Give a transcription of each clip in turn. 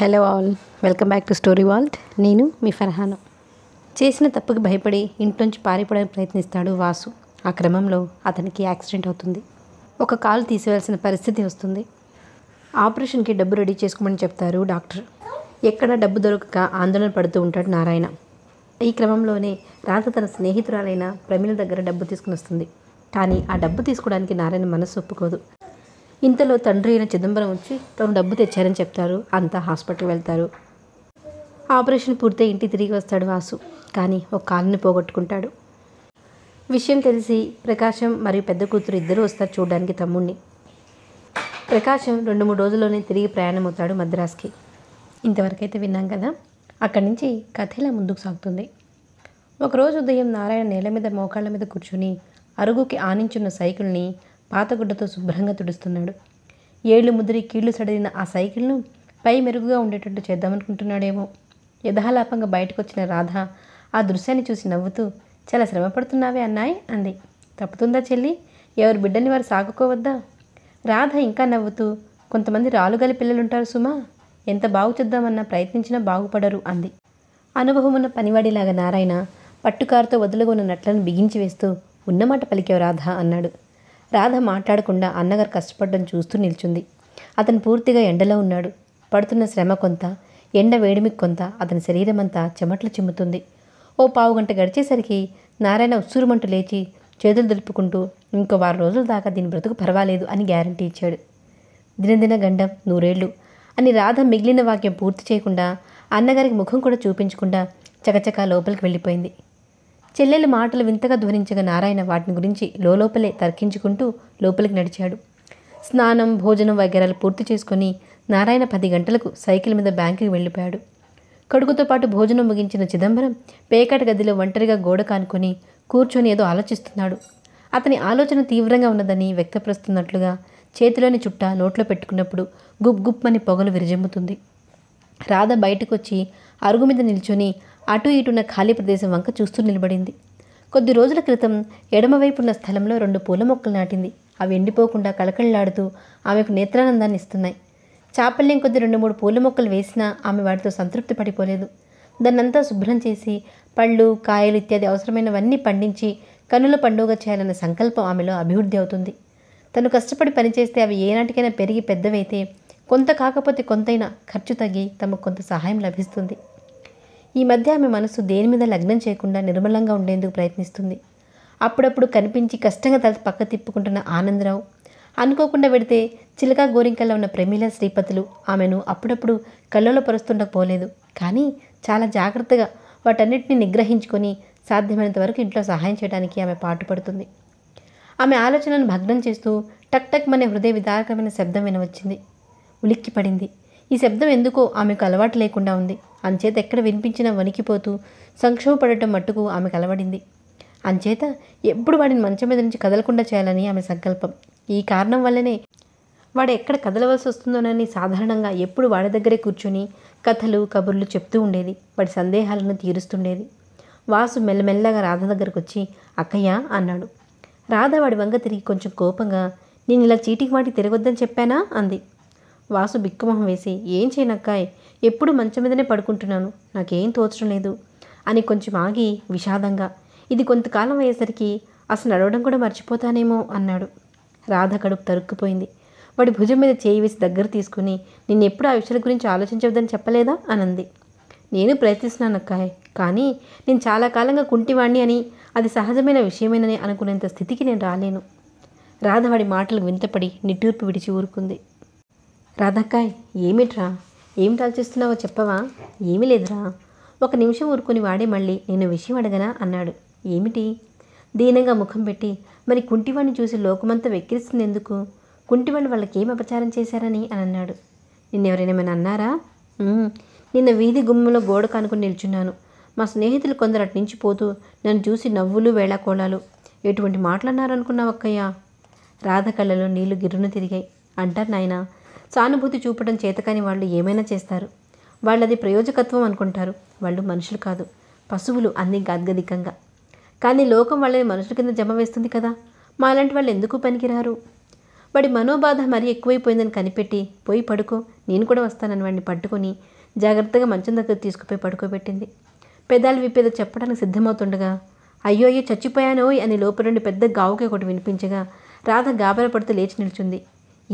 hello all welcome back to story vault నేను మీ ఫర్హాను చేసిన తప్పుకి భయపడి ఇంట్లోంచి పారిపోవడానికి ప్రయత్నిస్తాడు వాసు ఆ క్రమంలో అతనికి యాక్సిడెంట్ అవుతుంది ఒక కాలు తీసివేయాల్సిన పరిస్థితి వస్తుంది ఆపరేషన్కి డబ్బు రెడీ చేసుకోమని చెప్తారు డాక్టర్ ఎక్కడ డబ్బు దొరకక ఆందోళన పడుతూ ఉంటాడు నారాయణ ఈ క్రమంలోనే రాత తన స్నేహితురాలైన ప్రమిళ దగ్గర డబ్బు తీసుకుని వస్తుంది కానీ ఆ డబ్బు తీసుకోవడానికి నారాయణ మనసు ఒప్పుకోదు ఇంతలో తండ్రి అయిన చిదంబరం వచ్చి తను డబ్బు తెచ్చారని చెప్తారు అంతా హాస్పిటల్ వెళ్తారు ఆపరేషన్ పూర్తి ఇంటి తిరిగి వస్తాడు వాసు కానీ ఒక కాలుని పోగొట్టుకుంటాడు విషయం తెలిసి ప్రకాశం మరియు పెద్ద కూతురు ఇద్దరూ వస్తారు చూడడానికి తమ్ముణ్ణి ప్రకాశం రెండు మూడు రోజుల్లోనే తిరిగి ప్రయాణం అవుతాడు మద్రాస్కి ఇంతవరకైతే విన్నాం కదా అక్కడి నుంచి కథ ఇలా ముందుకు సాగుతుంది ఒకరోజు ఉదయం నారాయణ నేల మీద మోకాళ్ళ మీద కూర్చుని అరుగుకి ఆనించున్న సైకిల్ని పాతగుడ్డతో శుభ్రంగా తుడుస్తున్నాడు ఏళ్ళు ముదిరి కీళ్లు సడలిన ఆ సైకిల్ను పై మెరుగుగా ఉండేటట్టు చేద్దామనుకుంటున్నాడేమో యథాలాపంగా బయటకొచ్చిన రాధ ఆ దృశ్యాన్ని చూసి నవ్వుతూ చాలా శ్రమపడుతున్నావే అన్నాయి అంది తప్పుతుందా చెల్లి ఎవరి బిడ్డని వారు సాగుకోవద్దా రాధ ఇంకా నవ్వుతూ కొంతమంది రాలుగలి పిల్లలుంటారు సుమా ఎంత బాగు చేద్దామన్నా ప్రయత్నించినా బాగుపడరు అంది అనుభవమున్న పనివాడిలాగా నారాయణ పట్టుకారుతో వదులుగొన్న నట్లను బిగించి వేస్తూ ఉన్నమాట పలికేవు రాధ అన్నాడు రాధ మాట్లాడకుండా అన్నగారు కష్టపడడం చూస్తూ నిల్చుంది అతను పూర్తిగా ఎండలో ఉన్నాడు పడుతున్న శ్రమ కొంత ఎండ వేడిమి కొంత అతని శరీరం అంతా చెమట్లు చిమ్ముతుంది ఓ పావు గంట గడిచేసరికి నారాయణ ఉస్సురుమంటూ లేచి చేతులు దులుపుకుంటూ ఇంకో వారం రోజుల దాకా దీని బ్రతుకు పర్వాలేదు అని గ్యారంటీ ఇచ్చాడు దినదిన గండం నూరేళ్లు అని రాధ మిగిలిన వాక్యం పూర్తి చేయకుండా అన్నగారికి ముఖం కూడా చూపించకుండా చకచకా లోపలికి వెళ్ళిపోయింది చెల్లెలి మాటలు వింతగా ధ్వనించగా నారాయణ వాటిని గురించి లోపలే తర్కించుకుంటూ లోపలికి నడిచాడు స్నానం భోజనం వగేరాలు పూర్తి చేసుకుని నారాయణ పది గంటలకు సైకిల్ మీద బ్యాంకుకి వెళ్ళిపోయాడు కడుగుతో పాటు భోజనం ముగించిన చిదంబరం పేకాట గదిలో ఒంటరిగా గోడ కానుకొని కూర్చొని ఏదో ఆలోచిస్తున్నాడు అతని ఆలోచన తీవ్రంగా ఉన్నదని వ్యక్తపరుస్తున్నట్లుగా చేతిలోని చుట్ట నోట్లో పెట్టుకున్నప్పుడు గుప్ గుప్ అని పొగలు విరజెమ్ముతుంది రాధ బయటకు వచ్చి అరుగు మీద నిల్చొని అటు ఇటున్న ఖాళీ ప్రదేశం వంక చూస్తూ నిలబడింది కొద్ది రోజుల క్రితం ఎడమవైపున్న స్థలంలో రెండు పూల మొక్కలు నాటింది అవి ఎండిపోకుండా కళకళలాడుతూ ఆమెకు నేత్రానందాన్ని ఇస్తున్నాయి చాపల్యం కొద్ది రెండు మూడు పూల మొక్కలు వేసినా ఆమె వాటితో సంతృప్తి పడిపోలేదు దాన్నంతా శుభ్రం చేసి పళ్ళు కాయలు ఇత్యాది అవసరమైనవన్నీ పండించి కనుల పండుగ చేయాలన్న సంకల్పం ఆమెలో అభివృద్ధి అవుతుంది తను కష్టపడి పనిచేస్తే అవి ఏనాటికైనా పెరిగి పెద్దవైతే కొంత కాకపోతే కొంతైనా ఖర్చు తగ్గి తమకు కొంత సహాయం లభిస్తుంది ఈ మధ్య ఆమె మనసు దేని మీద లగ్నం చేయకుండా నిర్మలంగా ఉండేందుకు ప్రయత్నిస్తుంది అప్పుడప్పుడు కనిపించి కష్టంగా తల పక్క తిప్పుకుంటున్న ఆనందరావు అనుకోకుండా పెడితే చిలక గోరింకల్లో ఉన్న ప్రమీల శ్రీపతులు ఆమెను అప్పుడప్పుడు కళ్ళలో పరుస్తుండకపోలేదు కానీ చాలా జాగ్రత్తగా వాటన్నిటినీ నిగ్రహించుకొని సాధ్యమైనంత వరకు ఇంట్లో సహాయం చేయడానికి ఆమె పాటుపడుతుంది ఆమె ఆలోచనను భగ్నం చేస్తూ టక్ టక్ మనే హృదయ విదారకమైన శబ్దం వినవచ్చింది ఉలిక్కి పడింది ఈ శబ్దం ఎందుకో ఆమెకు అలవాటు లేకుండా ఉంది అంచేత ఎక్కడ వినిపించినా వణికిపోతూ సంక్షోభపడటం మట్టుకు ఆమెకు అలవడింది అంచేత ఎప్పుడు వాడిని మంచం మీద నుంచి కదలకుండా చేయాలని ఆమె సంకల్పం ఈ కారణం వల్లనే వాడు ఎక్కడ కదలవలసి వస్తుందోనని సాధారణంగా ఎప్పుడు వాడి దగ్గరే కూర్చొని కథలు కబుర్లు చెప్తూ ఉండేది వాడి సందేహాలను తీరుస్తుండేది వాసు మెల్లమెల్లగా రాధ దగ్గరకు వచ్చి అక్కయ్య అన్నాడు రాధ వాడి వంక తిరిగి కొంచెం కోపంగా నేను ఇలా చీటికి మాటి తిరగొద్దని చెప్పానా అంది వాసు బిక్కుమొహం వేసి ఏం చేయనక్కాయ్ ఎప్పుడు మంచం మీదనే పడుకుంటున్నాను నాకేం తోచడం లేదు అని కొంచెం ఆగి విషాదంగా ఇది కొంతకాలం అయ్యేసరికి అసలు నడవడం కూడా మర్చిపోతానేమో అన్నాడు రాధ కడుపు తరుక్కుపోయింది వాడి భుజం మీద చేయి వేసి దగ్గర తీసుకుని నిన్నెప్పుడు ఆ విషయాల గురించి ఆలోచించవద్దని చెప్పలేదా అనంది నేను ప్రయత్నిస్తున్నాను అక్కాయ్ కానీ నేను చాలా కాలంగా కుంటివాణ్ణి అని అది సహజమైన విషయమేనని అనుకునేంత స్థితికి నేను రాలేను రాధవాడి మాటలకు వింతపడి నిట్టూర్పు విడిచి ఊరుకుంది రాధక్కాయ్ ఏమిట్రా ఏమిటి ఆలోచిస్తున్నావో చెప్పవా ఏమీ లేదురా ఒక నిమిషం ఊరుకుని వాడే మళ్ళీ నేను విషయం అడగనా అన్నాడు ఏమిటి దీనంగా ముఖం పెట్టి మరి కుంటివాణ్ణి చూసి లోకమంతా వెక్కిరిస్తుంది ఎందుకు కుంటివాణ్ణి వాళ్ళకి ఏం అపచారం చేశారని అని అన్నాడు నిన్నెవరైనా అన్నారా నిన్న వీధి గుమ్మంలో గోడ కానుకుని నిల్చున్నాను మా స్నేహితులు కొందరు అటు నుంచి పోతూ నన్ను చూసి నవ్వులు వేళాకోళాలు ఎటువంటి అన్నారనుకున్నావు అక్కయ్య రాధ కళ్ళలో నీళ్లు గిర్రును తిరిగాయి అంటారు నాయనా సానుభూతి చూపడం చేతకాని వాళ్ళు ఏమైనా చేస్తారు వాళ్ళది ప్రయోజకత్వం అనుకుంటారు వాళ్ళు మనుషులు కాదు పశువులు అన్ని గాద్గదికంగా కానీ లోకం వాళ్ళని మనుషుల కింద జమ వేస్తుంది కదా మాలాంటి వాళ్ళు ఎందుకు పనికిరారు వాడి మనోబాధ మరీ ఎక్కువైపోయిందని కనిపెట్టి పోయి పడుకో నేను కూడా వస్తానని వాడిని పట్టుకొని జాగ్రత్తగా మంచం దగ్గర తీసుకుపోయి పడుకోబెట్టింది పెదాలు విపేద చెప్పడానికి సిద్ధమవుతుండగా అయ్యో అయ్యో చచ్చిపోయానోయ్ అని లోపల నుండి పెద్ద గావుకి ఒకటి వినిపించగా రాధ గాబర పడుతూ లేచి నిల్చుంది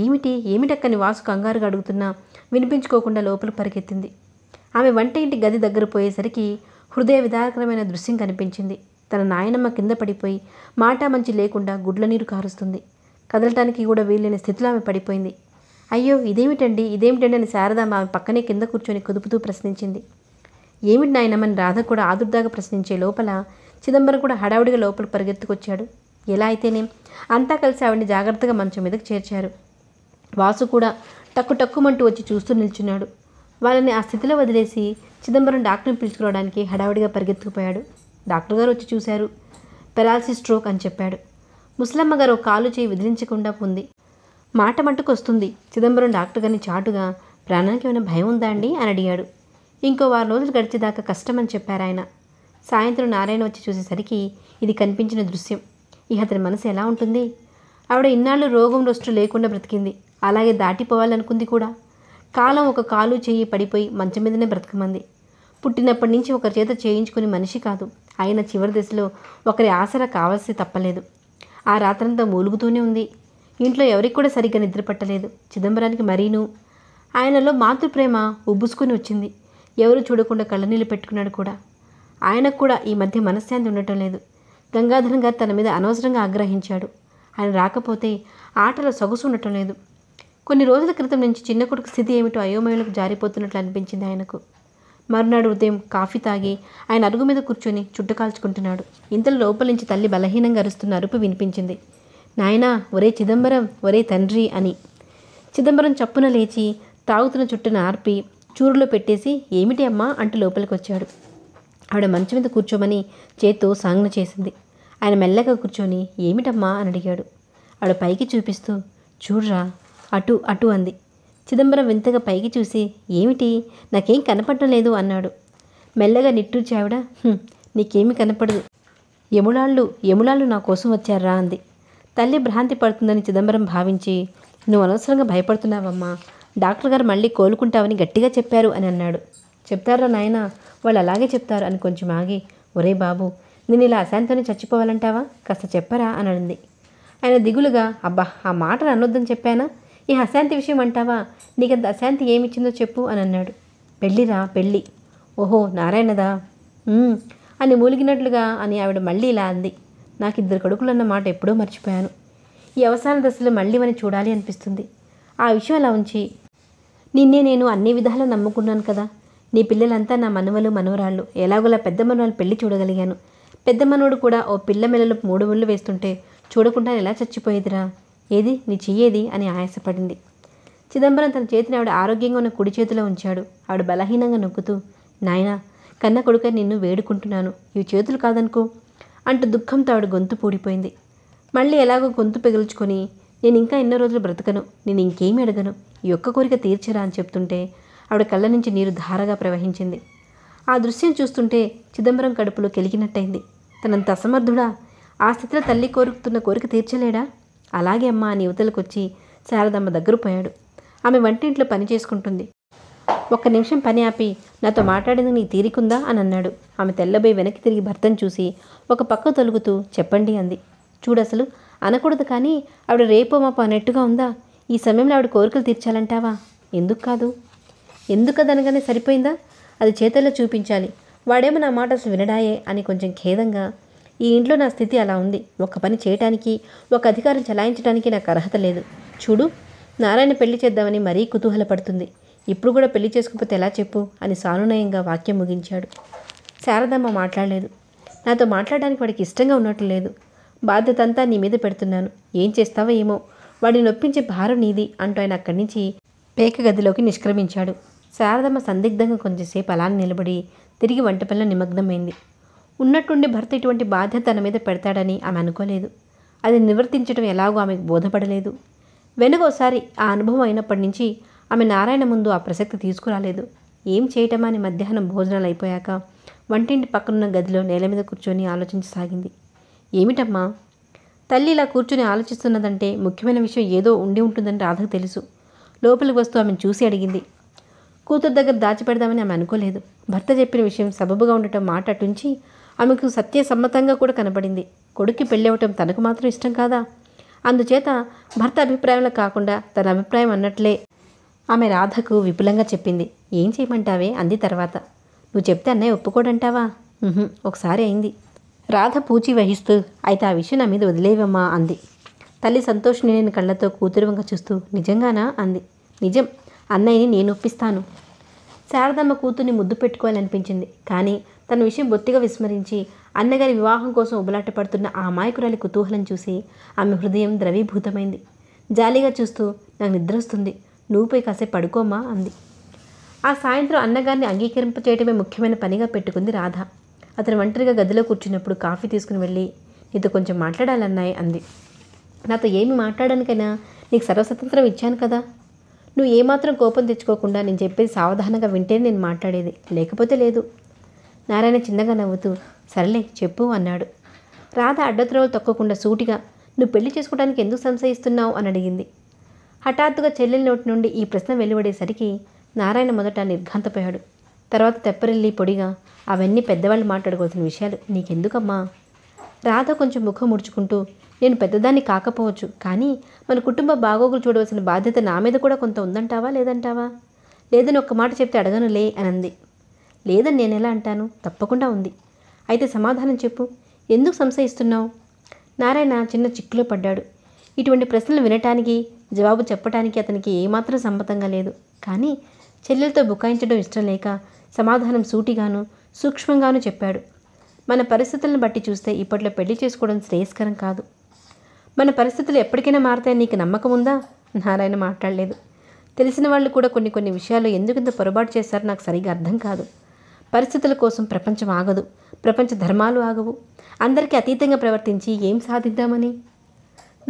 ఏమిటి ఏమిటక్కని వాసు కంగారుగా అడుగుతున్నా వినిపించుకోకుండా లోపల పరిగెత్తింది ఆమె వంట ఇంటి గది దగ్గర పోయేసరికి హృదయ విదారకరమైన దృశ్యం కనిపించింది తన నాయనమ్మ కింద పడిపోయి మాట మంచి లేకుండా గుడ్ల నీరు కారుస్తుంది కదలటానికి కూడా వీల్లేని స్థితిలో ఆమె పడిపోయింది అయ్యో ఇదేమిటండి ఇదేమిటండి అని శారదామ ఆమె పక్కనే కింద కూర్చొని కుదుపుతూ ప్రశ్నించింది ఏమిటి నాయనమ్మని రాధ కూడా ఆదుర్దాగా ప్రశ్నించే లోపల చిదంబరం కూడా హడావుడిగా లోపల పరిగెత్తుకొచ్చాడు ఎలా అయితేనే అంతా కలిసి ఆవిడని జాగ్రత్తగా మంచం మీదకు చేర్చారు వాసు కూడా టక్కు టక్కుమంటూ వచ్చి చూస్తూ నిల్చున్నాడు వాళ్ళని ఆ స్థితిలో వదిలేసి చిదంబరం డాక్టర్ని పిలుచుకురావడానికి హడావిడిగా పరిగెత్తుకుపోయాడు డాక్టర్ గారు వచ్చి చూశారు పెరాలసిస్ స్ట్రోక్ అని చెప్పాడు ముసలమ్మ గారు కాలు చేయి విదిలించకుండా పొంది మాట మట్టుకు వస్తుంది చిదంబరం డాక్టర్ గారిని చాటుగా ప్రాణానికి ఏమైనా భయం ఉందా అండి అని అడిగాడు ఇంకో వారం రోజులు గడిచేదాకా కష్టమని చెప్పారు ఆయన సాయంత్రం నారాయణ వచ్చి చూసేసరికి ఇది కనిపించిన దృశ్యం ఇక అతని మనసు ఎలా ఉంటుంది ఆవిడ ఇన్నాళ్ళు రోగం రొస్టు లేకుండా బ్రతికింది అలాగే దాటిపోవాలనుకుంది కూడా కాలం ఒక కాలు చేయి పడిపోయి మంచం మీదనే బ్రతకమంది పుట్టినప్పటి నుంచి ఒకరి చేత చేయించుకుని మనిషి కాదు ఆయన చివరి దశలో ఒకరి ఆసర కావాల్సి తప్పలేదు ఆ రాత్రంతా మూలుగుతూనే ఉంది ఇంట్లో ఎవరికి కూడా సరిగ్గా నిద్ర పట్టలేదు చిదంబరానికి మరీను ఆయనలో మాతృప్రేమ ఉబ్బుసుకొని వచ్చింది ఎవరు చూడకుండా కళ్ళనీళ్ళు పెట్టుకున్నాడు కూడా ఆయనకు కూడా ఈ మధ్య మనశ్శాంతి ఉండటం లేదు గంగాధరం గారు తన మీద అనవసరంగా ఆగ్రహించాడు ఆయన రాకపోతే ఆటలో సొగసు ఉండటం లేదు కొన్ని రోజుల క్రితం నుంచి చిన్న కొడుకు స్థితి ఏమిటో అయోమయంలోకి జారిపోతున్నట్లు అనిపించింది ఆయనకు మరునాడు ఉదయం కాఫీ తాగి ఆయన అరుగు మీద కూర్చొని చుట్టుకాల్చుకుంటున్నాడు ఇంతలో లోపల నుంచి తల్లి బలహీనంగా అరుస్తున్న అరుపు వినిపించింది నాయనా ఒరే చిదంబరం ఒరే తండ్రి అని చిదంబరం చప్పున లేచి తాగుతున్న చుట్టను ఆర్పి చూరులో పెట్టేసి ఏమిటి అమ్మా అంటూ లోపలికి వచ్చాడు ఆవిడ మంచం మీద కూర్చోమని చేత్తో సాంగ్న చేసింది ఆయన మెల్లగా కూర్చొని ఏమిటమ్మా అని అడిగాడు ఆవిడ పైకి చూపిస్తూ చూడరా అటు అటు అంది చిదంబరం వింతగా పైకి చూసి ఏమిటి నాకేం కనపడటం లేదు అన్నాడు మెల్లగా నిట్టూర్చావిడ నీకేమి కనపడదు యమునాళ్ళు యమునాళ్ళు నా కోసం వచ్చారా అంది తల్లి భ్రాంతి పడుతుందని చిదంబరం భావించి నువ్వు అనవసరంగా భయపడుతున్నావమ్మా డాక్టర్ గారు మళ్ళీ కోలుకుంటావని గట్టిగా చెప్పారు అని అన్నాడు చెప్తారా నాయన వాళ్ళు అలాగే చెప్తారు అని కొంచెం ఆగి ఒరే బాబు నేను ఇలా అశాంతిని చచ్చిపోవాలంటావా కాస్త చెప్పరా అని అడింది ఆయన దిగులుగా అబ్బా ఆ మాట అనొద్దని చెప్పానా ఈ అశాంతి విషయం అంటావా నీకంత అశాంతి ఏమిచ్చిందో చెప్పు అని అన్నాడు పెళ్ళిరా పెళ్ళి ఓహో నారాయణదా అని మూలిగినట్లుగా అని ఆవిడ మళ్ళీ ఇలా అంది నాకు ఇద్దరు అన్న మాట ఎప్పుడో మర్చిపోయాను ఈ అవసాన దశలో మళ్ళీ మనం చూడాలి అనిపిస్తుంది ఆ విషయం అలా ఉంచి నిన్నే నేను అన్ని విధాలా నమ్ముకున్నాను కదా నీ పిల్లలంతా నా మనవలు మనవరాళ్ళు ఎలాగోలా పెద్ద మనవాళ్ళు పెళ్లి చూడగలిగాను పెద్ద మనవడు కూడా ఓ పిల్ల మెల్లలు మూడు ముళ్ళు వేస్తుంటే చూడకుండా ఎలా చచ్చిపోయేదిరా ఏది నీ చెయ్యేది అని ఆయాసపడింది చిదంబరం తన చేతిని ఆవిడ ఆరోగ్యంగా ఉన్న కుడి చేతిలో ఉంచాడు ఆవిడ బలహీనంగా నొక్కుతూ నాయనా కన్న కొడుకని నిన్ను వేడుకుంటున్నాను ఇవి చేతులు కాదనుకో అంటూ దుఃఖంతో ఆవిడ గొంతు పూడిపోయింది మళ్ళీ ఎలాగో గొంతు పెగుల్చుకొని నేను ఇంకా ఎన్నో రోజులు బ్రతకను నేను ఇంకేమి అడగను ఈ ఒక్క కోరిక తీర్చరా అని చెప్తుంటే ఆవిడ కళ్ళ నుంచి నీరు ధారగా ప్రవహించింది ఆ దృశ్యం చూస్తుంటే చిదంబరం కడుపులో కెలిగినట్టయింది తనంత అసమర్థుడా ఆ స్థితిలో తల్లి కోరుకుతున్న కోరిక తీర్చలేడా అలాగే అమ్మ అని యువతలకొచ్చి శారదమ్మ దగ్గర పోయాడు ఆమె వంటింట్లో పని చేసుకుంటుంది ఒక్క నిమిషం పని ఆపి నాతో మాట్లాడింది నీ తీరికుందా అని అన్నాడు ఆమె తెల్లబోయి వెనక్కి తిరిగి భర్తను చూసి ఒక పక్క తొలుగుతూ చెప్పండి అంది చూడసలు అనకూడదు కానీ ఆవిడ రేపో మాపో అన్నట్టుగా ఉందా ఈ సమయంలో ఆవిడ కోరికలు తీర్చాలంటావా ఎందుకు కాదు ఎందుకదనగానే సరిపోయిందా అది చేతల్లో చూపించాలి వాడేమో నా మాట అసలు వినడాయే అని కొంచెం ఖేదంగా ఈ ఇంట్లో నా స్థితి అలా ఉంది ఒక పని చేయటానికి ఒక అధికారం చలాయించడానికి నాకు అర్హత లేదు చూడు నారాయణ పెళ్లి చేద్దామని మరీ కుతూహలపడుతుంది ఇప్పుడు కూడా పెళ్లి చేసుకోకపోతే ఎలా చెప్పు అని సానునయంగా వాక్యం ముగించాడు శారదమ్మ మాట్లాడలేదు నాతో మాట్లాడడానికి వాడికి ఇష్టంగా ఉన్నట్లు లేదు బాధ్యత అంతా నీ మీద పెడుతున్నాను ఏం చేస్తావో ఏమో వాడిని నొప్పించే భారం నీది అంటూ ఆయన అక్కడి నుంచి పేక గదిలోకి నిష్క్రమించాడు శారదమ్మ సందిగ్ధంగా కొంచెంసేపు అలా నిలబడి తిరిగి వంట పనిలో నిమగ్నమైంది ఉన్నట్టుండి భర్త ఇటువంటి బాధ్యత తన మీద పెడతాడని ఆమె అనుకోలేదు అది నివర్తించడం ఎలాగో ఆమెకు బోధపడలేదు వెనుకోసారి ఆ అనుభవం అయినప్పటి నుంచి ఆమె నారాయణ ముందు ఆ ప్రసక్తి తీసుకురాలేదు ఏం చేయటమని అని మధ్యాహ్నం భోజనాలు అయిపోయాక వంటింటి పక్కనున్న గదిలో నేల మీద కూర్చొని ఆలోచించసాగింది ఏమిటమ్మా తల్లి ఇలా కూర్చొని ఆలోచిస్తున్నదంటే ముఖ్యమైన విషయం ఏదో ఉండి ఉంటుందని రాధకు తెలుసు లోపలికి వస్తూ ఆమెను చూసి అడిగింది కూతురు దగ్గర దాచిపెడదామని ఆమె అనుకోలేదు భర్త చెప్పిన విషయం సబబుగా ఉండటం మాట అటుంచి ఆమెకు సత్యసమ్మతంగా కూడా కనబడింది కొడుక్కి పెళ్ళవటం తనకు మాత్రం ఇష్టం కాదా అందుచేత భర్త అభిప్రాయంలో కాకుండా తన అభిప్రాయం అన్నట్లే ఆమె రాధకు విపులంగా చెప్పింది ఏం చేయమంటావే అంది తర్వాత నువ్వు చెప్తే అన్నయ్య ఒప్పుకోడంటావా ఒకసారి అయింది రాధ పూచి వహిస్తూ అయితే ఆ విషయం నా మీద వదిలేవమ్మా అంది తల్లి సంతోషిని నేను కళ్ళతో కూతురు వంక చూస్తూ నిజంగానా అంది నిజం అన్నయ్యని నేను ఒప్పిస్తాను శారదమ్మ కూతుర్ని ముద్దు పెట్టుకోవాలనిపించింది కానీ తన విషయం బొత్తిగా విస్మరించి అన్నగారి వివాహం కోసం ఉబలాటపడుతున్న ఆ అమాయకురాలి కుతూహలం చూసి ఆమె హృదయం ద్రవీభూతమైంది జాలీగా చూస్తూ నాకు నిద్ర వస్తుంది నువ్వు పోయి కాసేపు పడుకోమా అంది ఆ సాయంత్రం అన్నగారిని అంగీకరింప చేయడమే ముఖ్యమైన పనిగా పెట్టుకుంది రాధ అతను ఒంటరిగా గదిలో కూర్చున్నప్పుడు కాఫీ తీసుకుని వెళ్ళి నీతో కొంచెం మాట్లాడాలన్నాయి అంది నాతో ఏమి మాట్లాడానికైనా నీకు సర్వస్వతంత్రం ఇచ్చాను కదా నువ్వు ఏమాత్రం కోపం తెచ్చుకోకుండా నేను చెప్పేది సావధానంగా వింటేనే నేను మాట్లాడేది లేకపోతే లేదు నారాయణ చిన్నగా నవ్వుతూ సరేలే చెప్పు అన్నాడు రాధ అడ్డత్రోలు తొక్కకుండా సూటిగా నువ్వు పెళ్లి చేసుకోవడానికి ఎందుకు సంశయిస్తున్నావు అని అడిగింది హఠాత్తుగా చెల్లెల నోటి నుండి ఈ ప్రశ్న వెలువడేసరికి నారాయణ మొదట నిర్ఘాంతపోయాడు తర్వాత తెప్పరిల్లి పొడిగా అవన్నీ పెద్దవాళ్ళు మాట్లాడుకోవాల్సిన విషయాలు నీకెందుకమ్మా రాధ కొంచెం ముఖం ముడుచుకుంటూ నేను పెద్దదాన్ని కాకపోవచ్చు కానీ మన కుటుంబ బాగోగులు చూడవలసిన బాధ్యత నా మీద కూడా కొంత ఉందంటావా లేదంటావా లేదని ఒక్క మాట చెప్తే అడగనులే అనంది లేదని నేను ఎలా అంటాను తప్పకుండా ఉంది అయితే సమాధానం చెప్పు ఎందుకు సంశయిస్తున్నావు నారాయణ చిన్న చిక్కులో పడ్డాడు ఇటువంటి ప్రశ్నలు వినటానికి జవాబు చెప్పటానికి అతనికి ఏమాత్రం సమ్మతంగా లేదు కానీ చెల్లెలతో బుకాయించడం ఇష్టం లేక సమాధానం సూటిగాను సూక్ష్మంగాను చెప్పాడు మన పరిస్థితులను బట్టి చూస్తే ఇప్పట్లో పెళ్లి చేసుకోవడం శ్రేయస్కరం కాదు మన పరిస్థితులు ఎప్పటికైనా మారతాయని నీకు నమ్మకం ఉందా నారాయణ మాట్లాడలేదు తెలిసిన వాళ్ళు కూడా కొన్ని కొన్ని విషయాలు ఎందుకు ఇంత పొరపాటు చేస్తారో నాకు సరిగా అర్థం కాదు పరిస్థితుల కోసం ప్రపంచం ఆగదు ప్రపంచ ధర్మాలు ఆగవు అందరికీ అతీతంగా ప్రవర్తించి ఏం సాధిద్దామని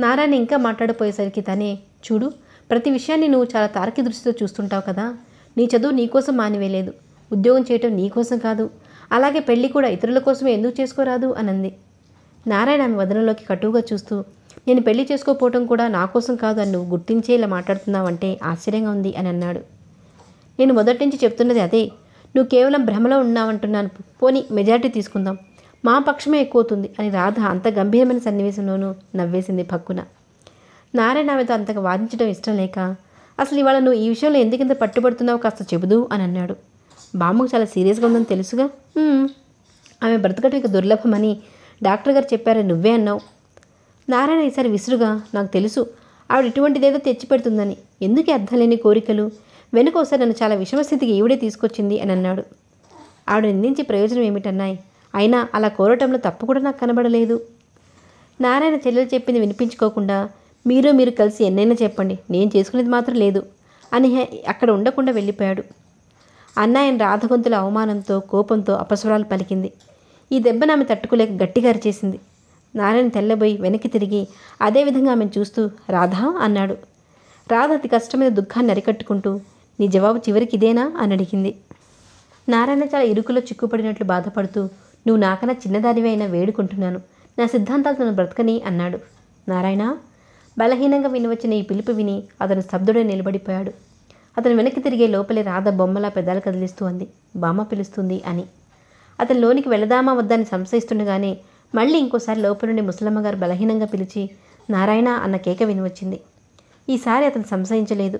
నారాయణ ఇంకా మాట్లాడపోయేసరికి తనే చూడు ప్రతి విషయాన్ని నువ్వు చాలా తారకి దృష్టితో చూస్తుంటావు కదా నీ చదువు నీకోసం మానివేయలేదు ఉద్యోగం చేయటం నీకోసం కాదు అలాగే పెళ్లి కూడా ఇతరుల కోసమే ఎందుకు చేసుకోరాదు అనంది నారాయణ ఆమె వదనంలోకి కటువుగా చూస్తూ నేను పెళ్లి చేసుకోపోవటం కూడా నా కోసం కాదు అని నువ్వు గుర్తించేలా మాట్లాడుతున్నావంటే ఆశ్చర్యంగా ఉంది అని అన్నాడు నేను మొదటి నుంచి చెప్తున్నది అదే నువ్వు కేవలం భ్రమలో ఉన్నావంటున్నాను పోని మెజారిటీ తీసుకుందాం మా పక్షమే అవుతుంది అని రాధ అంత గంభీరమైన సన్నివేశంలోనూ నవ్వేసింది భక్కున నారాయణ ఆమెతో అంతగా వాదించడం ఇష్టం లేక అసలు ఇవాళ నువ్వు ఈ విషయంలో ఎందుకింత పట్టుబడుతున్నావు కాస్త చెబుదు అని అన్నాడు బామ్మకు చాలా సీరియస్గా ఉందని తెలుసుగా ఆమె బ్రతకటం ఇక దుర్లభమని డాక్టర్ గారు చెప్పారు నువ్వే అన్నావు నారాయణ ఈసారి విసురుగా నాకు తెలుసు ఆవిడ ఇటువంటిదేదో తెచ్చి పెడుతుందని ఎందుకే అర్థం లేని కోరికలు వెనుక ఒకసారి నన్ను చాలా విషమస్థితికి ఈవిడే తీసుకొచ్చింది అని అన్నాడు ఆవిడ నిందించి ప్రయోజనం ఏమిటన్నాయి అయినా అలా కోరటంలో తప్పు కూడా నాకు కనబడలేదు నారాయణ చెల్లెలు చెప్పింది వినిపించుకోకుండా మీరు మీరు కలిసి ఎన్నైనా చెప్పండి నేను చేసుకునేది మాత్రం లేదు అని అక్కడ ఉండకుండా వెళ్ళిపోయాడు అన్నాయన రాధగొంతుల అవమానంతో కోపంతో అపస్వరాలు పలికింది ఈ దెబ్బను ఆమె తట్టుకోలేక గట్టిగా అరిచేసింది నారాయణ తెల్లబోయి వెనక్కి తిరిగి అదేవిధంగా ఆమెను చూస్తూ రాధా అన్నాడు రాధ అతి కష్టమైన దుఃఖాన్ని అరికట్టుకుంటూ నీ జవాబు చివరికి ఇదేనా అని అడిగింది నారాయణ చాలా ఇరుకులో చిక్కుపడినట్లు బాధపడుతూ నువ్వు నాకన్నా చిన్నదానివే అయినా వేడుకుంటున్నాను నా సిద్ధాంతాలు తను బ్రతకని అన్నాడు నారాయణ బలహీనంగా వినివచ్చిన ఈ పిలుపు విని అతను స్తబ్దుడే నిలబడిపోయాడు అతను వెనక్కి తిరిగే లోపలే రాధ బొమ్మలా పెదాలు కదిలిస్తూ అంది బామ్మ పిలుస్తుంది అని అతను లోనికి వెళదామా వద్దని సంశయిస్తుండగానే మళ్ళీ ఇంకోసారి లోపల నుండి ముసలమ్మగారు బలహీనంగా పిలిచి నారాయణ అన్న కేక వినివచ్చింది ఈసారి అతను సంశయించలేదు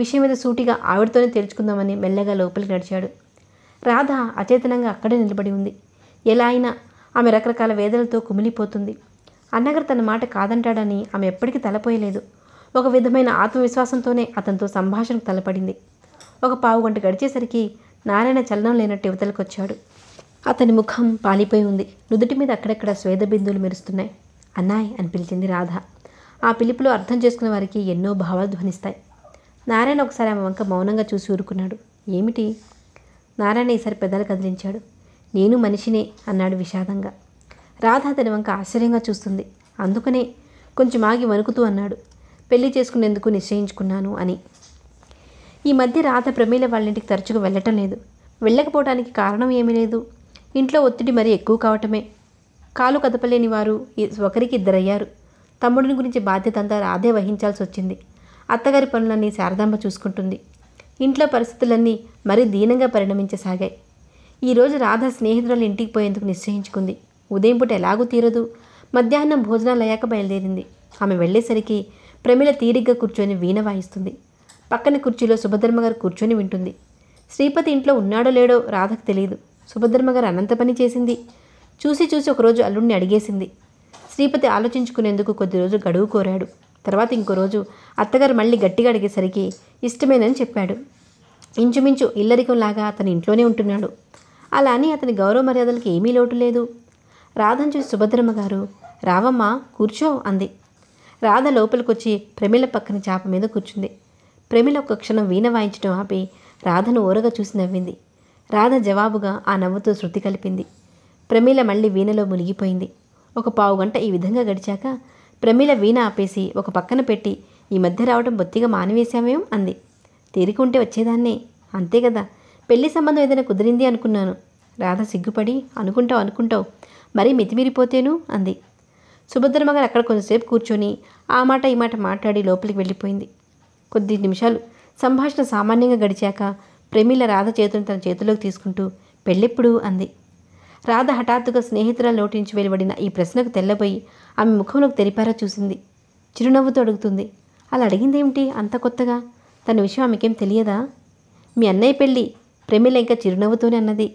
విషయం మీద సూటిగా ఆవిడతోనే తెలుసుకుందామని మెల్లగా లోపలికి నడిచాడు రాధ అచేతనంగా అక్కడే నిలబడి ఉంది ఎలా అయినా ఆమె రకరకాల వేదనలతో కుమిలిపోతుంది అన్నగారు తన మాట కాదంటాడని ఆమె ఎప్పటికీ తలపోయలేదు ఒక విధమైన ఆత్మవిశ్వాసంతోనే అతనితో సంభాషణకు తలపడింది ఒక పావు గంట గడిచేసరికి నారాయణ చలనం లేనట్టు వచ్చాడు అతని ముఖం పాలిపోయి ఉంది నుదుటి మీద అక్కడక్కడ స్వేద బిందువులు మెరుస్తున్నాయి అన్నాయ్ అని పిలిచింది రాధ ఆ పిలుపులో అర్థం చేసుకున్న వారికి ఎన్నో భావాలు ధ్వనిస్తాయి నారాయణ ఒకసారి ఆమె వంక మౌనంగా చూసి ఊరుకున్నాడు ఏమిటి నారాయణ ఈసారి పెద్దలు కదిలించాడు నేను మనిషినే అన్నాడు విషాదంగా రాధ అతని వంక ఆశ్చర్యంగా చూస్తుంది అందుకనే కొంచెం ఆగి వణుకుతూ అన్నాడు పెళ్లి చేసుకునేందుకు నిశ్చయించుకున్నాను అని ఈ మధ్య రాధ ప్రమేల వాళ్ళింటికి తరచుగా వెళ్ళటం లేదు వెళ్ళకపోవడానికి కారణం ఏమీ లేదు ఇంట్లో ఒత్తిడి మరీ ఎక్కువ కావటమే కాలు కదపలేని వారు ఒకరికి ఇద్దరయ్యారు తమ్ముడిని గురించి బాధ్యత అంతా రాధే వహించాల్సి వచ్చింది అత్తగారి పనులన్నీ శారదాంబ చూసుకుంటుంది ఇంట్లో పరిస్థితులన్నీ మరీ దీనంగా పరిణమించసాగాయి ఈరోజు రాధ స్నేహితురాలు ఇంటికి పోయేందుకు నిశ్చయించుకుంది ఉదయం పూట ఎలాగూ తీరదు మధ్యాహ్నం భోజనాలు అయ్యాక బయలుదేరింది ఆమె వెళ్ళేసరికి ప్రమిళ తీరిగ్గా కూర్చొని వీణ వాయిస్తుంది పక్కన కుర్చీలో సుభద్రమ్మగారు కూర్చొని వింటుంది శ్రీపతి ఇంట్లో ఉన్నాడో లేడో రాధకు తెలియదు సుభద్రమ్మగారు అనంత పని చేసింది చూసి చూసి ఒకరోజు అల్లుడిని అడిగేసింది శ్రీపతి ఆలోచించుకునేందుకు కొద్ది రోజులు గడువు కోరాడు తర్వాత ఇంకో రోజు అత్తగారు మళ్ళీ గట్టిగా అడిగేసరికి ఇష్టమేనని చెప్పాడు ఇంచుమించు ఇల్లరికంలాగా అతని ఇంట్లోనే ఉంటున్నాడు అలా అని అతని గౌరవ మర్యాదలకి ఏమీ లోటు లేదు రాధను చూసి సుభద్రమ్మ గారు రావమ్మ కూర్చో అంది రాధ లోపలికొచ్చి ప్రమిళ పక్కన చాప మీద కూర్చుంది ప్రమిళ ఒక్క క్షణం వీణ వాయించడం ఆపి రాధను ఓరగా చూసి నవ్వింది రాధ జవాబుగా ఆ నవ్వుతో శృతి కలిపింది ప్రమిళ మళ్ళీ వీణలో మునిగిపోయింది ఒక పావు గంట ఈ విధంగా గడిచాక ప్రమీల వీణ ఆపేసి ఒక పక్కన పెట్టి ఈ మధ్య రావడం బొత్తిగా మానివేశామేం అంది తీరికుంటే వచ్చేదాన్నే అంతే కదా పెళ్లి సంబంధం ఏదైనా కుదిరింది అనుకున్నాను రాధ సిగ్గుపడి అనుకుంటావు అనుకుంటావు మరీ మితిమీరిపోతేను అంది సుభద్ర గారు అక్కడ కొంతసేపు కూర్చొని ఆ మాట ఈ మాట మాట్లాడి లోపలికి వెళ్ళిపోయింది కొద్ది నిమిషాలు సంభాషణ సామాన్యంగా గడిచాక ప్రమీల రాధ చేతులను తన చేతుల్లోకి తీసుకుంటూ పెళ్ళెప్పుడు అంది రాధ హఠాత్తుగా స్నేహితుల లోటించి వెలువడిన ఈ ప్రశ్నకు తెల్లబోయి ఆమె ముఖంలోకి తెలిపారా చూసింది చిరునవ్వుతో అడుగుతుంది అలా అడిగిందేమిటి అంత కొత్తగా తన విషయం ఆమెకేం తెలియదా మీ అన్నయ్య పెళ్ళి ప్రమిళ ఇంకా చిరునవ్వుతోనే అన్నది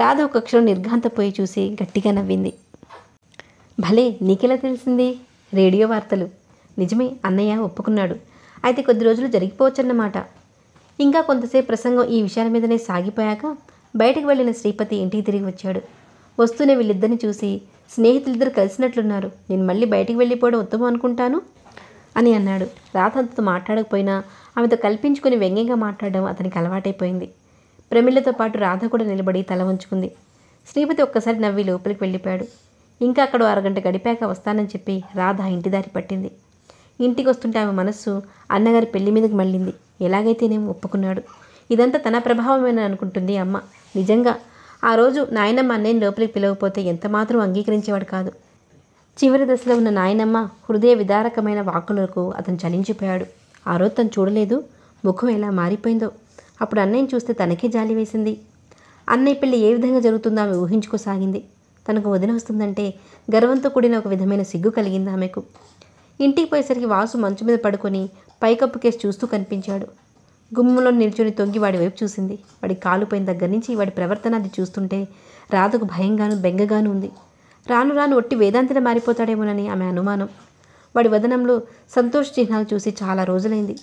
రాధ ఒక క్షణం నిర్ఘాంతపోయి చూసి గట్టిగా నవ్వింది భలే నీకెలా తెలిసింది రేడియో వార్తలు నిజమే అన్నయ్య ఒప్పుకున్నాడు అయితే కొద్ది రోజులు జరిగిపోవచ్చన్నమాట ఇంకా కొంతసేపు ప్రసంగం ఈ విషయాల మీదనే సాగిపోయాక బయటకు వెళ్ళిన శ్రీపతి ఇంటికి తిరిగి వచ్చాడు వస్తూనే వీళ్ళిద్దరిని చూసి స్నేహితులిద్దరు కలిసినట్లున్నారు నేను మళ్ళీ బయటికి వెళ్ళిపోవడం ఉత్తమం అనుకుంటాను అని అన్నాడు రాత అంతతో మాట్లాడకపోయినా ఆమెతో కల్పించుకుని వ్యంగ్యంగా మాట్లాడడం అతనికి అలవాటైపోయింది ప్రమిళతో పాటు రాధ కూడా నిలబడి తల వంచుకుంది శ్రీపతి ఒక్కసారి నవ్వి లోపలికి వెళ్ళిపోయాడు ఇంకా అక్కడ అరగంట గడిపాక వస్తానని చెప్పి రాధ ఇంటి దారి పట్టింది ఇంటికి వస్తుంటే ఆమె మనస్సు అన్నగారి పెళ్లి మీదకి మళ్ళింది ఎలాగైతేనేం ఒప్పుకున్నాడు ఇదంతా తన ప్రభావమేనని అనుకుంటుంది అమ్మ నిజంగా ఆ రోజు నాయనమ్మ అన్నయ్యని లోపలికి పిలవకపోతే ఎంతమాత్రం అంగీకరించేవాడు కాదు చివరి దశలో ఉన్న నాయనమ్మ హృదయ విదారకమైన వాక్కులకు అతను చలించిపోయాడు ఆ రోజు తను చూడలేదు ముఖం ఎలా మారిపోయిందో అప్పుడు అన్నయ్యని చూస్తే తనకే జాలి వేసింది అన్నయ్య పెళ్ళి ఏ విధంగా జరుగుతుందో ఆమె ఊహించుకోసాగింది తనకు వదిన వస్తుందంటే గర్వంతో కూడిన ఒక విధమైన సిగ్గు కలిగింది ఆమెకు ఇంటికి పోయేసరికి వాసు మంచు మీద పడుకొని పైకప్పు కేసు చూస్తూ కనిపించాడు గుమ్మంలో నిల్చొని తొంగి వాడి వైపు చూసింది వాడి కాలుపైన దగ్గర నుంచి వాడి ప్రవర్తన అది చూస్తుంటే రాధకు భయంగాను బెంగగాను ఉంది రాను రాను ఒట్టి వేదాంతిన మారిపోతాడేమోనని ఆమె అనుమానం వాడి వదనంలో సంతోష చిహ్నాలు చూసి చాలా రోజులైంది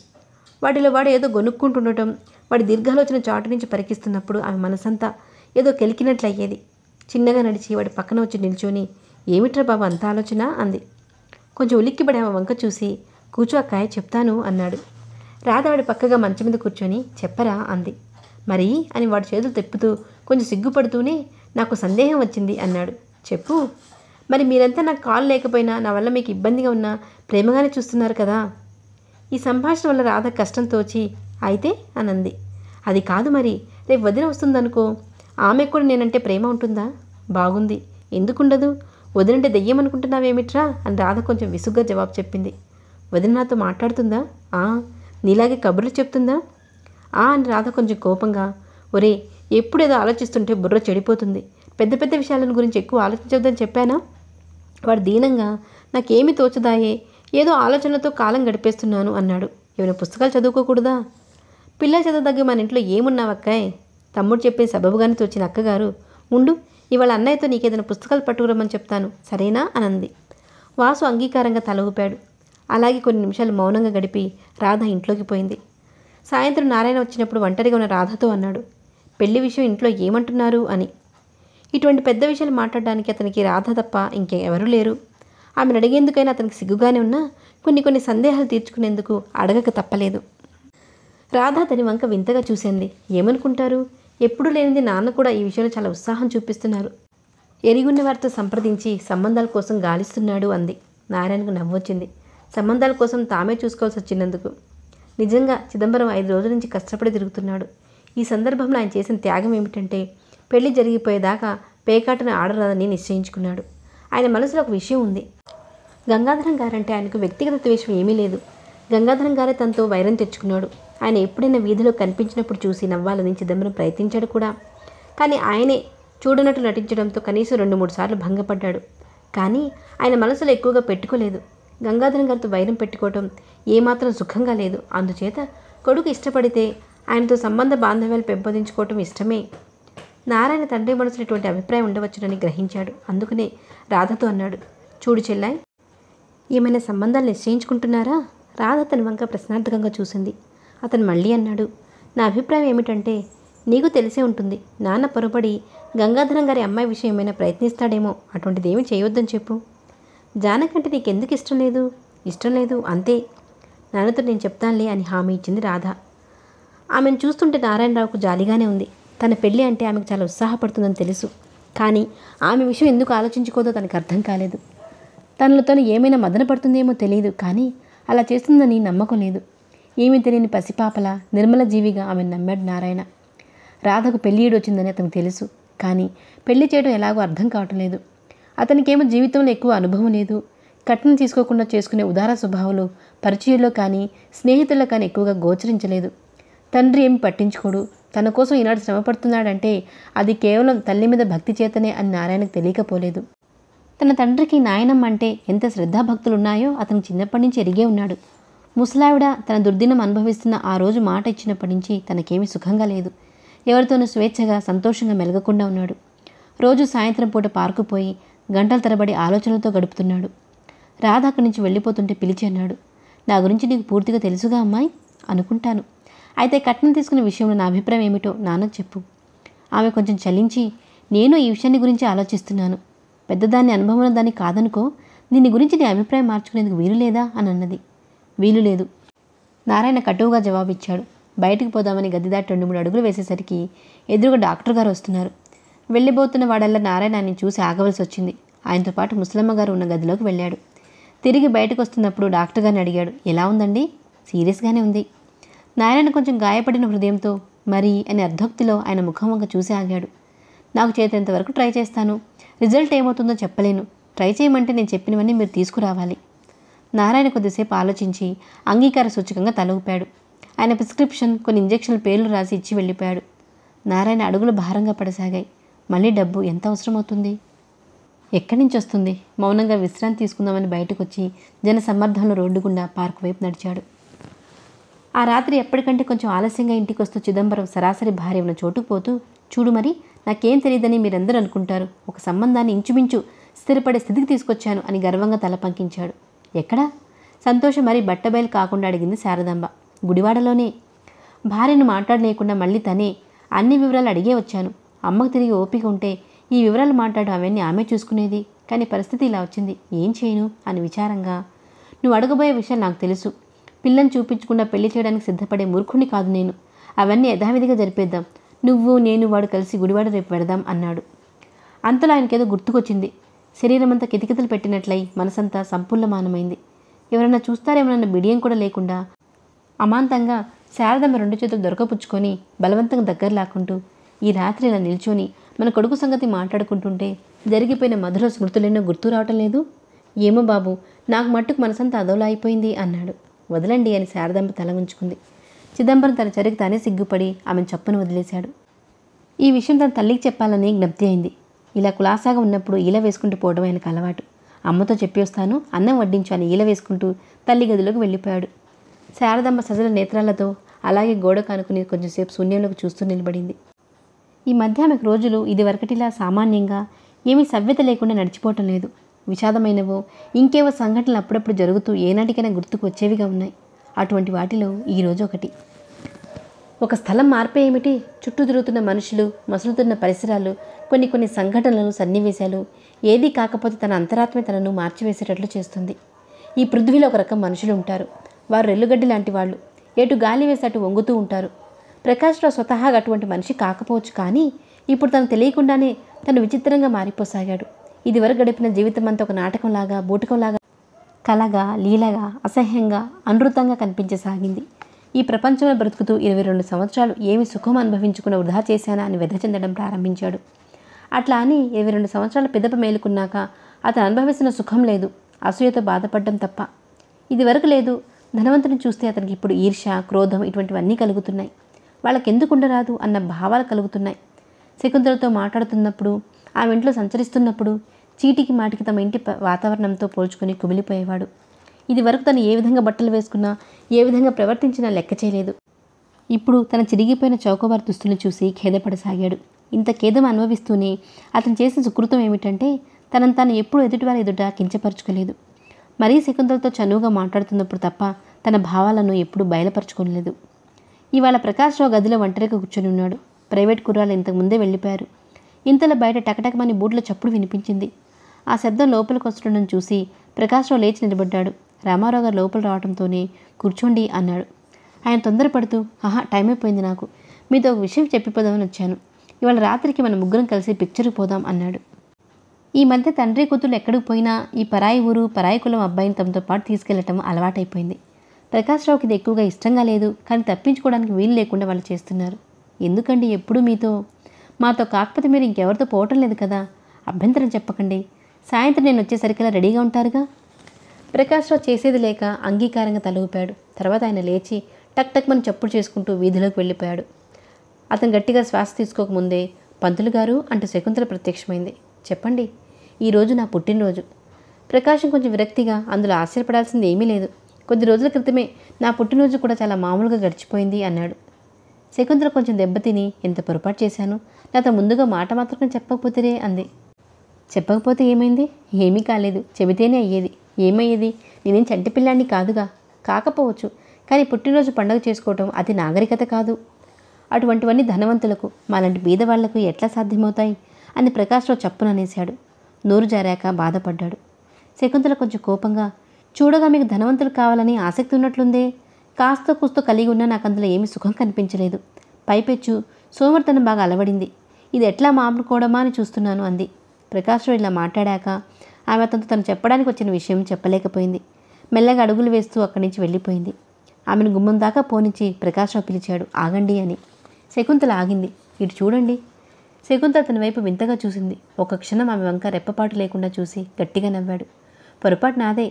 వాడిలో వాడు ఏదో గొనుక్కుంటుండటం వాడి దీర్ఘాలోచన చాటు నుంచి పరికిస్తున్నప్పుడు ఆమె మనసంతా ఏదో కెలికినట్లు అయ్యేది చిన్నగా నడిచి వాడి పక్కన వచ్చి నిల్చొని ఏమిట్రా బాబు అంత ఆలోచన అంది కొంచెం ఉలిక్కిపడే ఆమె వంక చూసి కూర్చో అక్కాయ చెప్తాను అన్నాడు రాధవాడి పక్కగా మంచం మీద కూర్చొని చెప్పరా అంది మరి అని వాడి చేతులు తెప్పుతూ కొంచెం సిగ్గుపడుతూనే నాకు సందేహం వచ్చింది అన్నాడు చెప్పు మరి మీరంతా నాకు కాల్ లేకపోయినా నా వల్ల మీకు ఇబ్బందిగా ఉన్నా ప్రేమగానే చూస్తున్నారు కదా ఈ సంభాషణ వల్ల రాధ కష్టం తోచి అయితే అనంది అది కాదు మరి రేపు వదిన వస్తుందనుకో ఆమె కూడా నేనంటే ప్రేమ ఉంటుందా బాగుంది ఎందుకుండదు వదినంటే దెయ్యం అనుకుంటున్నావేమిట్రా అని రాధ కొంచెం విసుగ్గా జవాబు చెప్పింది వదిన నాతో మాట్లాడుతుందా నీలాగే కబుర్లు చెప్తుందా ఆ అని రాధ కొంచెం కోపంగా ఒరే ఎప్పుడేదో ఆలోచిస్తుంటే బుర్ర చెడిపోతుంది పెద్ద పెద్ద విషయాలను గురించి ఎక్కువ ఆలోచించవద్దని చెప్పానా వాడు దీనంగా నాకేమి తోచదాయే ఏదో ఆలోచనలతో కాలం గడిపేస్తున్నాను అన్నాడు ఏమైనా పుస్తకాలు చదువుకోకూడదా పిల్ల చదవదగ్గ మన ఇంట్లో ఏమున్నావక్కాయ్ తమ్ముడు చెప్పే సబబుగానే తోచిన అక్కగారు ఉండు ఇవాళ అన్నయ్యతో నీకేదైనా పుస్తకాలు పట్టుకురమ్మని చెప్తాను సరేనా అనంది వాసు అంగీకారంగా తల ఊపాడు అలాగే కొన్ని నిమిషాలు మౌనంగా గడిపి రాధ ఇంట్లోకి పోయింది సాయంత్రం నారాయణ వచ్చినప్పుడు ఒంటరిగా ఉన్న రాధతో అన్నాడు పెళ్లి విషయం ఇంట్లో ఏమంటున్నారు అని ఇటువంటి పెద్ద విషయాలు మాట్లాడడానికి అతనికి రాధ తప్ప ఇంకెవరూ లేరు ఆమెను అడిగేందుకైనా అతనికి సిగ్గుగానే ఉన్నా కొన్ని కొన్ని సందేహాలు తీర్చుకునేందుకు అడగక తప్పలేదు రాధ అతని వంక వింతగా చూసింది ఏమనుకుంటారు ఎప్పుడు లేనిది నాన్న కూడా ఈ విషయంలో చాలా ఉత్సాహం చూపిస్తున్నారు ఎరిగున్న వారితో సంప్రదించి సంబంధాల కోసం గాలిస్తున్నాడు అంది నారాయణకు నవ్వొచ్చింది సంబంధాల కోసం తామే చూసుకోవాల్సి వచ్చినందుకు నిజంగా చిదంబరం ఐదు రోజుల నుంచి కష్టపడి తిరుగుతున్నాడు ఈ సందర్భంలో ఆయన చేసిన త్యాగం ఏమిటంటే పెళ్లి జరిగిపోయేదాకా పేకాటను ఆడరాదని నిశ్చయించుకున్నాడు ఆయన మనసులో ఒక విషయం ఉంది గంగాధరం గారంటే ఆయనకు వ్యక్తిగత ద్వేషం ఏమీ లేదు గంగాధరం గారే తనతో వైరం తెచ్చుకున్నాడు ఆయన ఎప్పుడైనా వీధిలో కనిపించినప్పుడు చూసి నవ్వాలని చిదంబరం ప్రయత్నించాడు కూడా కానీ ఆయనే చూడనట్టు నటించడంతో కనీసం రెండు మూడు సార్లు భంగపడ్డాడు కానీ ఆయన మనసులో ఎక్కువగా పెట్టుకోలేదు గంగాధరం గారితో వైరం పెట్టుకోవటం ఏమాత్రం సుఖంగా లేదు అందుచేత కొడుకు ఇష్టపడితే ఆయనతో సంబంధ బాంధవ్యాలు పెంపొందించుకోవటం ఇష్టమే నారాయణ తండ్రి మనసులో ఇటువంటి అభిప్రాయం ఉండవచ్చునని గ్రహించాడు అందుకనే రాధతో అన్నాడు చూడు చెల్లాయి ఏమైనా సంబంధాలు నిశ్చయించుకుంటున్నారా రాధ తన వంక ప్రశ్నార్థకంగా చూసింది అతను మళ్ళీ అన్నాడు నా అభిప్రాయం ఏమిటంటే నీకు తెలిసే ఉంటుంది నాన్న పొరపడి గంగాధరం గారి అమ్మాయి విషయం ఏమైనా ప్రయత్నిస్తాడేమో అటువంటిది చేయొద్దని చెప్పు జానకంటే నీకెందుకు ఇష్టం లేదు ఇష్టం లేదు అంతే నాన్నతో నేను చెప్తానులే అని హామీ ఇచ్చింది రాధ ఆమెను చూస్తుంటే నారాయణరావుకు జాలిగానే ఉంది తన పెళ్ళి అంటే ఆమెకు చాలా ఉత్సాహపడుతుందని తెలుసు కానీ ఆమె విషయం ఎందుకు ఆలోచించుకోదో తనకు అర్థం కాలేదు తనలో తను ఏమైనా మదన పడుతుందేమో తెలియదు కానీ అలా చేస్తుందని నమ్మకం లేదు ఏమీ తెలియని పసిపాపల నిర్మల జీవిగా ఆమెను నమ్మాడు నారాయణ రాధకు పెళ్ళి వచ్చిందని అతనికి తెలుసు కానీ పెళ్లి చేయడం ఎలాగో అర్థం కావటం లేదు అతనికేమో జీవితంలో ఎక్కువ అనుభవం లేదు కట్నం తీసుకోకుండా చేసుకునే ఉదార స్వభావాలు పరిచయంలో కానీ స్నేహితుల్లో కానీ ఎక్కువగా గోచరించలేదు తండ్రి ఏమి పట్టించుకోడు తన కోసం ఈనాడు శ్రమపడుతున్నాడంటే అది కేవలం తల్లి మీద భక్తి చేతనే అని నారాయణకు తెలియకపోలేదు తన తండ్రికి నాయనమ్మ అంటే ఎంత శ్రద్ధాభక్తులున్నాయో అతను చిన్నప్పటి నుంచి ఎరిగే ఉన్నాడు ముసలావిడ తన దుర్దినం అనుభవిస్తున్న ఆ రోజు మాట ఇచ్చినప్పటి నుంచి తనకేమీ సుఖంగా లేదు ఎవరితోనూ స్వేచ్ఛగా సంతోషంగా మెలగకుండా ఉన్నాడు రోజు సాయంత్రం పూట పార్కు పోయి గంటల తరబడి ఆలోచనలతో గడుపుతున్నాడు రాధ అక్కడి నుంచి వెళ్ళిపోతుంటే పిలిచి అన్నాడు నా గురించి నీకు పూర్తిగా తెలుసుగా అమ్మాయి అనుకుంటాను అయితే కట్నం తీసుకున్న విషయంలో నా అభిప్రాయం ఏమిటో నాన్న చెప్పు ఆమె కొంచెం చలించి నేను ఈ విషయాన్ని గురించి ఆలోచిస్తున్నాను పెద్దదాన్ని అనుభవం దాన్ని కాదనుకో దీని గురించి నీ అభిప్రాయం మార్చుకునేందుకు వీలు లేదా అని అన్నది వీలు లేదు నారాయణ కటువుగా జవాబిచ్చాడు బయటకు పోదామని గది దాటి రెండు మూడు అడుగులు వేసేసరికి ఎదురుగా డాక్టర్ గారు వస్తున్నారు వెళ్ళిపోతున్న వాడల్లా నారాయణాన్ని చూసి ఆగవలసి వచ్చింది ఆయనతో పాటు ముసలమ్మ గారు ఉన్న గదిలోకి వెళ్ళాడు తిరిగి బయటకు వస్తున్నప్పుడు డాక్టర్ గారిని అడిగాడు ఎలా ఉందండి సీరియస్గానే ఉంది నారాయణ కొంచెం గాయపడిన హృదయంతో మరి అని అర్ధోక్తిలో ఆయన ముఖం వంక చూసి ఆగాడు నాకు చేతేంత వరకు ట్రై చేస్తాను రిజల్ట్ ఏమవుతుందో చెప్పలేను ట్రై చేయమంటే నేను చెప్పినవన్నీ మీరు తీసుకురావాలి నారాయణ కొద్దిసేపు ఆలోచించి అంగీకార సూచకంగా తలూపాడు ఆయన ప్రిస్క్రిప్షన్ కొన్ని ఇంజక్షన్లు పేర్లు రాసి ఇచ్చి వెళ్ళిపోయాడు నారాయణ అడుగులు భారంగా పడసాగాయి మళ్ళీ డబ్బు ఎంత అవసరమవుతుంది ఎక్కడి నుంచి వస్తుంది మౌనంగా విశ్రాంతి తీసుకుందామని బయటకు వచ్చి జన సమ్మర్ధంలో రోడ్డు గుండా పార్క్ వైపు నడిచాడు ఆ రాత్రి ఎప్పటికంటే కొంచెం ఆలస్యంగా ఇంటికి వస్తూ చిదంబరం సరాసరి భార్య ఉన్న చోటుకు పోతూ చూడు మరి నాకేం తెలియదని మీరందరూ అనుకుంటారు ఒక సంబంధాన్ని ఇంచుమించు స్థిరపడే స్థితికి తీసుకొచ్చాను అని గర్వంగా తల పంకించాడు ఎక్కడా సంతోషం మరి బట్టబయలు కాకుండా అడిగింది శారదాంబ గుడివాడలోనే భార్యను మాట్లాడలేకుండా మళ్ళీ తనే అన్ని వివరాలు అడిగే వచ్చాను అమ్మకు తిరిగి ఓపిక ఉంటే ఈ వివరాలు మాట్లాడు అవన్నీ ఆమె చూసుకునేది కానీ పరిస్థితి ఇలా వచ్చింది ఏం చేయను అని విచారంగా నువ్వు అడగబోయే విషయం నాకు తెలుసు పిల్లని చూపించకుండా పెళ్లి చేయడానికి సిద్ధపడే మూర్ఖుని కాదు నేను అవన్నీ యథావిధిగా జరిపేద్దాం నువ్వు నేను వాడు కలిసి గుడివాడ రేపు పెడదాం అన్నాడు అంతలో ఆయనకేదో గుర్తుకొచ్చింది శరీరమంతా కితికితలు పెట్టినట్లయి మనసంతా సంపూర్ణమానమైంది ఎవరన్నా చూస్తారేమోనన్న బిడియం కూడా లేకుండా అమాంతంగా శారదమ్మ రెండు చేతులు దొరకపుచ్చుకొని బలవంతంగా దగ్గర లాక్కుంటూ ఈ రాత్రి ఇలా నిల్చొని మన కొడుకు సంగతి మాట్లాడుకుంటుంటే జరిగిపోయిన మధుర స్మృతులెన్నో గుర్తు రావటం లేదు ఏమో బాబు నాకు మట్టుకు మనసంతా అదోలా అయిపోయింది అన్నాడు వదలండి అని శారదాంబ తల ఉంచుకుంది చిదంబరం తన చరికి తానే సిగ్గుపడి ఆమె చప్పును వదిలేశాడు ఈ విషయం తన తల్లికి చెప్పాలని జ్ఞప్తి అయింది ఇలా కులాసాగా ఉన్నప్పుడు ఈల వేసుకుంటూ పోవడం ఆయనకు అలవాటు అమ్మతో చెప్పి వస్తాను అన్నం వడ్డించు అని ఈల వేసుకుంటూ తల్లి గదిలోకి వెళ్ళిపోయాడు శారదమ్మ సజల నేత్రాలతో అలాగే గోడ కానుకుని కొంచెంసేపు శూన్యంలోకి చూస్తూ నిలబడింది ఈ మధ్య రోజులు ఇదివరకటిలా సామాన్యంగా ఏమీ సవ్యత లేకుండా నడిచిపోవటం లేదు విషాదమైనవో ఇంకేవో సంఘటనలు అప్పుడప్పుడు జరుగుతూ ఏనాటికైనా గుర్తుకు వచ్చేవిగా ఉన్నాయి అటువంటి వాటిలో ఈరోజు ఒకటి ఒక స్థలం మార్పే ఏమిటి చుట్టూ తిరుగుతున్న మనుషులు మసులుతున్న పరిసరాలు కొన్ని కొన్ని సంఘటనలు సన్నివేశాలు ఏదీ కాకపోతే తన అంతరాత్మే తనను మార్చివేసేటట్లు చేస్తుంది ఈ పృథ్వీలో ఒక రకం మనుషులు ఉంటారు వారు రెల్లుగడ్డి లాంటి వాళ్ళు ఎటు గాలి వేసి అటు వంగుతూ ఉంటారు ప్రకాష్ స్వతహాగా అటువంటి మనిషి కాకపోవచ్చు కానీ ఇప్పుడు తను తెలియకుండానే తను విచిత్రంగా మారిపోసాగాడు ఇదివరకు గడిపిన జీవితం అంతా ఒక నాటకంలాగా బూటకంలాగా కలగా లీలగా అసహ్యంగా అనృతంగా కనిపించసాగింది ఈ ప్రపంచంలో బ్రతుకుతూ ఇరవై రెండు సంవత్సరాలు ఏమి సుఖం అనుభవించుకున్న వృధా చేశానా అని వ్యధ చెందడం ప్రారంభించాడు అట్లా అని ఇరవై రెండు సంవత్సరాల పెదప మేలుకున్నాక అతను అనుభవిస్తున్న సుఖం లేదు అసూయతో బాధపడడం తప్ప ఇది వరకు లేదు ధనవంతుని చూస్తే అతనికి ఇప్పుడు ఈర్ష క్రోధం ఇటువంటివన్నీ కలుగుతున్నాయి వాళ్ళకి ఎందుకు ఉండరాదు అన్న భావాలు కలుగుతున్నాయి శకుంతలతో మాట్లాడుతున్నప్పుడు ఆ ఇంట్లో సంచరిస్తున్నప్పుడు చీటికి మాటికి తమ ఇంటి వాతావరణంతో పోల్చుకొని కుమిలిపోయేవాడు ఇది వరకు తను ఏ విధంగా బట్టలు వేసుకున్నా ఏ విధంగా ప్రవర్తించినా లెక్క చేయలేదు ఇప్పుడు తన చిరిగిపోయిన చౌకబార్ దుస్తులు చూసి ఖేదపడసాగాడు ఇంత ఖేదం అనుభవిస్తూనే అతను చేసిన సుకృతం ఏమిటంటే తనను తాను ఎప్పుడూ ఎదుటివారి ఎదుట కించపరచుకోలేదు మరీ శకుంతలతో చనువుగా మాట్లాడుతున్నప్పుడు తప్ప తన భావాలను ఎప్పుడూ బయలుపరచుకోలేదు ఇవాళ ప్రకాశ్రావు గదిలో ఒంటరిగా కూర్చొని ఉన్నాడు ప్రైవేట్ కుర్రాలు ఇంతకుముందే వెళ్ళిపోయారు ఇంతలో బయట టకటకమని బూట్ల చప్పుడు వినిపించింది ఆ శబ్దం లోపలికి వస్తుండడం చూసి ప్రకాశ్రావు లేచి నిలబడ్డాడు రామారావు గారు లోపల రావడంతోనే కూర్చోండి అన్నాడు ఆయన తొందరపడుతూ ఆహా టైం అయిపోయింది నాకు మీతో ఒక విషయం చెప్పిపోదామని వచ్చాను ఇవాళ రాత్రికి మన ముగ్గురం కలిసి పిక్చర్కి పోదాం అన్నాడు ఈ మధ్య తండ్రి కూతురు ఎక్కడికి పోయినా ఈ పరాయి ఊరు పరాయి కులం అబ్బాయిని తమతో పాటు తీసుకెళ్లటం అలవాటైపోయింది ప్రకాష్ రావుకి ఇది ఎక్కువగా ఇష్టంగా లేదు కానీ తప్పించుకోవడానికి వీలు లేకుండా వాళ్ళు చేస్తున్నారు ఎందుకండి ఎప్పుడు మీతో మాతో కాకపోతే మీరు ఇంకెవరితో పోవటం లేదు కదా అభ్యంతరం చెప్పకండి సాయంత్రం నేను వచ్చేసరికల్లా రెడీగా ఉంటారుగా ప్రకాశ్రావు చేసేది లేక అంగీకారంగా తలగిపోయాడు తర్వాత ఆయన లేచి టక్ టక్ మనం చప్పుడు చేసుకుంటూ వీధిలోకి వెళ్ళిపోయాడు అతను గట్టిగా శ్వాస తీసుకోకముందే పంతులు గారు అంటూ శకుంతల ప్రత్యక్షమైంది చెప్పండి ఈరోజు నా పుట్టినరోజు ప్రకాశం కొంచెం విరక్తిగా అందులో ఆశ్చర్యపడాల్సింది ఏమీ లేదు కొద్ది రోజుల క్రితమే నా పుట్టినరోజు కూడా చాలా మామూలుగా గడిచిపోయింది అన్నాడు శకుంతల కొంచెం దెబ్బతిని ఎంత పొరపాటు చేశాను నాతో ముందుగా మాట మాత్రం చెప్పకపోతేనే అంది చెప్పకపోతే ఏమైంది ఏమీ కాలేదు చెబితేనే అయ్యేది ఏమయ్యేది నేనేం చంటి పిల్లాన్ని కాదుగా కాకపోవచ్చు కానీ పుట్టినరోజు పండుగ చేసుకోవటం అది నాగరికత కాదు అటువంటివన్నీ ధనవంతులకు మాలాంటి బీదవాళ్లకు ఎట్లా సాధ్యమవుతాయి అని ప్రకాశ్రావు చప్పుననేశాడు నోరు జారాక బాధపడ్డాడు శకుంతల కొంచెం కోపంగా చూడగా మీకు ధనవంతులు కావాలని ఆసక్తి ఉన్నట్లుందే కాస్త కూస్తో కలిగి ఉన్నా నాకు అందులో ఏమీ సుఖం కనిపించలేదు పైపెచ్చు సోమర్తనం బాగా అలవడింది ఇది ఎట్లా మాపుకోవడమా అని చూస్తున్నాను అంది ప్రకాశ్రావు ఇలా మాట్లాడాక ఆమె అతను తను చెప్పడానికి వచ్చిన విషయం చెప్పలేకపోయింది మెల్లగా అడుగులు వేస్తూ అక్కడి నుంచి వెళ్ళిపోయింది ఆమెను గుమ్మం దాకా పోనిచ్చి ప్రకాశ్రావు పిలిచాడు ఆగండి అని శకుంతల ఆగింది ఇటు చూడండి శకుంతల తన వైపు వింతగా చూసింది ఒక క్షణం ఆమె వంక రెప్పపాటు లేకుండా చూసి గట్టిగా నవ్వాడు పొరపాటు నాదే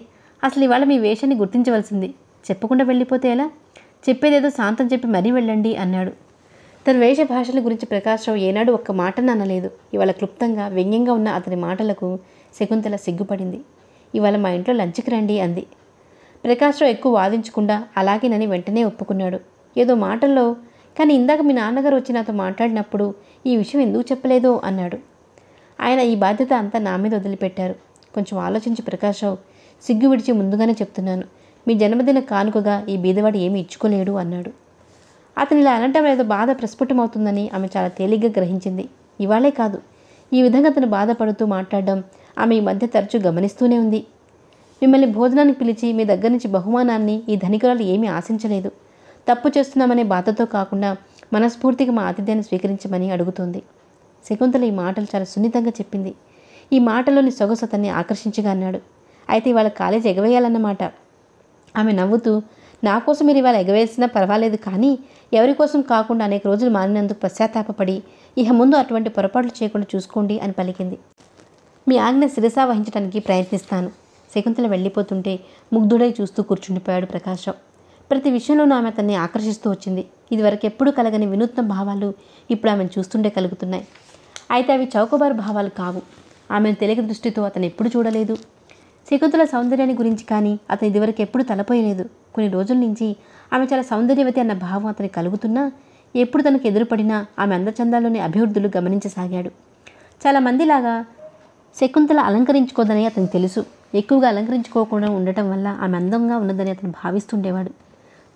అసలు ఇవాళ మీ వేషాన్ని గుర్తించవలసింది చెప్పకుండా వెళ్ళిపోతే ఎలా చెప్పేదేదో శాంతం చెప్పి మరీ వెళ్ళండి అన్నాడు తన వేష భాషల గురించి ప్రకాశం ఏనాడు ఒక్క మాటను అనలేదు ఇవాళ క్లుప్తంగా వ్యంగ్యంగా ఉన్న అతని మాటలకు శకుంతల సిగ్గుపడింది ఇవాళ మా ఇంట్లో లంచ్కి రండి అంది ప్రకాశరావు ఎక్కువ వాదించకుండా అలాగేనని వెంటనే ఒప్పుకున్నాడు ఏదో మాటల్లో కానీ ఇందాక మీ నాన్నగారు వచ్చి నాతో మాట్లాడినప్పుడు ఈ విషయం ఎందుకు చెప్పలేదో అన్నాడు ఆయన ఈ బాధ్యత అంతా నా మీద వదిలిపెట్టారు కొంచెం ఆలోచించి ప్రకాశరావు సిగ్గు విడిచి ముందుగానే చెప్తున్నాను మీ జన్మదిన కానుకగా ఈ బీదవాడు ఏమి ఇచ్చుకోలేడు అన్నాడు అతను ఇలా అనటం ఏదో బాధ ప్రస్ఫుటమవుతుందని ఆమె చాలా తేలిగ్గా గ్రహించింది ఇవాళే కాదు ఈ విధంగా అతను బాధపడుతూ మాట్లాడడం ఆమె ఈ మధ్య తరచూ గమనిస్తూనే ఉంది మిమ్మల్ని భోజనానికి పిలిచి మీ దగ్గర నుంచి బహుమానాన్ని ఈ ధనికురాలు ఏమీ ఆశించలేదు తప్పు చేస్తున్నామనే బాధతో కాకుండా మనస్ఫూర్తిగా మా ఆతిథ్యాన్ని స్వీకరించమని అడుగుతోంది శకుంతల ఈ మాటలు చాలా సున్నితంగా చెప్పింది ఈ మాటలోని సొగసు అతన్ని ఆకర్షించగా అన్నాడు అయితే ఇవాళ కాలేజ్ ఎగవేయాలన్నమాట ఆమె నవ్వుతూ నా కోసం మీరు ఇవాళ ఎగవేసినా పర్వాలేదు కానీ ఎవరి కోసం కాకుండా అనేక రోజులు మానినందుకు పశ్చాత్తాపడి ఇహ ముందు అటువంటి పొరపాట్లు చేయకుండా చూసుకోండి అని పలికింది మీ ఆజ్ఞ శిరసా వహించడానికి ప్రయత్నిస్తాను శకుంతల వెళ్ళిపోతుంటే ముగ్ధుడై చూస్తూ కూర్చుండిపోయాడు ప్రకాశం ప్రతి విషయంలోనూ ఆమె అతన్ని ఆకర్షిస్తూ వచ్చింది ఇదివరకు ఎప్పుడు కలగని వినూత్న భావాలు ఇప్పుడు ఆమెను చూస్తుంటే కలుగుతున్నాయి అయితే అవి చౌకబారు భావాలు కావు ఆమెను తెలియక దృష్టితో అతను ఎప్పుడు చూడలేదు శకుంతల సౌందర్యాన్ని గురించి కానీ అతను ఇదివరకు ఎప్పుడు తలపోయలేదు కొన్ని రోజుల నుంచి ఆమె చాలా సౌందర్యవతి అన్న భావం అతని కలుగుతున్నా ఎప్పుడు తనకు ఎదురుపడినా ఆమె అందచందాల్లోని అభివృద్ధులు గమనించసాగాడు చాలామందిలాగా శకుంతల అలంకరించుకోదని అతనికి తెలుసు ఎక్కువగా అలంకరించుకోకుండా ఉండటం వల్ల ఆమె అందంగా ఉన్నదని అతను భావిస్తుండేవాడు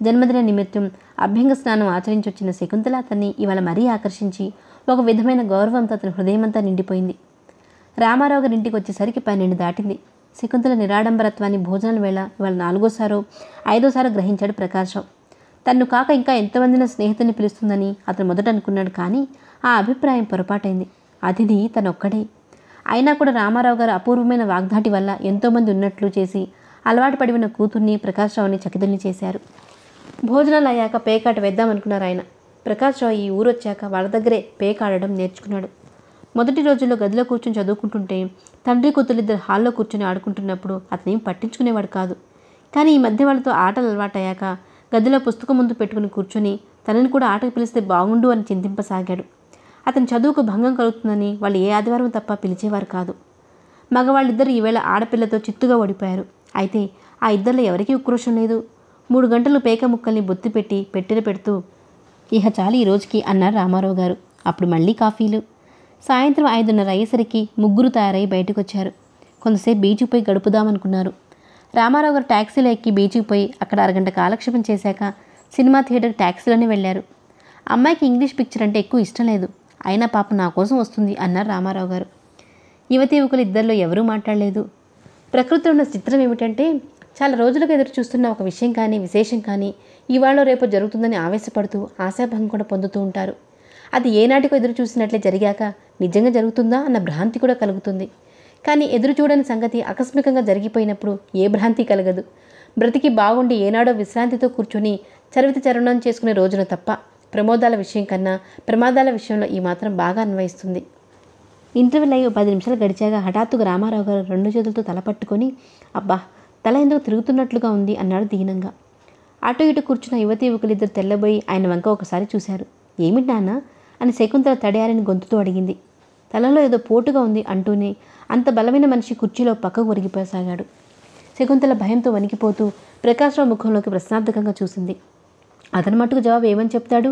జన్మదిన నిమిత్తం అభ్యంగ స్నానం ఆచరించొచ్చిన శకుంతల అతన్ని ఇవాళ మరీ ఆకర్షించి ఒక విధమైన గౌరవంతో అతని హృదయమంతా నిండిపోయింది రామారావు ఇంటికి వచ్చేసరికి పన్నెండు దాటింది శకుంతల నిరాడంబరత్వాన్ని భోజనం వేళ వాళ్ళ నాలుగోసారో ఐదోసారో గ్రహించాడు ప్రకాశం తన్ను కాక ఇంకా ఎంతమందిన స్నేహితుని పిలుస్తుందని అతను మొదట అనుకున్నాడు కానీ ఆ అభిప్రాయం పొరపాటైంది అతిథి తనొక్కడే అయినా కూడా రామారావు గారు అపూర్వమైన వాగ్దాటి వల్ల ఎంతోమంది ఉన్నట్లు చేసి అలవాటు పడి ఉన్న కూతుర్ని ప్రకాశ్రావుని చకితుల్ని చేశారు భోజనాలు అయ్యాక పేకాట వేద్దామనుకున్నారు ఆయన ప్రకాశ్రావు ఈ ఊరొచ్చాక వాళ్ళ దగ్గరే పేకాడడం నేర్చుకున్నాడు మొదటి రోజుల్లో గదిలో కూర్చొని చదువుకుంటుంటే తండ్రి కూతురిద్దరు హాల్లో కూర్చొని ఆడుకుంటున్నప్పుడు ఏం పట్టించుకునేవాడు కాదు కానీ ఈ మధ్య వాళ్ళతో ఆటలు అలవాటయ్యాక గదిలో పుస్తకం ముందు పెట్టుకుని కూర్చొని తనని కూడా ఆటకు పిలిస్తే బాగుండు అని చింతింపసాగాడు అతని చదువుకు భంగం కలుగుతుందని వాళ్ళు ఏ ఆదివారం తప్ప పిలిచేవారు కాదు మగవాళ్ళిద్దరు ఈవేళ ఆడపిల్లతో చిత్తుగా ఓడిపోయారు అయితే ఆ ఇద్దరిలో ఎవరికీ ఉక్రోషం లేదు మూడు గంటలు పేక ముక్కల్ని బొత్తి పెట్టి పెట్టిన పెడుతూ ఇహ చాలు ఈ రోజుకి అన్నారు రామారావు గారు అప్పుడు మళ్ళీ కాఫీలు సాయంత్రం ఐదున్నర అయ్యేసరికి ముగ్గురు తయారై బయటకు వచ్చారు కొంతసేపు బీచ్కి పోయి గడుపుదామనుకున్నారు రామారావు గారు ట్యాక్సీలో ఎక్కి బీచ్కి పోయి అక్కడ అరగంట కాలక్షేపం చేశాక సినిమా థియేటర్ ట్యాక్సీలోనే వెళ్ళారు అమ్మాయికి ఇంగ్లీష్ పిక్చర్ అంటే ఎక్కువ ఇష్టం లేదు అయినా పాప నా కోసం వస్తుంది అన్నారు రామారావు గారు యువతి యువకులు ఇద్దరిలో ఎవరూ మాట్లాడలేదు ప్రకృతిలో ఉన్న చిత్రం ఏమిటంటే చాలా రోజులకు ఎదురు చూస్తున్న ఒక విషయం కానీ విశేషం కానీ ఇవాళ రేపు జరుగుతుందని ఆవేశపడుతూ ఆశాభంగం కూడా పొందుతూ ఉంటారు అది ఏనాటికో ఎదురు చూసినట్లే జరిగాక నిజంగా జరుగుతుందా అన్న భ్రాంతి కూడా కలుగుతుంది కానీ ఎదురు చూడని సంగతి ఆకస్మికంగా జరిగిపోయినప్పుడు ఏ భ్రాంతి కలగదు బ్రతికి బాగుండి ఏనాడో విశ్రాంతితో కూర్చొని చరివిత చరణం చేసుకునే రోజున తప్ప ప్రమోదాల విషయం కన్నా ప్రమాదాల విషయంలో ఈ మాత్రం బాగా అన్వయిస్తుంది ఇంటర్వ్యూ అయ్యి పది నిమిషాలు గడిచాగా హఠాత్తుగా రామారావు గారు రెండు చేతులతో తలపట్టుకొని అబ్బా తల ఎందుకు తిరుగుతున్నట్లుగా ఉంది అన్నాడు దీనంగా అటు ఇటు కూర్చున్న యువతి యువకులిద్దరు తెల్లబోయి ఆయన వంక ఒకసారి చూశారు ఏమిటి నాన్న అని శకుంతల తడయాలని గొంతుతో అడిగింది తలలో ఏదో పోటుగా ఉంది అంటూనే అంత బలమైన మనిషి కుర్చీలో పక్కకు ఒరిగిపోసాగాడు శకుంతల భయంతో వణికిపోతూ ప్రకాశ్రావు ముఖంలోకి ప్రశ్నార్థకంగా చూసింది అతని మటుకు జవాబు ఏమని చెప్తాడు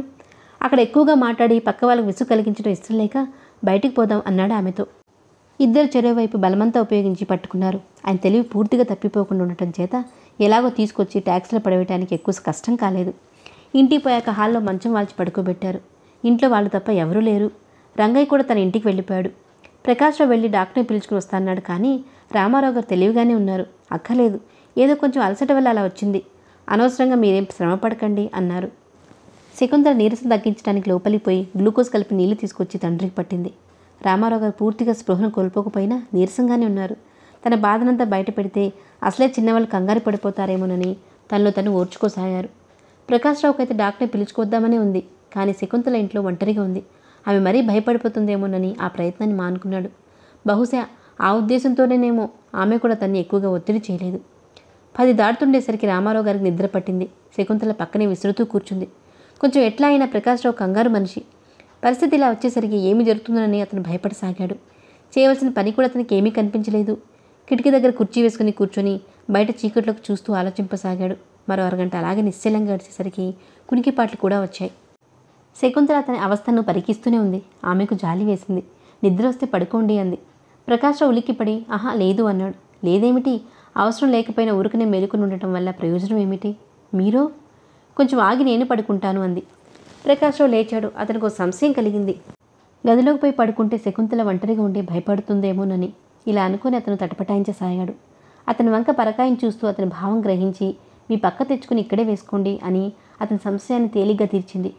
అక్కడ ఎక్కువగా మాట్లాడి పక్క వాళ్ళకు విసుగు కలిగించడం ఇష్టం లేక బయటికి పోదాం అన్నాడు ఆమెతో ఇద్దరు చెరువు వైపు బలమంతా ఉపయోగించి పట్టుకున్నారు ఆయన తెలివి పూర్తిగా తప్పిపోకుండా ఉండటం చేత ఎలాగో తీసుకొచ్చి ట్యాక్సీలో పడవేయడానికి ఎక్కువ కష్టం కాలేదు ఇంటికి పోయాక హాల్లో మంచం వాల్చి పడుకోబెట్టారు ఇంట్లో వాళ్ళు తప్ప ఎవరూ లేరు రంగయ్య కూడా తన ఇంటికి వెళ్ళిపోయాడు ప్రకాష్రావు వెళ్ళి డాక్టర్ని పిలుచుకుని వస్తాన్నాడు కానీ రామారావు గారు తెలివిగానే ఉన్నారు అక్కర్లేదు ఏదో కొంచెం అలసట వల్ల అలా వచ్చింది అనవసరంగా మీరేం శ్రమ పడకండి అన్నారు శకుంతల నీరసం తగ్గించడానికి లోపలికి పోయి గ్లూకోజ్ కలిపి నీళ్లు తీసుకొచ్చి తండ్రికి పట్టింది రామారావు గారు పూర్తిగా స్పృహను కోల్పోకపోయినా నీరసంగానే ఉన్నారు తన బాధనంతా బయట పెడితే అసలే చిన్నవాళ్ళు కంగారు పడిపోతారేమోనని తనలో తను ఓర్చుకోసాగారు ప్రకాశ్రావుకి అయితే డాక్టర్ని పిలుచుకొద్దామనే ఉంది కానీ శకుంతల ఇంట్లో ఒంటరిగా ఉంది ఆమె మరీ భయపడిపోతుందేమోనని ఆ ప్రయత్నాన్ని మానుకున్నాడు బహుశా ఆ ఉద్దేశంతోనేమో ఆమె కూడా తన్ని ఎక్కువగా ఒత్తిడి చేయలేదు పది దాటుతుండేసరికి రామారావు గారికి నిద్ర పట్టింది శకుంతల పక్కనే విసురుతూ కూర్చుంది కొంచెం ఎట్లా అయినా ప్రకాశ్రావు కంగారు మనిషి పరిస్థితి ఇలా వచ్చేసరికి ఏమి జరుగుతుందని అతను భయపడసాగాడు చేయవలసిన పని కూడా అతనికి ఏమీ కనిపించలేదు కిటికీ దగ్గర కుర్చీ వేసుకుని కూర్చొని బయట చీకట్లోకి చూస్తూ ఆలోచింపసాగాడు మరో అరగంట అలాగే నిశ్చలంగా గడిచేసరికి కునికిపాట్లు కూడా వచ్చాయి శకుంతల అతని అవస్థను పరికిస్తూనే ఉంది ఆమెకు జాలి వేసింది నిద్ర వస్తే పడుకోండి అంది ప్రకాశ ఉలిక్కిపడి ఆహా లేదు అన్నాడు లేదేమిటి అవసరం లేకపోయినా ఊరికనే మెలుకుని ఉండటం వల్ల ప్రయోజనం ఏమిటి మీరు కొంచెం ఆగి నేను పడుకుంటాను అంది ప్రకాశ్రావు లేచాడు అతనికి సంశయం కలిగింది గదిలోకి పోయి పడుకుంటే శకుంతల ఒంటరిగా ఉండి భయపడుతుందేమోనని ఇలా అనుకుని అతను తటపటాయించసాగాడు అతని వంక పరకాయం చూస్తూ అతని భావం గ్రహించి మీ పక్క తెచ్చుకుని ఇక్కడే వేసుకోండి అని అతని సంశయాన్ని తేలిగ్గా తీర్చింది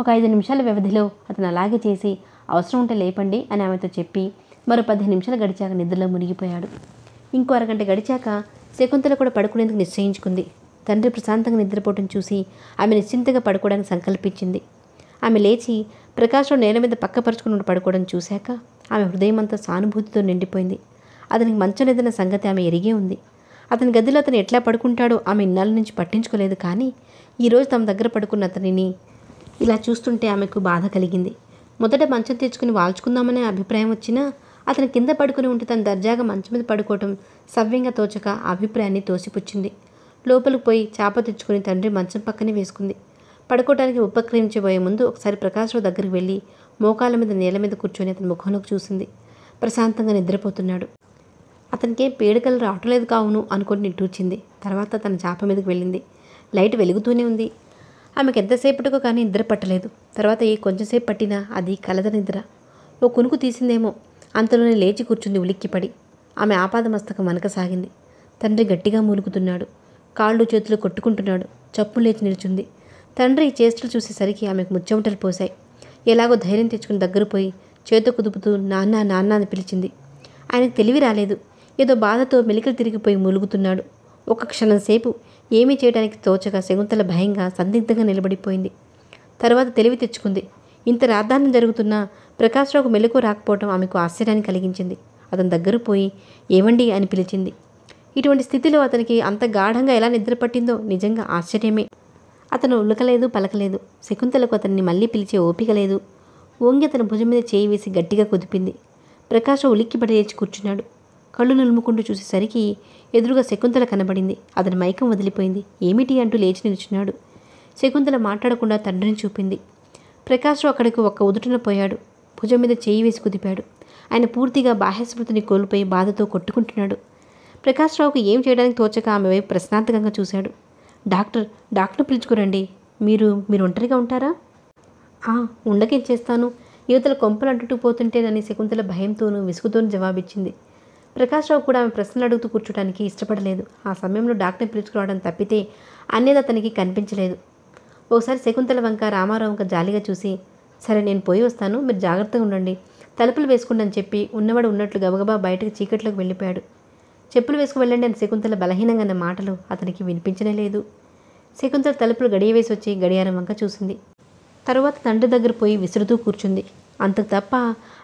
ఒక ఐదు నిమిషాల వ్యవధిలో అతను అలాగే చేసి అవసరం ఉంటే లేపండి అని ఆమెతో చెప్పి మరో పది నిమిషాలు గడిచాక నిద్రలో మునిగిపోయాడు ఇంకో అరగంట గడిచాక శకుంతల కూడా పడుకునేందుకు నిశ్చయించుకుంది తండ్రి ప్రశాంతంగా నిద్రపోవటం చూసి ఆమె నిశ్చింతగా పడుకోవడానికి సంకల్పించింది ఆమె లేచి ప్రకాశం నేల మీద పక్కపరుచుకుని పడుకోవడం చూశాక ఆమె హృదయమంతా సానుభూతితో నిండిపోయింది అతనికి మంచం లేదన్న సంగతి ఆమె ఎరిగే ఉంది అతని గదిలో అతను ఎట్లా పడుకుంటాడో ఆమె ఇన్నాళ్ళ నుంచి పట్టించుకోలేదు కానీ ఈరోజు తమ దగ్గర పడుకున్న అతనిని ఇలా చూస్తుంటే ఆమెకు బాధ కలిగింది మొదట మంచం తెచ్చుకుని వాల్చుకుందామనే అభిప్రాయం వచ్చినా అతను కింద పడుకుని ఉంటే తన దర్జాగా మంచం మీద పడుకోవటం సవ్యంగా తోచక అభిప్రాయాన్ని తోసిపుచ్చింది లోపలికి పోయి చేప తెచ్చుకుని తండ్రి మంచం పక్కనే వేసుకుంది పడుకోవడానికి ఉపక్రమించబోయే ముందు ఒకసారి ప్రకాశ్రావు దగ్గరికి వెళ్ళి మోకాల మీద నేల మీద కూర్చొని అతని ముఖంలోకి చూసింది ప్రశాంతంగా నిద్రపోతున్నాడు అతనికే పేడకలు రావట్లేదు కావును అనుకుని నిట్టూర్చింది తర్వాత తన చాప మీదకి వెళ్ళింది లైట్ వెలుగుతూనే ఉంది ఆమెకు ఎంతసేపటికో కానీ నిద్ర పట్టలేదు తర్వాత ఏ కొంచెంసేపు పట్టినా అది కలద నిద్ర ఓ కునుకు తీసిందేమో అంతలోనే లేచి కూర్చుంది ఉలిక్కిపడి ఆమె ఆపాదమస్తకం వనకసాగింది తండ్రి గట్టిగా మూలుగుతున్నాడు కాళ్ళు చేతులు కొట్టుకుంటున్నాడు చప్పు లేచి నిల్చుంది తండ్రి చేష్టలు చూసేసరికి ఆమెకు ముచ్చమటలు పోశాయి ఎలాగో ధైర్యం తెచ్చుకుని దగ్గర పోయి చేత కుదుపుతూ నాన్న నాన్న అని పిలిచింది ఆయనకు తెలివి రాలేదు ఏదో బాధతో మెలికలు తిరిగిపోయి మూలుగుతున్నాడు ఒక క్షణం సేపు ఏమీ చేయడానికి తోచక శకుంతల భయంగా సందిగ్ధంగా నిలబడిపోయింది తర్వాత తెలివి తెచ్చుకుంది ఇంత రాద్ధాంతం జరుగుతున్నా ప్రకాశ్రావుకు మెలకు రాకపోవడం ఆమెకు ఆశ్చర్యాన్ని కలిగించింది అతని దగ్గర పోయి ఏమండి అని పిలిచింది ఇటువంటి స్థితిలో అతనికి అంత గాఢంగా ఎలా నిద్ర పట్టిందో నిజంగా ఆశ్చర్యమే అతను ఉలకలేదు పలకలేదు శకుంతలకు అతన్ని మళ్ళీ పిలిచే ఓపిక లేదు ఓంగి అతని భుజం మీద చేయి వేసి గట్టిగా కుదిపింది ప్రకాశం ఉలిక్కి లేచి కూర్చున్నాడు కళ్ళు నులుముకుంటూ చూసేసరికి ఎదురుగా శకుంతల కనబడింది అతని మైకం వదిలిపోయింది ఏమిటి అంటూ లేచి నిల్చున్నాడు శకుంతల మాట్లాడకుండా తండ్రిని చూపింది ప్రకాశ్రావు అక్కడికి ఒక్క ఉదుటన పోయాడు భుజం మీద చేయి వేసి కుదిపాడు ఆయన పూర్తిగా బాహ్యస్మృతిని కోల్పోయి బాధతో కొట్టుకుంటున్నాడు ప్రకాశ్రావుకు ఏం చేయడానికి తోచక ఆమె వైపు ప్రశ్నార్థకంగా చూశాడు డాక్టర్ డాక్టర్ పిలుచుకురండి మీరు మీరు ఒంటరిగా ఉంటారా ఉండకేం చేస్తాను యువతల కొంపలు అంటుకుపోతుంటేనని శకుంతల భయంతోనూ విసుగుతోనూ జవాబిచ్చింది ప్రకాశ్రావు కూడా ఆమె ప్రశ్నలు అడుగుతూ కూర్చోడానికి ఇష్టపడలేదు ఆ సమయంలో డాక్టర్ని పిలుచుకురావడం తప్పితే అన్నేది అతనికి కనిపించలేదు ఒకసారి శకుంతల వంక రామారావు వంక జాలిగా చూసి సరే నేను పోయి వస్తాను మీరు జాగ్రత్తగా ఉండండి తలుపులు వేసుకుండి అని చెప్పి ఉన్నవాడు ఉన్నట్లు గబగబా బయటకు చీకట్లోకి వెళ్ళిపోయాడు చెప్పులు వేసుకు వెళ్ళండి అని శకుంతల బలహీనంగా అన్న మాటలు అతనికి వినిపించనే లేదు శకుంతల తలుపులు గడియ వేసి వచ్చి గడియారం వంక చూసింది తర్వాత తండ్రి దగ్గర పోయి విసురుతూ కూర్చుంది అంతకు తప్ప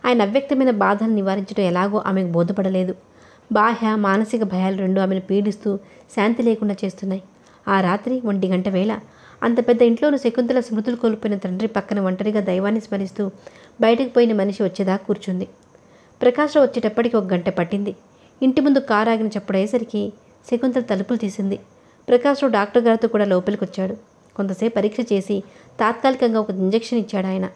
ఆయన అవ్యక్తమైన బాధను నివారించడం ఎలాగో ఆమెకు బోధపడలేదు బాహ్య మానసిక భయాలు రెండు ఆమెను పీడిస్తూ శాంతి లేకుండా చేస్తున్నాయి ఆ రాత్రి ఒంటి గంట వేళ అంత పెద్ద ఇంట్లోనూ శకుంతల స్మృతులు కోల్పోయిన తండ్రి పక్కన ఒంటరిగా దైవాన్ని స్మరిస్తూ బయటకు పోయిన మనిషి వచ్చేదా కూర్చుంది ప్రకాశం వచ్చేటప్పటికి ఒక గంట పట్టింది ఇంటి ముందు కారు ఆగిన చప్పుడయ్యేసరికి శకుంతల తలుపులు తీసింది ప్రకాశం డాక్టర్ గారితో కూడా లోపలికి వచ్చాడు కొంతసేపు పరీక్ష చేసి తాత్కాలికంగా ఒక ఇంజెక్షన్ ఇచ్చాడు ఆయన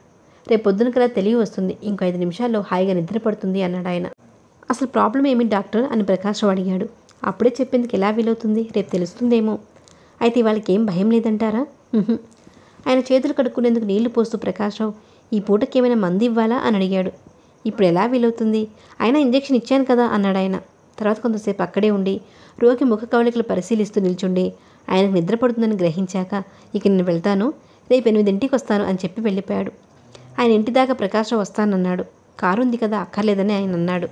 రేపొద్దున కదా తెలివి వస్తుంది ఇంకో ఐదు నిమిషాల్లో హాయిగా నిద్రపడుతుంది అన్నాడు ఆయన అసలు ప్రాబ్లం ఏమి డాక్టర్ అని ప్రకాశం అడిగాడు అప్పుడే చెప్పేందుకు ఎలా వీలవుతుంది రేపు తెలుస్తుందేమో అయితే వాళ్ళకి ఏం భయం లేదంటారా ఆయన చేతులు కడుక్కునేందుకు నీళ్లు పోస్తూ రావు ఈ పూటకి ఏమైనా మంది ఇవ్వాలా అని అడిగాడు ఇప్పుడు ఎలా వీలవుతుంది అయినా ఇంజెక్షన్ ఇచ్చాను కదా అన్నాడు ఆయన తర్వాత కొంతసేపు అక్కడే ఉండి రోగి ముఖ కవళికలు పరిశీలిస్తూ నిల్చుండి ఆయనకు నిద్ర పడుతుందని గ్రహించాక ఇక నేను వెళ్తాను రేపు ఎనిమిదింటికి వస్తాను అని చెప్పి వెళ్ళిపోయాడు ఆయన ఇంటి దాకా ప్రకాశం వస్తానన్నాడు కారుంది కదా అక్కర్లేదని ఆయన అన్నాడు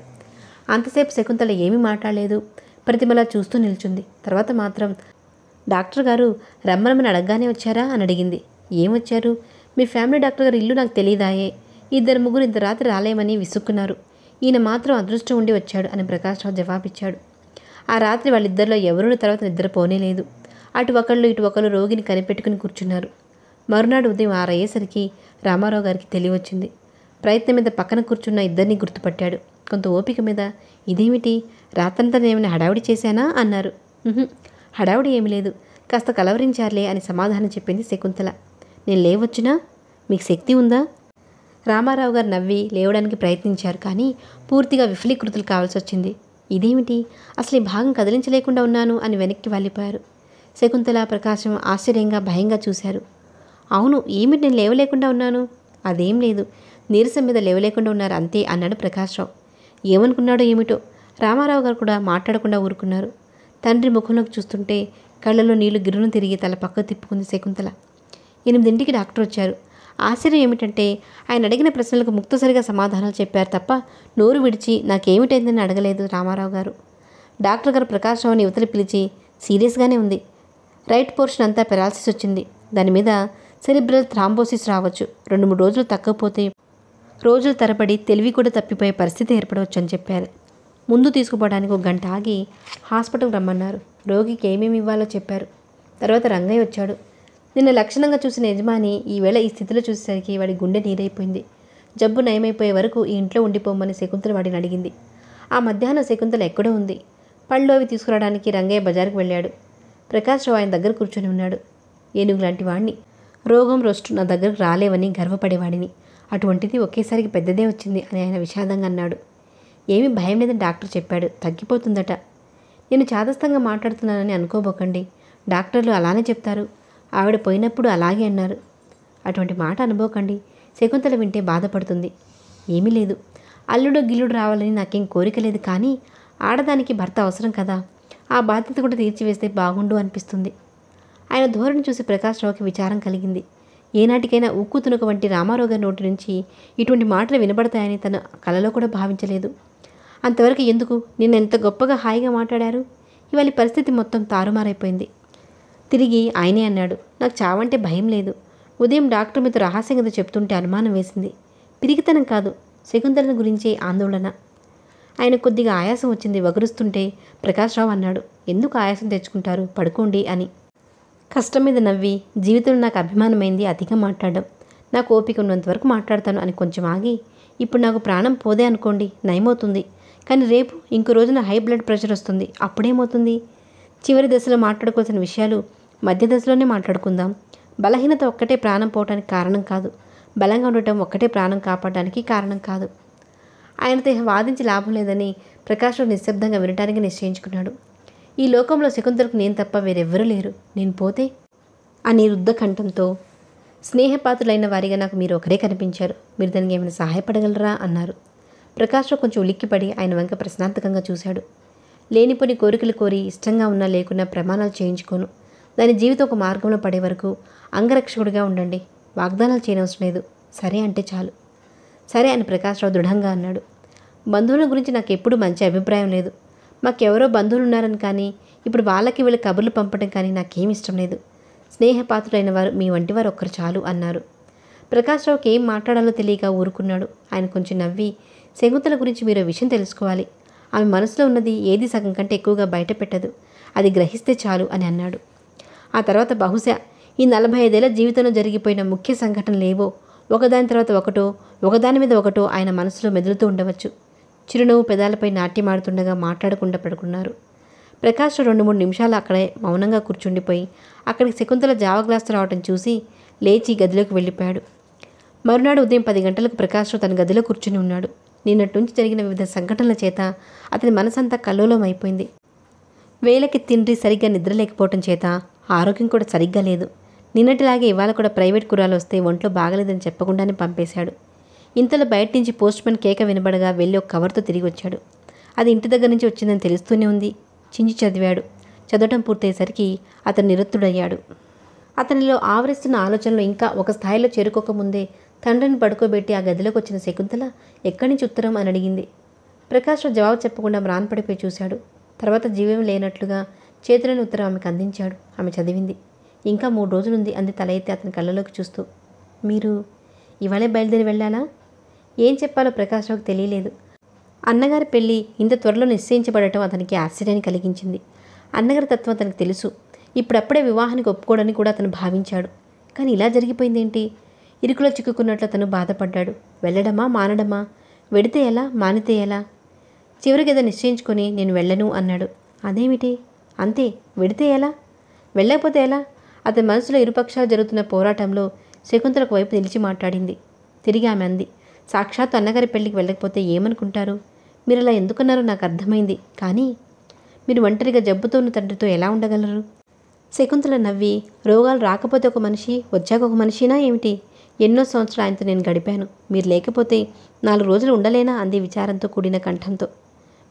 అంతసేపు శకుంతల ఏమీ మాట్లాడలేదు ప్రతిమలా చూస్తూ నిల్చుంది తర్వాత మాత్రం డాక్టర్ గారు రమ్మరమ్మని అడగగానే వచ్చారా అని అడిగింది ఏమొచ్చారు మీ ఫ్యామిలీ డాక్టర్ గారు ఇల్లు నాకు తెలియదాయే ఇద్దరు ముగ్గురు ఇంత రాత్రి రాలేమని విసుక్కున్నారు ఈయన మాత్రం అదృష్టం ఉండి వచ్చాడు అని ప్రకాశ్రావు జవాబిచ్చాడు ఆ రాత్రి వాళ్ళిద్దరిలో ఎవరూ తర్వాత నిద్ర పోనేలేదు అటు ఒకళ్ళు ఇటు ఒకళ్ళు రోగిని కనిపెట్టుకుని కూర్చున్నారు మరునాడు ఉదయం ఆరయ్యేసరికి రామారావు గారికి తెలివచ్చింది ప్రయత్నం మీద పక్కన కూర్చున్న ఇద్దరిని గుర్తుపట్టాడు కొంత ఓపిక మీద ఇదేమిటి రాత్రంతా ఏమైనా హడావుడి చేశానా అన్నారు హడావుడి ఏమి లేదు కాస్త కలవరించారులే అని సమాధానం చెప్పింది శకుంతల నేను లేవచ్చునా మీకు శక్తి ఉందా రామారావు గారు నవ్వి లేవడానికి ప్రయత్నించారు కానీ పూర్తిగా విఫలీకృతులు కావాల్సి వచ్చింది ఇదేమిటి అసలు ఈ భాగం కదిలించలేకుండా ఉన్నాను అని వెనక్కి వెళ్ళిపోయారు శకుంతల ప్రకాశం ఆశ్చర్యంగా భయంగా చూశారు అవును ఏమిటి నేను లేవలేకుండా ఉన్నాను అదేం లేదు నీరసం మీద లేవలేకుండా ఉన్నారు అంతే అన్నాడు ప్రకాశ్రావు ఏమనుకున్నాడో ఏమిటో రామారావు గారు కూడా మాట్లాడకుండా ఊరుకున్నారు తండ్రి ముఖంలోకి చూస్తుంటే కళ్ళలో నీళ్లు గిరును తిరిగి తల పక్క తిప్పుకుంది శకుంతల ఎనిమిదింటికి డాక్టర్ వచ్చారు ఆశ్చర్యం ఏమిటంటే ఆయన అడిగిన ప్రశ్నలకు ముక్తసరిగా సమాధానాలు చెప్పారు తప్ప నోరు విడిచి నాకేమిటైందని అడగలేదు రామారావు గారు డాక్టర్ గారు ప్రకాశ్రావుని ఇవతలు పిలిచి సీరియస్గానే ఉంది రైట్ పోర్షన్ అంతా పెరాల్సిస్ వచ్చింది దాని మీద సెరిబ్రల్ థ్రాంబోసిస్ రావచ్చు రెండు మూడు రోజులు తగ్గకపోతే రోజుల తరబడి తెలివి కూడా తప్పిపోయే పరిస్థితి ఏర్పడవచ్చు అని చెప్పారు ముందు తీసుకుపోవడానికి ఒక గంట ఆగి హాస్పిటల్కి రమ్మన్నారు రోగికి ఏమేమి ఇవ్వాలో చెప్పారు తర్వాత రంగయ్య వచ్చాడు నిన్న లక్షణంగా చూసిన యజమాని ఈవేళ ఈ స్థితిలో చూసేసరికి వాడి గుండె నీరైపోయింది జబ్బు నయమైపోయే వరకు ఈ ఇంట్లో ఉండిపోమని శకుంతల వాడిని అడిగింది ఆ మధ్యాహ్నం శకుంతల ఎక్కడో ఉంది పళ్ళు అవి తీసుకురావడానికి రంగయ్య బజార్కు వెళ్ళాడు రావు ఆయన దగ్గర కూర్చొని ఉన్నాడు ఏనుగు లాంటి వాణ్ణి రోగం రొస్టు నా దగ్గరకు రాలేవని గర్వపడేవాడిని అటువంటిది ఒకేసారికి పెద్దదే వచ్చింది అని ఆయన విషాదంగా అన్నాడు ఏమి భయం లేదని డాక్టర్ చెప్పాడు తగ్గిపోతుందట నేను చాదస్తంగా మాట్లాడుతున్నానని అనుకోబోకండి డాక్టర్లు అలానే చెప్తారు ఆవిడ పోయినప్పుడు అలాగే అన్నారు అటువంటి మాట అనుభోకండి శకుంతల వింటే బాధపడుతుంది ఏమీ లేదు అల్లుడు గిల్లుడు రావాలని నాకేం కోరిక లేదు కానీ ఆడదానికి భర్త అవసరం కదా ఆ బాధ్యత కూడా తీర్చివేస్తే బాగుండు అనిపిస్తుంది ఆయన ధోరణి చూసి ప్రకాశ్రావుకి విచారం కలిగింది ఏనాటికైనా ఉక్కు తునుక వంటి రామారావు గారి నోటి నుంచి ఇటువంటి మాటలు వినబడతాయని తన కలలో కూడా భావించలేదు అంతవరకు ఎందుకు నిన్న ఎంత గొప్పగా హాయిగా మాట్లాడారు ఇవాళ పరిస్థితి మొత్తం తారుమారైపోయింది తిరిగి ఆయనే అన్నాడు నాకు చావంటే భయం లేదు ఉదయం డాక్టర్ మీద రహస్యంగా చెప్తుంటే అనుమానం వేసింది పిరిగితనం కాదు శకుంతలను గురించే ఆందోళన ఆయన కొద్దిగా ఆయాసం వచ్చింది వగరుస్తుంటే ప్రకాశ్రావు అన్నాడు ఎందుకు ఆయాసం తెచ్చుకుంటారు పడుకోండి అని కష్టం మీద నవ్వి జీవితంలో నాకు అభిమానమైంది అతిగా మాట్లాడడం నాకు ఓపిక ఉన్నంత వరకు మాట్లాడతాను అని కొంచెం ఆగి ఇప్పుడు నాకు ప్రాణం పోదే అనుకోండి నయమవుతుంది కానీ రేపు ఇంకో రోజున హై బ్లడ్ ప్రెషర్ వస్తుంది అప్పుడేమవుతుంది చివరి దశలో మాట్లాడుకోవాల్సిన విషయాలు మధ్య దశలోనే మాట్లాడుకుందాం బలహీనత ఒక్కటే ప్రాణం పోవటానికి కారణం కాదు బలంగా ఉండటం ఒక్కటే ప్రాణం కాపాడడానికి కారణం కాదు ఆయనతో వాదించి లాభం లేదని ప్రకాష్ నిశ్శబ్దంగా వినటానికి నిశ్చయించుకున్నాడు ఈ లోకంలో శకుంతలకు నేను తప్ప వేరెవ్వరూ లేరు నేను పోతే అని రుద్ధకంఠంతో స్నేహపాత్రులైన వారిగా నాకు మీరు ఒకరే కనిపించారు మీరు దానికి ఏమైనా సహాయపడగలరా అన్నారు ప్రకాశం కొంచెం ఉలిక్కిపడి ఆయన వంక ప్రశ్నార్థకంగా చూశాడు లేనిపోని కోరికలు కోరి ఇష్టంగా ఉన్నా లేకున్నా ప్రమాణాలు చేయించుకోను దాని జీవితం ఒక మార్గంలో పడే వరకు అంగరక్షకుడిగా ఉండండి వాగ్దానాలు చేయనవసరం లేదు సరే అంటే చాలు సరే అని ప్రకాశ్రావు దృఢంగా అన్నాడు బంధువుల గురించి నాకు ఎప్పుడూ మంచి అభిప్రాయం లేదు మాకెవరో బంధువులు ఉన్నారని కానీ ఇప్పుడు వాళ్ళకి వీళ్ళు కబుర్లు పంపడం కానీ నాకేం ఇష్టం లేదు స్నేహపాత్రులైన వారు మీ వంటి వారు ఒక్కరు చాలు అన్నారు ప్రకాశ్రావుకి ఏం మాట్లాడాలో తెలియక ఊరుకున్నాడు ఆయన కొంచెం నవ్వి శంకుతల గురించి మీరు విషయం తెలుసుకోవాలి ఆమె మనసులో ఉన్నది ఏది సగం కంటే ఎక్కువగా బయట పెట్టదు అది గ్రహిస్తే చాలు అని అన్నాడు ఆ తర్వాత బహుశా ఈ నలభై ఐదేళ్ల జీవితంలో జరిగిపోయిన ముఖ్య ఏవో ఒకదాని తర్వాత ఒకటో ఒకదాని మీద ఒకటో ఆయన మనసులో మెదులుతూ ఉండవచ్చు చిరునవ్వు పెదాలపై నాట్యమాడుతుండగా మాట్లాడకుండా పడుకున్నారు ప్రకాష్ రెండు మూడు నిమిషాలు అక్కడే మౌనంగా కూర్చుండిపోయి అక్కడికి శకుంతల జావ గ్లాస్ రావటం చూసి లేచి గదిలోకి వెళ్ళిపోయాడు మరునాడు ఉదయం పది గంటలకు ప్రకాష్ తన గదిలో కూర్చుని ఉన్నాడు నిన్నటి నుంచి జరిగిన వివిధ సంఘటనల చేత అతని మనసంతా కల్లోలం అయిపోయింది వేలకి తిండి సరిగ్గా నిద్రలేకపోవటం చేత ఆరోగ్యం కూడా సరిగ్గా లేదు నిన్నటిలాగే ఇవాళ కూడా ప్రైవేట్ కురాలు వస్తే ఒంట్లో బాగలేదని చెప్పకుండానే పంపేశాడు ఇంతలో బయట నుంచి పోస్ట్మెన్ కేక వినబడగా వెళ్ళి ఒక కవర్తో తిరిగి వచ్చాడు అది ఇంటి దగ్గర నుంచి వచ్చిందని తెలుస్తూనే ఉంది చించి చదివాడు చదవటం పూర్తయ్యేసరికి అతను నిరుత్తుడయ్యాడు అతనిలో ఆవరిస్తున్న ఆలోచనలు ఇంకా ఒక స్థాయిలో చేరుకోకముందే తండ్రిని పడుకోబెట్టి ఆ గదిలోకి వచ్చిన శకుంతల ఎక్కడి నుంచి ఉత్తరం అని అడిగింది ప్రకాష్ జవాబు చెప్పకుండా మ్రాన్ పడిపోయి చూశాడు తర్వాత జీవం లేనట్లుగా చేతులని ఉత్తరం ఆమెకు అందించాడు ఆమె చదివింది ఇంకా మూడు రోజులుంది అంది తల ఎత్తి అతని కళ్ళలోకి చూస్తూ మీరు ఇవాళే బయలుదేరి వెళ్ళాలా ఏం చెప్పాలో ప్రకాశ్రావుకు తెలియలేదు అన్నగారి పెళ్ళి ఇంత త్వరలో నిశ్చయించబడటం అతనికి ఆశ్చర్యాన్ని కలిగించింది అన్నగారి తత్వం అతనికి తెలుసు ఇప్పుడప్పుడే వివాహానికి ఒప్పుకోడని కూడా అతను భావించాడు కానీ ఇలా జరిగిపోయిందేంటి ఇరుకులో చిక్కుకున్నట్లు అతను బాధపడ్డాడు వెళ్ళడమా మానడమా వెడితే ఎలా మానితే ఎలా చివరికి ఏదో నిశ్చయించుకొని నేను వెళ్ళను అన్నాడు అదేమిటి అంతే వెడితే ఎలా వెళ్ళకపోతే ఎలా అతని మనసులో ఇరుపక్షాలు జరుగుతున్న పోరాటంలో శకుంతలకు వైపు నిలిచి మాట్లాడింది తిరిగి ఆమె అంది సాక్షాత్ అన్నగారి పెళ్ళికి వెళ్ళకపోతే ఏమనుకుంటారు మీరు అలా ఎందుకన్నారో నాకు అర్థమైంది కానీ మీరు ఒంటరిగా జబ్బుతో ఉన్న తండ్రితో ఎలా ఉండగలరు శకుంతల నవ్వి రోగాలు రాకపోతే ఒక మనిషి వచ్చాక ఒక మనిషినా ఏమిటి ఎన్నో సంవత్సరాలు ఆయనతో నేను గడిపాను మీరు లేకపోతే నాలుగు రోజులు ఉండలేనా అంది విచారంతో కూడిన కంఠంతో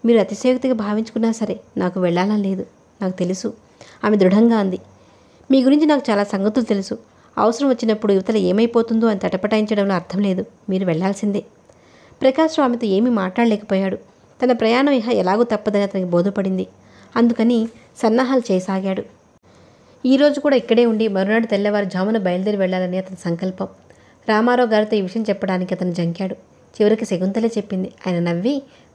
మీరు అతిశయోక్తిగా భావించుకున్నా సరే నాకు వెళ్ళాలని లేదు నాకు తెలుసు ఆమె దృఢంగా అంది మీ గురించి నాకు చాలా సంగతులు తెలుసు అవసరం వచ్చినప్పుడు యువతల ఏమైపోతుందో అని తటపటాయించడంలో అర్థం లేదు మీరు వెళ్లాల్సిందే ప్రకాష్ స్వామితో ఏమీ మాట్లాడలేకపోయాడు తన ప్రయాణం ఇహ ఎలాగూ తప్పదని అతనికి బోధపడింది అందుకని సన్నాహాలు చేయసాగాడు ఈరోజు కూడా ఇక్కడే ఉండి మరునాడు జామున బయలుదేరి వెళ్లాలని అతని సంకల్పం రామారావు గారితో ఈ విషయం చెప్పడానికి అతను జంకాడు చివరికి శకుంతలే చెప్పింది ఆయన నవ్వి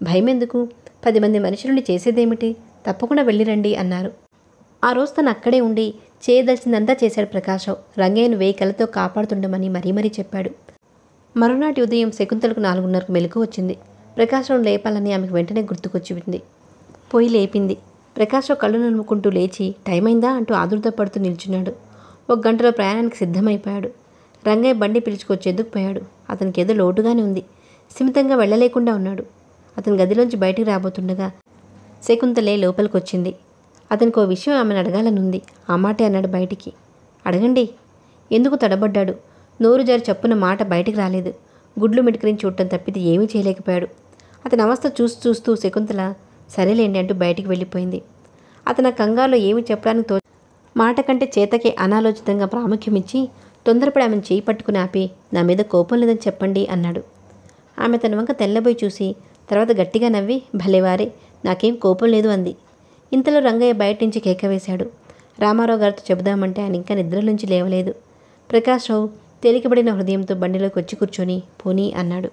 భయమెందుకు పది మంది మనుషులని చేసేదేమిటి తప్పకుండా వెళ్ళిరండి అన్నారు ఆ రోజు తను అక్కడే ఉండి చేయదలిచిందంతా చేశాడు ప్రకాశం రంగయ్యను వేయి కళ్ళతో కాపాడుతుండమని మరీ మరీ చెప్పాడు మరునాటి ఉదయం శకుంతలకు నాలుగున్నరకు మెలకు వచ్చింది ప్రకాశం లేపాలని ఆమెకు వెంటనే గుర్తుకొచ్చింది పోయి లేపింది ప్రకాశం కళ్ళు నమ్ముకుంటూ లేచి టైం అయిందా అంటూ ఆదుర్దపడుతూ పడుతూ నిల్చున్నాడు ఒక గంటలో ప్రయాణానికి సిద్ధమైపోయాడు రంగయ్య బండి పిలుచుకొచ్చేందుకు పోయాడు అతనికి ఏదో లోటుగానే ఉంది సిమితంగా వెళ్ళలేకుండా ఉన్నాడు అతని గదిలోంచి బయటికి రాబోతుండగా శకుంతలే లోపలికొచ్చింది అతనికి ఓ విషయం ఆమెను అడగాలనుంది ఆ మాటే అన్నాడు బయటికి అడగండి ఎందుకు తడబడ్డాడు నోరు జారి చప్పున మాట బయటికి రాలేదు గుడ్లు మిటికరించి చూడటం తప్పితే ఏమీ చేయలేకపోయాడు అతని అవస్థ చూసి చూస్తూ శకుంతల సరేలేండి అంటూ బయటికి వెళ్ళిపోయింది అతను కంగారులో ఏమి చెప్పడానికి తో మాట కంటే చేతకే అనాలోచితంగా ప్రాముఖ్యమిచ్చి తొందరపడి ఆమెను చేయి పట్టుకుని ఆపి నా మీద కోపం లేదని చెప్పండి అన్నాడు ఆమె తన వంక తెల్లబోయి చూసి తర్వాత గట్టిగా నవ్వి భలేవారే నాకేం కోపం లేదు అంది ఇంతలో రంగయ్య బయట నుంచి కేక వేశాడు రామారావు గారితో చెబుదామంటే ఆయన ఇంకా నిద్ర నుంచి లేవలేదు రావు తేలికబడిన హృదయంతో బండిలోకి వచ్చి కూర్చొని పోనీ అన్నాడు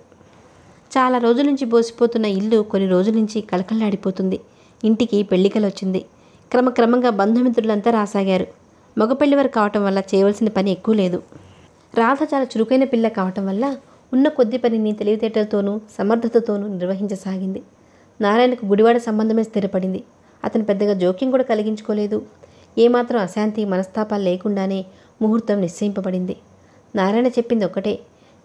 చాలా రోజుల నుంచి బోసిపోతున్న ఇల్లు కొన్ని రోజుల నుంచి కలకల్లాడిపోతుంది ఇంటికి వచ్చింది క్రమక్రమంగా బంధుమిత్రులంతా రాసాగారు మగపెళ్లి వారు కావటం వల్ల చేయవలసిన పని ఎక్కువ లేదు రాధ చాలా చురుకైన పిల్ల కావటం వల్ల ఉన్న కొద్ది పనిని తెలివితేటలతోనూ సమర్థతతోనూ నిర్వహించసాగింది నారాయణకు గుడివాడ సంబంధమే స్థిరపడింది అతను పెద్దగా జోక్యం కూడా కలిగించుకోలేదు ఏమాత్రం అశాంతి మనస్తాపాలు లేకుండానే ముహూర్తం నిశ్చయింపబడింది నారాయణ చెప్పింది ఒక్కటే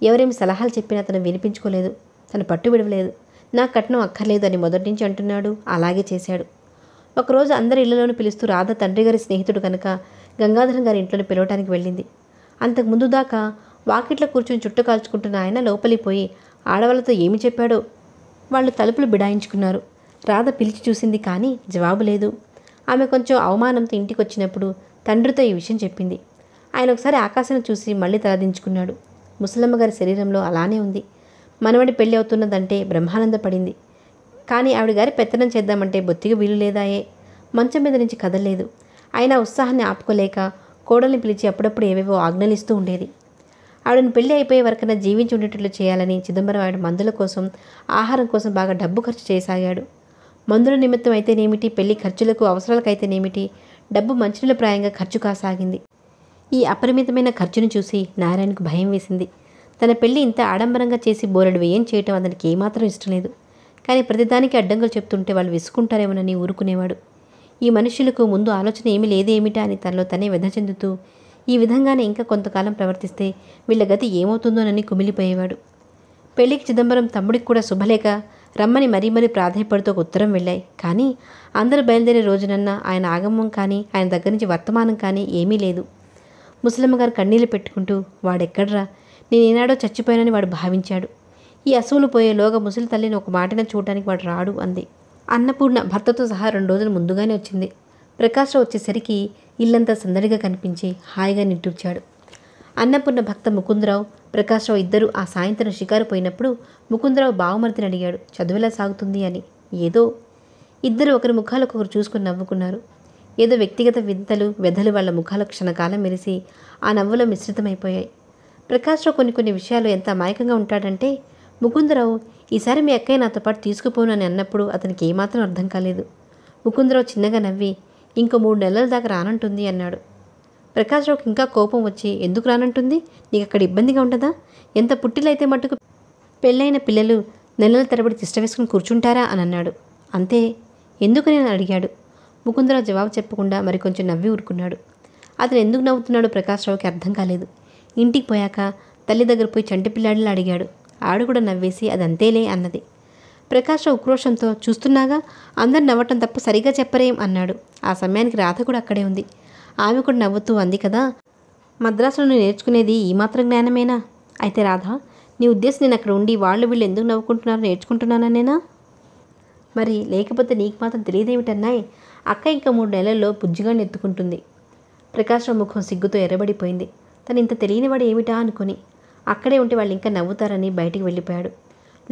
ఎవరేమి సలహాలు చెప్పినా అతను వినిపించుకోలేదు తను పట్టు విడవలేదు నా కట్నం అక్కర్లేదు అని మొదటి నుంచి అంటున్నాడు అలాగే చేశాడు ఒకరోజు అందరి ఇళ్లలోనూ పిలుస్తూ రాధ తండ్రి గారి స్నేహితుడు కనుక గంగాధరం గారి ఇంట్లోని పిలవటానికి వెళ్ళింది అంతకు ముందు దాకా వాకిట్లో కూర్చొని చుట్టు కాల్చుకుంటున్న ఆయన లోపలిపోయి ఆడవాళ్ళతో ఏమి చెప్పాడో వాళ్ళు తలుపులు బిడాయించుకున్నారు రాధ పిలిచి చూసింది కానీ జవాబు లేదు ఆమె కొంచెం అవమానంతో ఇంటికి వచ్చినప్పుడు తండ్రితో ఈ విషయం చెప్పింది ఆయన ఒకసారి ఆకాశం చూసి మళ్ళీ తలదించుకున్నాడు ముసలమ్మ గారి శరీరంలో అలానే ఉంది మనవడి పెళ్ళి అవుతున్నదంటే బ్రహ్మానంద పడింది కానీ ఆవిడ గారి పెత్తనం చేద్దామంటే బొత్తిగా వీలు లేదాయే మంచం మీద నుంచి కదలలేదు ఆయన ఉత్సాహాన్ని ఆపుకోలేక కోడల్ని పిలిచి అప్పుడప్పుడు ఏవేవో ఆజ్ఞలిస్తూ ఉండేది ఆవిడని పెళ్లి అయిపోయే వరకైనా జీవించి ఉండేటట్లు చేయాలని చిదంబరం ఆవిడ మందుల కోసం ఆహారం కోసం బాగా డబ్బు ఖర్చు చేయసాగాడు మందుల నిమిత్తం అయితేనేమిటి పెళ్లి ఖర్చులకు అవసరాలకైతేనేమిటి డబ్బు ప్రాయంగా ఖర్చు కాసాగింది ఈ అపరిమితమైన ఖర్చును చూసి నారాయణకు భయం వేసింది తన పెళ్లి ఇంత ఆడంబరంగా చేసి బోరెడు ఏం చేయటం అతనికి ఏమాత్రం ఇష్టం లేదు కానీ ప్రతిదానికి అడ్డంకులు చెప్తుంటే వాళ్ళు విసుకుంటారేమోనని ఊరుకునేవాడు ఈ మనుషులకు ముందు ఆలోచన ఏమీ లేదేమిటా అని తనలో తనే వ్యధ చెందుతూ ఈ విధంగానే ఇంకా కొంతకాలం ప్రవర్తిస్తే వీళ్ళ గతి ఏమవుతుందోనని కుమిలిపోయేవాడు పెళ్లికి చిదంబరం తమ్ముడికి కూడా శుభలేక రమ్మని మరీ మరీ ప్రాధాన్యపడుతూ ఉత్తరం వెళ్ళాయి కానీ అందరు బయలుదేరే రోజునన్నా ఆయన ఆగమం కానీ ఆయన దగ్గర నుంచి వర్తమానం కానీ ఏమీ లేదు ముసలమ్మ గారు కన్నీళ్లు పెట్టుకుంటూ వాడెక్కడ్రా నేనేనాడో చచ్చిపోయానని వాడు భావించాడు ఈ అసువులు పోయేలోగా ముసలి తల్లిని ఒక మాటన చూడటానికి వాడు రాడు అంది అన్నపూర్ణ భర్తతో సహా రెండు రోజులు ముందుగానే వచ్చింది ప్రకాశ్రావు వచ్చేసరికి ఇల్లంతా సందడిగా కనిపించి హాయిగా నిట్టూర్చాడు అన్నపూర్ణ భక్త ముకుందరావు ప్రకాశ్రావు ఇద్దరు ఆ సాయంత్రం షికారు పోయినప్పుడు ముకుందరావు బావమర్తిని అడిగాడు చదువులా సాగుతుంది అని ఏదో ఇద్దరు ఒకరి ముఖాలకు ఒకరు చూసుకుని నవ్వుకున్నారు ఏదో వ్యక్తిగత వింతలు వెధలు వాళ్ళ ముఖాల క్షణకాలం మెరిసి ఆ నవ్వులో మిశ్రితమైపోయాయి ప్రకాశ్రావు కొన్ని కొన్ని విషయాలు ఎంత అమాయకంగా ఉంటాడంటే ముకుందరావు ఈసారి మీ అక్కయ్య నాతో పాటు తీసుకుపోను అని అన్నప్పుడు అతనికి ఏమాత్రం అర్థం కాలేదు ముకుందరావు చిన్నగా నవ్వి ఇంకో మూడు నెలల దాకా రానంటుంది అన్నాడు ప్రకాష్రావుకి ఇంకా కోపం వచ్చి ఎందుకు రానంటుంది నీకు అక్కడ ఇబ్బందిగా ఉంటుందా ఎంత పుట్టిలైతే మటుకు పెళ్ళైన పిల్లలు నెలల తరబడి తిష్ట వేసుకుని కూర్చుంటారా అని అన్నాడు అంతే ఎందుకు నేను అడిగాడు ముకుందరావు జవాబు చెప్పకుండా మరికొంచెం నవ్వి ఊరుకున్నాడు అతను ఎందుకు నవ్వుతున్నాడో ప్రకాశ్రావుకి అర్థం కాలేదు ఇంటికి పోయాక తల్లి దగ్గర పోయి చంటి పిల్లాడిలా అడిగాడు ఆడు కూడా నవ్వేసి అది అంతేలే అన్నది ప్రకాశ్రావు ఉక్రోషంతో చూస్తున్నాగా అందరు నవ్వటం తప్ప సరిగా చెప్పరేం అన్నాడు ఆ సమయానికి రాధ కూడా అక్కడే ఉంది ఆమె కూడా నవ్వుతూ అంది కదా మద్రాసులో నేర్చుకునేది ఈ మాత్రం జ్ఞానమేనా అయితే రాధ నీ ఉద్దేశం నేను అక్కడ ఉండి వాళ్ళు వీళ్ళు ఎందుకు నవ్వుకుంటున్నారో నేర్చుకుంటున్నానా నేనా మరి లేకపోతే నీకు మాత్రం తెలియదేమిటన్నాయ్ అక్క ఇంకా మూడు నెలల్లో బుజ్జిగా ఎత్తుకుంటుంది ప్రకాశం ముఖం సిగ్గుతో ఎర్రబడిపోయింది తను ఇంత తెలియనివాడు ఏమిటా అనుకుని అక్కడే ఉంటే వాళ్ళు ఇంకా నవ్వుతారని బయటికి వెళ్ళిపోయాడు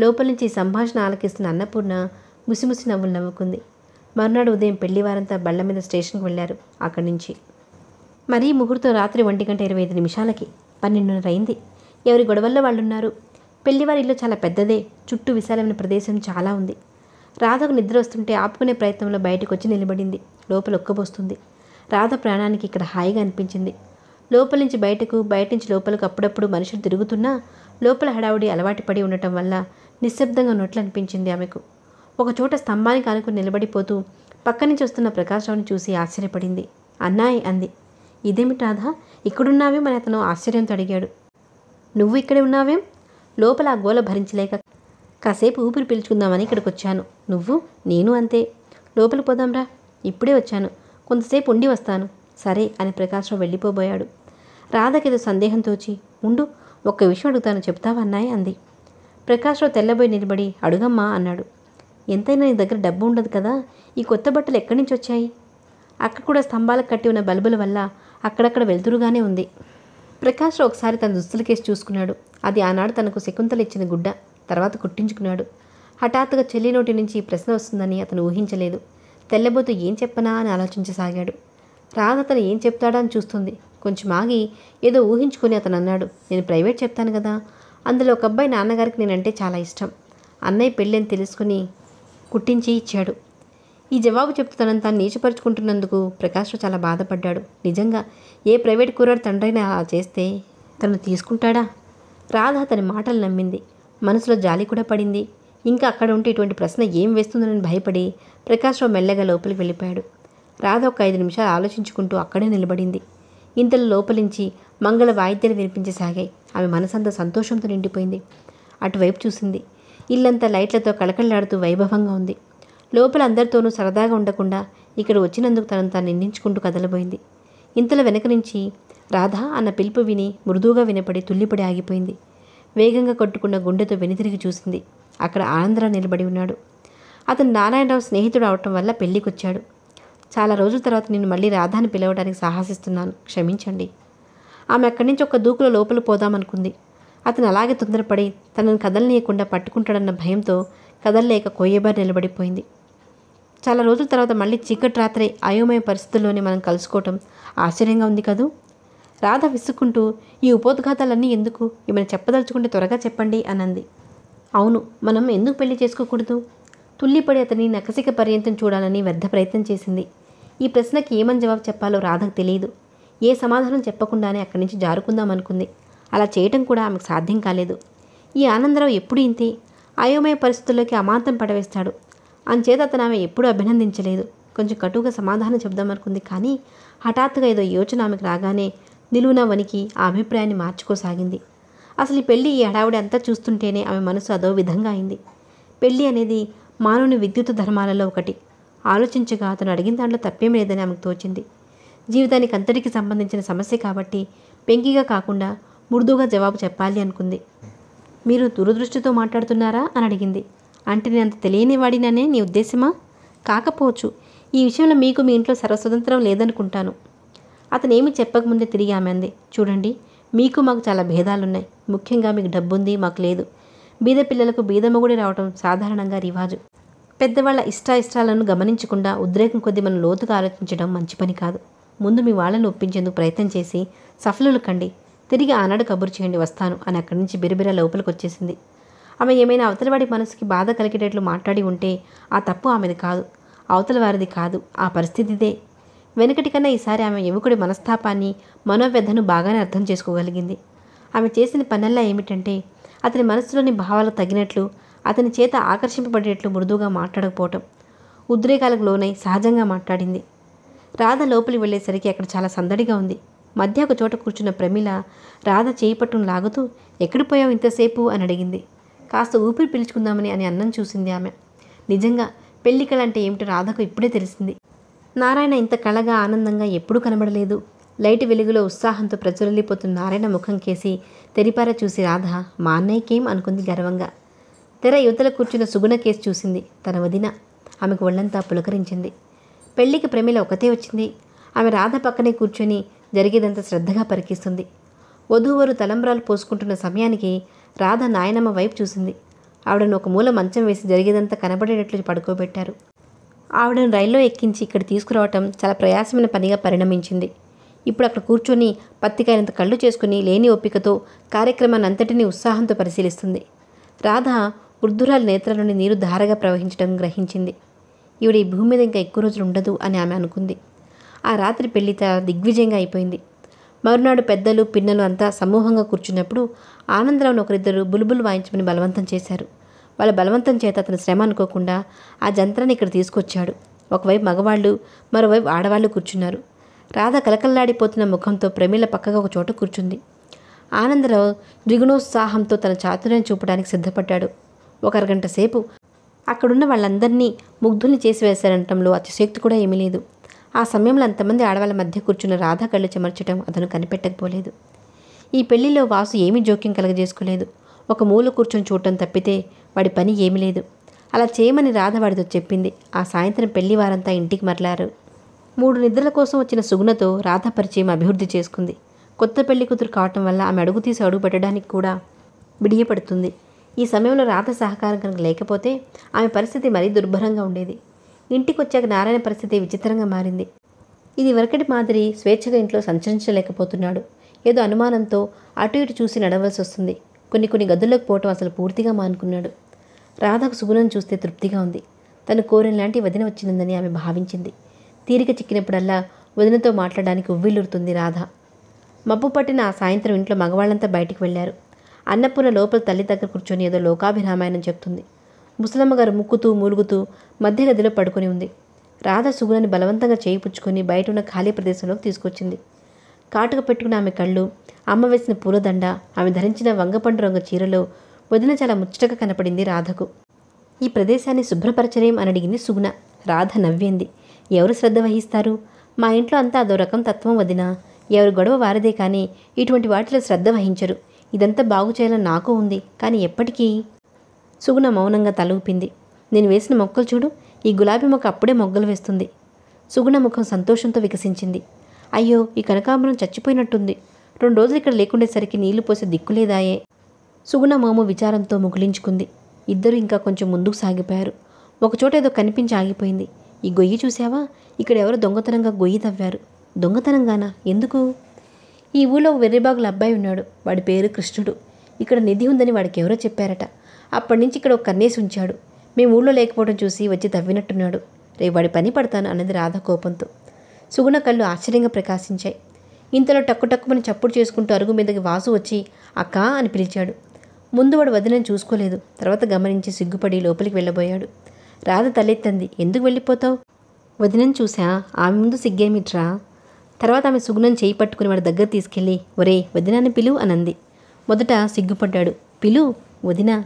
లోపల నుంచి సంభాషణ ఆలకిస్తున్న అన్నపూర్ణ ముసిముసి నవ్వులు నవ్వుకుంది మరునాడు ఉదయం పెళ్లి వారంతా బళ్ళ మీద స్టేషన్కి వెళ్ళారు అక్కడి నుంచి మరీ ముహూర్తం రాత్రి ఒంటి గంట ఇరవై ఐదు నిమిషాలకి పన్నెండున్నర అయింది ఎవరి గొడవల్లో వాళ్ళు ఉన్నారు పెళ్లివారి ఇల్లు చాలా పెద్దదే చుట్టూ విశాలమైన ప్రదేశం చాలా ఉంది రాధకు నిద్ర వస్తుంటే ఆపుకునే ప్రయత్నంలో బయటకు వచ్చి నిలబడింది లోపల ఒక్కబోస్తుంది రాధ ప్రాణానికి ఇక్కడ హాయిగా అనిపించింది లోపల నుంచి బయటకు బయట నుంచి లోపలకు అప్పుడప్పుడు మనుషులు తిరుగుతున్నా లోపల హడావుడి అలవాటు పడి ఉండటం వల్ల నిశ్శబ్దంగా ఉన్నట్లు అనిపించింది ఆమెకు ఒకచోట స్తంభానికి ఆనుకుని నిలబడిపోతూ పక్క నుంచి వస్తున్న ప్రకాశరావుని చూసి ఆశ్చర్యపడింది అన్నాయ్ అంది ఇదేమిటి రాధ ఇక్కడున్నావే మన అతను ఆశ్చర్యంతో అడిగాడు నువ్వు ఇక్కడే ఉన్నావేం లోపల ఆ గోల భరించలేక కాసేపు ఊపిరి పీల్చుకుందామని ఇక్కడికి వచ్చాను నువ్వు నేను అంతే లోపలికి పోదాంరా ఇప్పుడే వచ్చాను కొంతసేపు ఉండి వస్తాను సరే అని ప్రకాశ్రావు వెళ్ళిపోబోయాడు రాధకేదో సందేహం తోచి ఉండు ఒక్క విషయం అడుగుతాను చెప్తావన్నాయి అంది ప్రకాశ్రావు తెల్లబోయి నిలబడి అడుగమ్మా అన్నాడు ఎంతైనా నీ దగ్గర డబ్బు ఉండదు కదా ఈ కొత్త బట్టలు ఎక్కడి నుంచి వచ్చాయి అక్కడ కూడా స్తంభాలకు కట్టి ఉన్న బల్బుల వల్ల అక్కడక్కడ వెలుతురుగానే ఉంది ప్రకాష్ ఒకసారి తన దుస్తుల కేసు చూసుకున్నాడు అది ఆనాడు తనకు శకుంతలు ఇచ్చిన గుడ్డ తర్వాత కుట్టించుకున్నాడు హఠాత్తుగా చెల్లి నోటి నుంచి ఈ ప్రశ్న వస్తుందని అతను ఊహించలేదు తెల్లబోతు ఏం చెప్పనా అని ఆలోచించసాగాడు రాధ అతను ఏం చెప్తాడా అని చూస్తుంది కొంచెం ఆగి ఏదో ఊహించుకొని అతను అన్నాడు నేను ప్రైవేట్ చెప్తాను కదా అందులో ఒక అబ్బాయి నాన్నగారికి నేనంటే చాలా ఇష్టం అన్నయ్య పెళ్ళని తెలుసుకుని కుట్టించి ఇచ్చాడు ఈ జవాబు చెప్తూ తనంతా నీచపరుచుకుంటున్నందుకు ప్రకాష్ చాలా బాధపడ్డాడు నిజంగా ఏ ప్రైవేట్ కూరర్ తండ్రైనా అలా చేస్తే తను తీసుకుంటాడా రాధ అతని మాటలు నమ్మింది మనసులో జాలి కూడా పడింది ఇంకా అక్కడ ఉంటే ఇటువంటి ప్రశ్న ఏం వేస్తుందని భయపడి ప్రకాశ్రావు మెల్లగా లోపలికి వెళ్ళిపోయాడు రాధ ఒక ఐదు నిమిషాలు ఆలోచించుకుంటూ అక్కడే నిలబడింది ఇంతలో లోపలించి మంగళ వాయిద్యాలు వినిపించసాగాయి ఆమె మనసంతా సంతోషంతో నిండిపోయింది అటువైపు చూసింది ఇల్లంతా లైట్లతో కళకళలాడుతూ వైభవంగా ఉంది లోపల అందరితోనూ సరదాగా ఉండకుండా ఇక్కడ వచ్చినందుకు తనను తాను నిందించుకుంటూ కదలబోయింది ఇంతలో వెనక నుంచి రాధా అన్న పిలుపు విని మృదువుగా వినపడి తుల్లిపడి ఆగిపోయింది వేగంగా కొట్టుకున్న గుండెతో వెనుతిరిగి చూసింది అక్కడ ఆనందరావు నిలబడి ఉన్నాడు అతను నారాయణరావు స్నేహితుడు అవటం వల్ల పెళ్ళికొచ్చాడు చాలా రోజుల తర్వాత నేను మళ్ళీ రాధాని పిలవడానికి సాహసిస్తున్నాను క్షమించండి ఆమె అక్కడి నుంచి ఒక దూకులో లోపల పోదామనుకుంది అతను అలాగే తొందరపడి తనను కదలనీయకుండా పట్టుకుంటాడన్న భయంతో కదలలేక కోయేబారి నిలబడిపోయింది చాలా రోజుల తర్వాత మళ్ళీ చీకటి రాత్రి అయోమయ పరిస్థితుల్లోనే మనం కలుసుకోవటం ఆశ్చర్యంగా ఉంది కదూ రాధ విసుక్కుంటూ ఈ ఉపోద్ఘాతాలన్నీ ఎందుకు ఏమైనా చెప్పదలుచుకుంటే త్వరగా చెప్పండి అనంది అవును మనం ఎందుకు పెళ్లి చేసుకోకూడదు తుల్లిపడి అతని నకసిక పర్యంతం చూడాలని వ్యర్థ ప్రయత్నం చేసింది ఈ ప్రశ్నకి ఏమని జవాబు చెప్పాలో రాధకు తెలియదు ఏ సమాధానం చెప్పకుండానే అక్కడి నుంచి జారుకుందాం అనుకుంది అలా చేయటం కూడా ఆమెకు సాధ్యం కాలేదు ఈ ఆనందరావు ఎప్పుడు ఇంతే అయోమయ పరిస్థితుల్లోకి అమాంతం పడవేస్తాడు అంచేత అతను ఆమె ఎప్పుడూ అభినందించలేదు కొంచెం కటుగా సమాధానం చెప్దామనుకుంది కానీ హఠాత్తుగా ఏదో యోచన ఆమెకు రాగానే నిలువున వనికి ఆ అభిప్రాయాన్ని మార్చుకోసాగింది అసలు ఈ పెళ్ళి ఈ హడావుడి అంతా చూస్తుంటేనే ఆమె మనసు అదో విధంగా అయింది పెళ్ళి అనేది మానవుని విద్యుత్ ధర్మాలలో ఒకటి ఆలోచించగా అతను అడిగిన దాంట్లో తప్పేం లేదని ఆమెకు తోచింది జీవితానికి అంతటికి సంబంధించిన సమస్య కాబట్టి పెంకిగా కాకుండా మృదుగా జవాబు చెప్పాలి అనుకుంది మీరు దురదృష్టితో మాట్లాడుతున్నారా అని అడిగింది అంటే నేను అంత తెలియని వాడిననే నీ ఉద్దేశమా కాకపోవచ్చు ఈ విషయంలో మీకు మీ ఇంట్లో సర్వస్వతంత్రం లేదనుకుంటాను అతను ఏమి చెప్పకముందే తిరిగి ఆమె అంది చూడండి మీకు మాకు చాలా భేదాలున్నాయి ముఖ్యంగా మీకు డబ్బుంది మాకు లేదు బీద పిల్లలకు బీదమగుడి రావడం రావటం సాధారణంగా రివాజు పెద్దవాళ్ళ ఇష్టాయిష్టాలను గమనించకుండా ఉద్రేకం కొద్ది మనం లోతుగా ఆలోచించడం మంచి పని కాదు ముందు మీ వాళ్ళని ఒప్పించేందుకు ప్రయత్నం చేసి సఫలులు కండి తిరిగి ఆనాడు కబురు చేయండి వస్తాను అని అక్కడి నుంచి బిరబిర లోపలికి వచ్చేసింది ఆమె ఏమైనా అవతలవాడి మనసుకి బాధ కలిగేటట్లు మాట్లాడి ఉంటే ఆ తప్పు ఆమెది కాదు అవతల వారిది కాదు ఆ పరిస్థితిదే వెనుకటి కన్నా ఈసారి ఆమె యువకుడి మనస్తాపాన్ని మనోవ్యధను బాగానే అర్థం చేసుకోగలిగింది ఆమె చేసిన పనల్లా ఏమిటంటే అతని మనసులోని భావాలకు తగినట్లు అతని చేత ఆకర్షింపబడేట్లు మృదువుగా మాట్లాడకపోవటం ఉద్రేకాలకు లోనై సహజంగా మాట్లాడింది రాధ లోపలి వెళ్ళేసరికి అక్కడ చాలా సందడిగా ఉంది మధ్య ఒక చోట కూర్చున్న ప్రమిళ రాధ చేయి పట్టును లాగుతూ ఎక్కడిపోయావు ఇంతసేపు అని అడిగింది కాస్త ఊపిరి పీల్చుకుందామని అని అన్నం చూసింది ఆమె నిజంగా పెళ్లి కళ అంటే ఏమిటో రాధకు ఇప్పుడే తెలిసింది నారాయణ ఇంత కళగా ఆనందంగా ఎప్పుడూ కనబడలేదు లైట్ వెలుగులో ఉత్సాహంతో ప్రచురల్లిపోతున్న నారాయణ ముఖం కేసి తెరిపార చూసి రాధ మా అన్నయ్యకేం అనుకుంది గర్వంగా తెర యువతల కూర్చున్న సుగుణ కేసు చూసింది తన వదిన ఆమెకు ఒళ్ళంతా పులకరించింది పెళ్లికి ప్రమిల ఒకతే వచ్చింది ఆమె రాధ పక్కనే కూర్చొని జరిగేదంతా శ్రద్ధగా పరికిస్తుంది వధూవరు తలంబ్రాలు పోసుకుంటున్న సమయానికి రాధ నాయనమ్మ వైపు చూసింది ఆవిడను ఒక మూల మంచం వేసి జరిగేదంతా కనబడేటట్లు పడుకోబెట్టారు ఆవిడను రైల్లో ఎక్కించి ఇక్కడ తీసుకురావటం చాలా ప్రయాసమైన పనిగా పరిణమించింది ఇప్పుడు అక్కడ కూర్చొని పత్తికాయనంత కళ్ళు చేసుకుని లేని ఓపికతో కార్యక్రమాన్ని అంతటినీ ఉత్సాహంతో పరిశీలిస్తుంది రాధ వృద్ధురాలి నేత్ర నుండి నీరు ధారగా ప్రవహించడం గ్రహించింది ఈవిడ ఈ భూమి మీద ఇంకా ఎక్కువ రోజులు ఉండదు అని ఆమె అనుకుంది ఆ రాత్రి పెళ్లి దిగ్విజయంగా అయిపోయింది మరునాడు పెద్దలు పిన్నలు అంతా సమూహంగా కూర్చున్నప్పుడు ఆనందరావును ఒకరిద్దరు బులుబులు వాయించమని బలవంతం చేశారు వాళ్ళ బలవంతం చేత అతను శ్రమ అనుకోకుండా ఆ జంత్రాన్ని ఇక్కడ తీసుకొచ్చాడు ఒకవైపు మగవాళ్ళు మరోవైపు ఆడవాళ్ళు కూర్చున్నారు రాధ కలకల్లాడిపోతున్న ముఖంతో ప్రమీల పక్కగా ఒక చోట కూర్చుంది ఆనందరావు ద్విగుణోత్సాహంతో తన చాతుర్యం చూపడానికి సిద్ధపడ్డాడు ఒక అరగంట సేపు అక్కడున్న వాళ్ళందరినీ ముగ్ధుల్ని చేసి వేశారనటంలో అతిశక్తి కూడా ఏమీ లేదు ఆ సమయంలో అంతమంది ఆడవాళ్ళ మధ్య కూర్చున్న రాధ కళ్ళు చెమర్చడం అతను కనిపెట్టకపోలేదు ఈ పెళ్లిలో వాసు ఏమీ జోక్యం కలగజేసుకోలేదు ఒక మూల కూర్చొని చూడటం తప్పితే వాడి పని ఏమీ లేదు అలా చేయమని రాధ వాడితో చెప్పింది ఆ సాయంత్రం పెళ్లి వారంతా ఇంటికి మరలారు మూడు నిద్రల కోసం వచ్చిన సుగుణతో రాధ పరిచయం అభివృద్ధి చేసుకుంది కొత్త పెళ్లి కూతురు కావటం వల్ల ఆమె అడుగు తీసి అడుగు పెట్టడానికి కూడా బిడియపడుతుంది ఈ సమయంలో రాధ సహకారం కనుక లేకపోతే ఆమె పరిస్థితి మరీ దుర్భరంగా ఉండేది ఇంటికొచ్చాక నారాయణ పరిస్థితి విచిత్రంగా మారింది ఇది వరకటి మాదిరి స్వేచ్ఛగా ఇంట్లో సంచరించలేకపోతున్నాడు ఏదో అనుమానంతో అటు ఇటు చూసి నడవలసి వస్తుంది కొన్ని కొన్ని గదుల్లోకి పోవటం అసలు పూర్తిగా మానుకున్నాడు రాధకు సుగుణం చూస్తే తృప్తిగా ఉంది తను కోరిన లాంటి వదిన వచ్చిందని ఆమె భావించింది తీరిక చిక్కినప్పుడల్లా వదినతో మాట్లాడడానికి ఉవ్విల్లురుతుంది రాధ మబ్బు పట్టిన ఆ సాయంత్రం ఇంట్లో మగవాళ్ళంతా బయటికి వెళ్ళారు అన్నపూర్ణ లోపల తల్లి దగ్గర కూర్చొని ఏదో లోకాభిరామాయణం చెప్తుంది ముసలమ్మగారు ముక్కుతూ మూలుగుతూ మధ్య గదిలో పడుకుని ఉంది రాధ సుగుణని బలవంతంగా చేయిపుచ్చుకొని బయట ఉన్న ఖాళీ ప్రదేశంలోకి తీసుకొచ్చింది కాటుక పెట్టుకున్న ఆమె కళ్ళు అమ్మ వేసిన పూలదండ ఆమె ధరించిన వంగపండు రంగు చీరలో వదిన చాలా ముచ్చటగా కనపడింది రాధకు ఈ ప్రదేశాన్ని శుభ్రపరచలేం అని అడిగింది సుగుణ రాధ నవ్వింది ఎవరు శ్రద్ధ వహిస్తారు మా ఇంట్లో అంతా అదో రకం తత్వం వదిన ఎవరు గొడవ వారదే కానీ ఇటువంటి వాటిలో శ్రద్ధ వహించరు ఇదంతా బాగు చేయాలని నాకు ఉంది కానీ ఎప్పటికీ సుగుణ మౌనంగా తలూపింది నేను వేసిన మొక్కలు చూడు ఈ గులాబీ మొక్క అప్పుడే మొగ్గలు వేస్తుంది సుగుణ ముఖం సంతోషంతో వికసించింది అయ్యో ఈ కనకాంబరం చచ్చిపోయినట్టుంది రెండు రోజులు ఇక్కడ లేకుండేసరికి నీళ్లు పోసే దిక్కులేదాయే సుగుణ మోము విచారంతో ముగిలించుకుంది ఇద్దరు ఇంకా కొంచెం ముందుకు సాగిపోయారు ఒకచోట ఏదో కనిపించి ఆగిపోయింది ఈ గొయ్యి చూసావా ఇక్కడ ఎవరో దొంగతనంగా గొయ్యి తవ్వారు దొంగతనంగానా ఎందుకు ఈ ఊళ్ళో వెర్రిబాగుల అబ్బాయి ఉన్నాడు వాడి పేరు కృష్ణుడు ఇక్కడ నిధి ఉందని వాడికి ఎవరో చెప్పారట అప్పటి నుంచి ఇక్కడ ఒక కన్నేసి ఉంచాడు మేము ఊళ్ళో లేకపోవడం చూసి వచ్చి తవ్వినట్టున్నాడు రేపు వాడి పని పడతాను అన్నది రాధ కోపంతో సుగుణ కళ్ళు ఆశ్చర్యంగా ప్రకాశించాయి ఇంతలో టక్కుటక్కుమని చప్పుడు చేసుకుంటూ అరుగు మీదకి వాసు వచ్చి అక్కా అని పిలిచాడు ముందు వాడు వదినని చూసుకోలేదు తర్వాత గమనించి సిగ్గుపడి లోపలికి వెళ్ళబోయాడు రాధ తలెత్తంది ఎందుకు వెళ్ళిపోతావు వదినని చూసా ఆమె ముందు సిగ్గేమిట్రా తర్వాత ఆమె సుగుణం చేయి పట్టుకుని వాడి దగ్గర తీసుకెళ్ళి ఒరే వదినాన్ని పిలువు అనంది మొదట సిగ్గుపడ్డాడు పిలు వదినా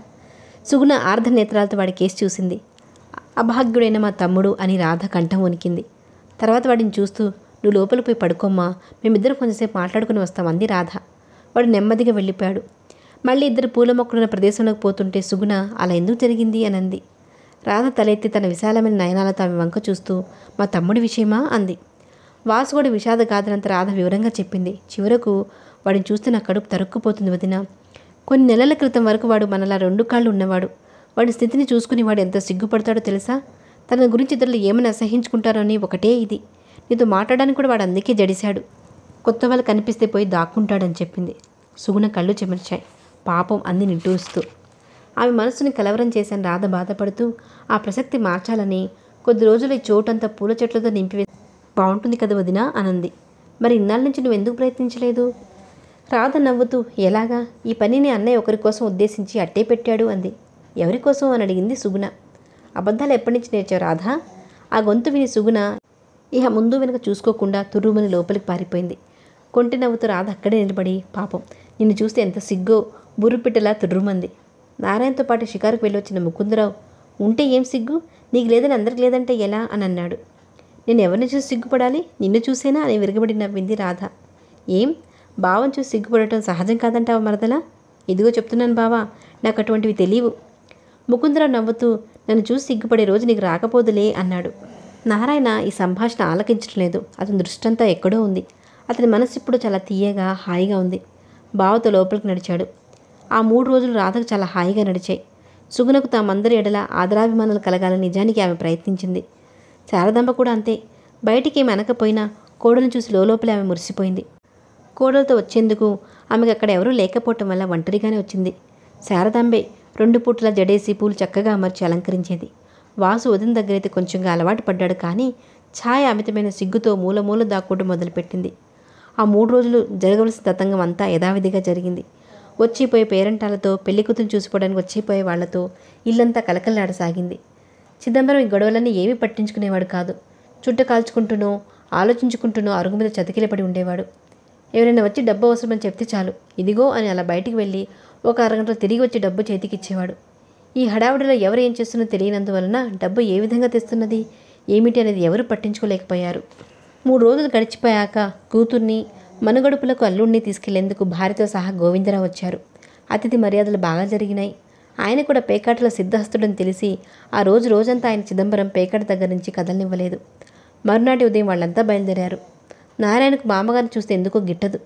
సుగుణ నేత్రాలతో వాడి కేసు చూసింది అభాగ్యుడైన మా తమ్ముడు అని రాధ కంఠం వణికింది తర్వాత వాడిని చూస్తూ నువ్వు లోపలికి పోయి పడుకోమ్మా మేమిద్దరం కొంచెంసేపు మాట్లాడుకుని వస్తాం అంది రాధ వాడు నెమ్మదిగా వెళ్ళిపోయాడు మళ్ళీ ఇద్దరు పూల మొక్కలున్న ప్రదేశంలోకి పోతుంటే సుగుణ అలా ఎందుకు జరిగింది అని అంది రాధ తలెత్తి తన విశాలమైన నయనాలతో ఆమె వంక చూస్తూ మా తమ్ముడి విషయమా అంది వాసు కూడా విషాద కాదనంత రాధ వివరంగా చెప్పింది చివరకు వాడిని చూస్తే నా కడుపు తరుక్కుపోతుంది వదిన కొన్ని నెలల క్రితం వరకు వాడు మనలా రెండు కాళ్ళు ఉన్నవాడు వాడి స్థితిని చూసుకుని వాడు ఎంత సిగ్గుపడతాడో తెలుసా తన గురించి ఇతరులు ఏమని అసహించుకుంటారో అని ఒకటే ఇది నీతో మాట్లాడడానికి కూడా వాడు అందుకే జడిశాడు కొత్త వాళ్ళు కనిపిస్తే పోయి దాక్కుంటాడని చెప్పింది సుగుణ కళ్ళు చెమర్చాయి పాపం అంది నింటూస్తూ ఆమె మనసుని కలవరం చేశాను రాధ బాధపడుతూ ఆ ప్రసక్తి మార్చాలని కొద్ది రోజులు ఈ చోటంతా పూల చెట్లతో నింపివే బాగుంటుంది కదా వదినా అనంది మరి ఇన్నాళ్ళ నుంచి నువ్వు ఎందుకు ప్రయత్నించలేదు రాధ నవ్వుతూ ఎలాగా ఈ పనిని అన్నయ్య ఒకరి కోసం ఉద్దేశించి అట్టే పెట్టాడు అంది ఎవరి కోసం అని అడిగింది సుగుణ అబద్ధాలు ఎప్పటి నుంచి నేర్చావు రాధ ఆ గొంతు విని సుగుణ ఇహ ముందు వెనుక చూసుకోకుండా తుర్రుమని లోపలికి పారిపోయింది కొంటి నవ్వుతూ రాధ అక్కడే నిలబడి పాపం నిన్ను చూస్తే ఎంత సిగ్గో బుర్రుపిట్టలా తుర్రుమంది నారాయణతో పాటు షికారుకు వెళ్ళొచ్చిన ముకుందరావు ఉంటే ఏం సిగ్గు నీకు లేదని అందరికి లేదంటే ఎలా అని అన్నాడు నేను ఎవరిని చూసి సిగ్గుపడాలి నిన్ను చూసేనా అని విరగబడి నవ్వింది రాధ ఏం భావం చూసి సిగ్గుపడటం సహజం కాదంటావా మరదలా ఇదిగో చెప్తున్నాను బావా నాకు అటువంటివి తెలియవు ముకుందరావు నవ్వుతూ నన్ను చూసి సిగ్గుపడే రోజు నీకు రాకపోదులే అన్నాడు నారాయణ ఈ సంభాషణ ఆలకించడం లేదు అతని దృష్టంతా ఎక్కడో ఉంది అతని మనసు ఇప్పుడు చాలా తీయగా హాయిగా ఉంది బావతో లోపలికి నడిచాడు ఆ మూడు రోజులు రాధకు చాలా హాయిగా నడిచాయి సుగుణకు తామందరి ఎడల ఆదరాభిమానాలు కలగాలని నిజానికి ఆమె ప్రయత్నించింది శారదాంబ కూడా అంతే బయటికి ఏమి అనకపోయినా కోడను చూసి లోపలే ఆమె మురిసిపోయింది కోడలతో వచ్చేందుకు ఆమెకు అక్కడ ఎవరూ లేకపోవటం వల్ల ఒంటరిగానే వచ్చింది శారదాంబే రెండు పూట్ల జడేసి పూలు చక్కగా అమర్చి అలంకరించేది వాసు ఉదయం దగ్గరైతే కొంచెంగా అలవాటు పడ్డాడు కానీ ఛాయ అమితమైన సిగ్గుతో మూలమూల దాక్కోవడం మొదలుపెట్టింది ఆ మూడు రోజులు జరగవలసిన తతంగం అంతా యథావిధిగా జరిగింది వచ్చిపోయే పేరెంటాలతో పెళ్లి కూతురు చూసుకోవడానికి వచ్చిపోయే వాళ్లతో ఇల్లంతా కలకలాడసాగింది చిదంబరం ఈ గొడవలన్నీ ఏమీ పట్టించుకునేవాడు కాదు చుట్ట కాల్చుకుంటూనో ఆలోచించుకుంటూనో అరుగు మీద చతికిలపడి ఉండేవాడు ఎవరైనా వచ్చి డబ్బు అవసరమని చెప్తే చాలు ఇదిగో అని అలా బయటికి వెళ్ళి ఒక అరగంటలో తిరిగి వచ్చి డబ్బు చేతికి ఇచ్చేవాడు ఈ హడావుడిలో ఎవరు ఏం చేస్తున్నో తెలియనందువలన డబ్బు ఏ విధంగా తెస్తున్నది ఏమిటి అనేది ఎవరు పట్టించుకోలేకపోయారు మూడు రోజులు గడిచిపోయాక కూతుర్ని మనుగడుపులకు అల్లుడిని తీసుకెళ్లేందుకు భార్యతో సహా గోవిందరావు వచ్చారు అతిథి మర్యాదలు బాగా జరిగినాయి ఆయన కూడా పేకాటలో సిద్ధహస్తుడని తెలిసి ఆ రోజు రోజంతా ఆయన చిదంబరం పేకాట దగ్గర నుంచి కదలనివ్వలేదు మరునాటి ఉదయం వాళ్ళంతా బయలుదేరారు నారాయణకు బామ్మగారిని చూస్తే ఎందుకో గిట్టదు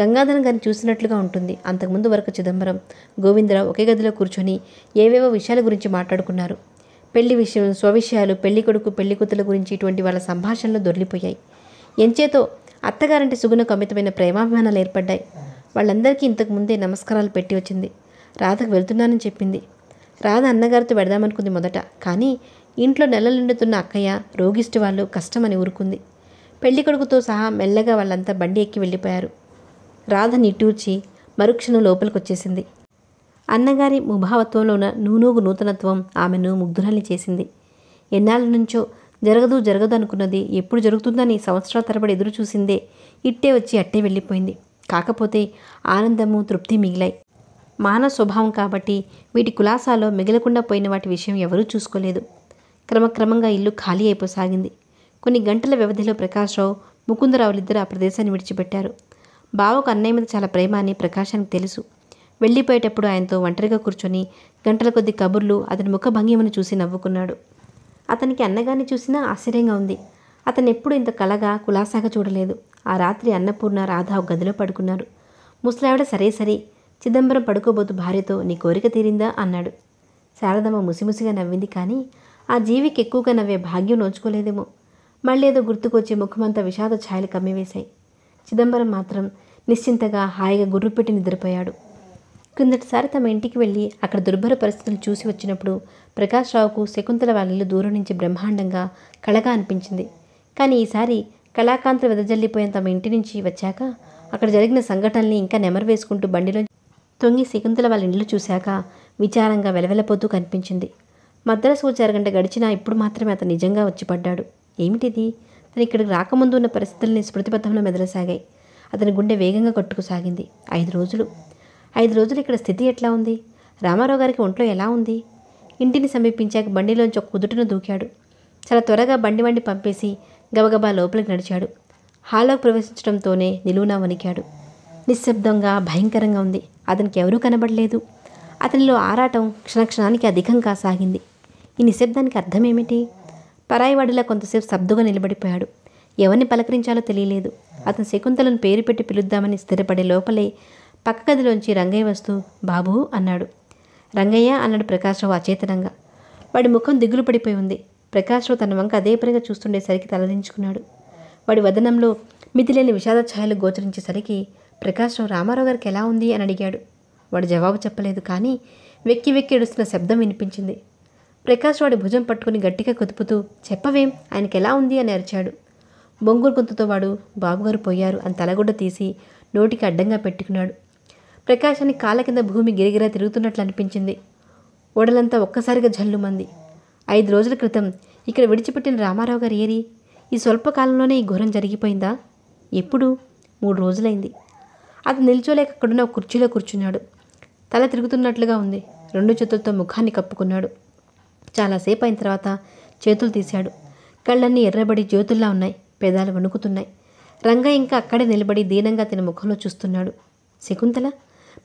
గంగాధరం గారిని చూసినట్లుగా ఉంటుంది అంతకుముందు వరకు చిదంబరం గోవిందరావు ఒకే గదిలో కూర్చొని ఏవేవో విషయాల గురించి మాట్లాడుకున్నారు పెళ్లి విషయం స్వవిషయాలు పెళ్లి కొడుకు పెళ్లి కూతుల గురించి ఇటువంటి వాళ్ళ సంభాషణలు దొరికిపోయాయి ఎంచేతో అత్తగారంటే సుగుణకు అమితమైన ప్రేమాభిమానాలు ఏర్పడ్డాయి వాళ్ళందరికీ ఇంతకు ముందే నమస్కారాలు పెట్టి వచ్చింది రాధకు వెళ్తున్నానని చెప్పింది రాధ అన్నగారితో పెడదామనుకుంది మొదట కానీ ఇంట్లో నెలలుండుతున్న అక్కయ్య రోగిస్టు వాళ్ళు కష్టమని ఊరుకుంది పెళ్ళికొడుకుతో సహా మెల్లగా వాళ్ళంతా బండి ఎక్కి వెళ్ళిపోయారు రాధ నిట్టూర్చి మరుక్షణం లోపలికొచ్చేసింది అన్నగారి ముభావత్వంలో ఉన్న నూనూగు నూతనత్వం ఆమెను ముగ్ధురాలి చేసింది ఎన్నాళ్ళ నుంచో జరగదు జరగదు అనుకున్నది ఎప్పుడు జరుగుతుందని సంవత్సరాల తరబడి ఎదురు చూసిందే ఇట్టే వచ్చి అట్టే వెళ్ళిపోయింది కాకపోతే ఆనందము తృప్తి మిగిలాయి మానవ స్వభావం కాబట్టి వీటి కులాసాలో మిగలకుండా పోయిన వాటి విషయం ఎవరూ చూసుకోలేదు క్రమక్రమంగా ఇల్లు ఖాళీ అయిపోసాగింది కొన్ని గంటల వ్యవధిలో ప్రకాశ్రావు ముకుందరావులిద్దరు ఆ ప్రదేశాన్ని విడిచిపెట్టారు బావకు అన్నయ్య మీద చాలా ప్రేమ అని ప్రకాశానికి తెలుసు వెళ్ళిపోయేటప్పుడు ఆయనతో ఒంటరిగా కూర్చొని గంటల కొద్ది కబుర్లు అతని ముఖ భంగిమను చూసి నవ్వుకున్నాడు అతనికి అన్నగాని చూసినా ఆశ్చర్యంగా ఉంది అతను ఎప్పుడు ఇంత కలగా కులాసాగా చూడలేదు ఆ రాత్రి అన్నపూర్ణ రాధా గదిలో పడుకున్నారు ముసలావిడ సరే సరే చిదంబరం పడుకోబోతు భార్యతో నీ కోరిక తీరిందా అన్నాడు శారదమ్మ ముసిముసిగా నవ్వింది కానీ ఆ జీవికి ఎక్కువగా నవ్వే భాగ్యం నోచుకోలేదేమో మళ్ళీ ఏదో గుర్తుకొచ్చి ముఖమంతా విషాద ఛాయలు కమ్మివేశాయి చిదంబరం మాత్రం నిశ్చింతగా హాయిగా గుర్రుపెట్టి నిద్రపోయాడు క్రిందటిసారి తమ ఇంటికి వెళ్ళి అక్కడ దుర్భర పరిస్థితులు చూసి వచ్చినప్పుడు ప్రకాష్ రావుకు శకుంతల వాళ్ళ దూరం నుంచి బ్రహ్మాండంగా కళగా అనిపించింది కానీ ఈసారి కళాకాంత వెదజల్లిపోయిన తమ ఇంటి నుంచి వచ్చాక అక్కడ జరిగిన సంఘటనల్ని ఇంకా నెమరు వేసుకుంటూ బండిలో తొంగి శకుంతల వాళ్ళ ఇంట్లో చూశాక విచారంగా వెలవెలపోతూ కనిపించింది మద్రాసు జరగంట గడిచినా ఇప్పుడు మాత్రమే అతను నిజంగా వచ్చిపడ్డాడు ఏమిటిది తను ఇక్కడికి రాకముందు ఉన్న పరిస్థితుల్ని స్మృతిపథంలో మెదలసాగాయి అతని గుండె వేగంగా కొట్టుకుసాగింది ఐదు రోజులు ఐదు రోజులు ఇక్కడ స్థితి ఎట్లా ఉంది రామారావు గారికి ఒంట్లో ఎలా ఉంది ఇంటిని సమీపించాక బండిలోంచి ఒక కుదుటను దూకాడు చాలా త్వరగా బండి వండి పంపేసి గబగబా లోపలికి నడిచాడు హాల్లోకి ప్రవేశించడంతోనే నిలువునా వణికాడు నిశ్శబ్దంగా భయంకరంగా ఉంది అతనికి ఎవరూ కనబడలేదు అతనిలో ఆరాటం క్షణక్షణానికి అధికం కాసాగింది ఈ నిశ్శబ్దానికి అర్థమేమిటి పరాయివాడిలా కొంతసేపు సబ్దుగా నిలబడిపోయాడు ఎవరిని పలకరించాలో తెలియలేదు అతను శకుంతలను పేరు పెట్టి పిలుద్దామని స్థిరపడే లోపలే పక్క గదిలోంచి రంగయ్య వస్తూ బాబు అన్నాడు రంగయ్య అన్నాడు ప్రకాశ్రావు అచేతనంగా వాడి ముఖం దిగులు పడిపోయి ఉంది ప్రకాశ్రావు తన వంక అదే పనిగా చూస్తుండేసరికి తలదించుకున్నాడు వాడి వదనంలో మితిలేని విషాద ఛాయలు గోచరించేసరికి ప్రకాశ్రావు రామారావు గారికి ఎలా ఉంది అని అడిగాడు వాడు జవాబు చెప్పలేదు కానీ వెక్కి వెక్కి ఏడుస్తున్న శబ్దం వినిపించింది ప్రకాష్ వాడి భుజం పట్టుకుని గట్టిగా కుదుపుతూ చెప్పవేం ఆయనకి ఎలా ఉంది అని అరిచాడు బొంగురు గొంతుతో వాడు బాబుగారు పోయారు అని తలగుడ్డ తీసి నోటికి అడ్డంగా పెట్టుకున్నాడు ప్రకాశాన్ని కాళ్ళ కింద భూమి గిరిగిరా తిరుగుతున్నట్లు అనిపించింది ఓడలంతా ఒక్కసారిగా జల్లుమంది ఐదు రోజుల క్రితం ఇక్కడ విడిచిపెట్టిన రామారావు గారు ఏరి ఈ స్వల్పకాలంలోనే ఈ ఘోరం జరిగిపోయిందా ఎప్పుడు మూడు రోజులైంది అతను నిల్చోలేక అక్కడున్న కుర్చీలో కూర్చున్నాడు తల తిరుగుతున్నట్లుగా ఉంది రెండు చేతులతో ముఖాన్ని కప్పుకున్నాడు చాలాసేపు అయిన తర్వాత చేతులు తీశాడు కళ్ళన్నీ ఎర్రబడి జ్యోతుల్లా ఉన్నాయి పెదాలు వణుకుతున్నాయి రంగ ఇంకా అక్కడే నిలబడి దీనంగా తన ముఖంలో చూస్తున్నాడు శకుంతల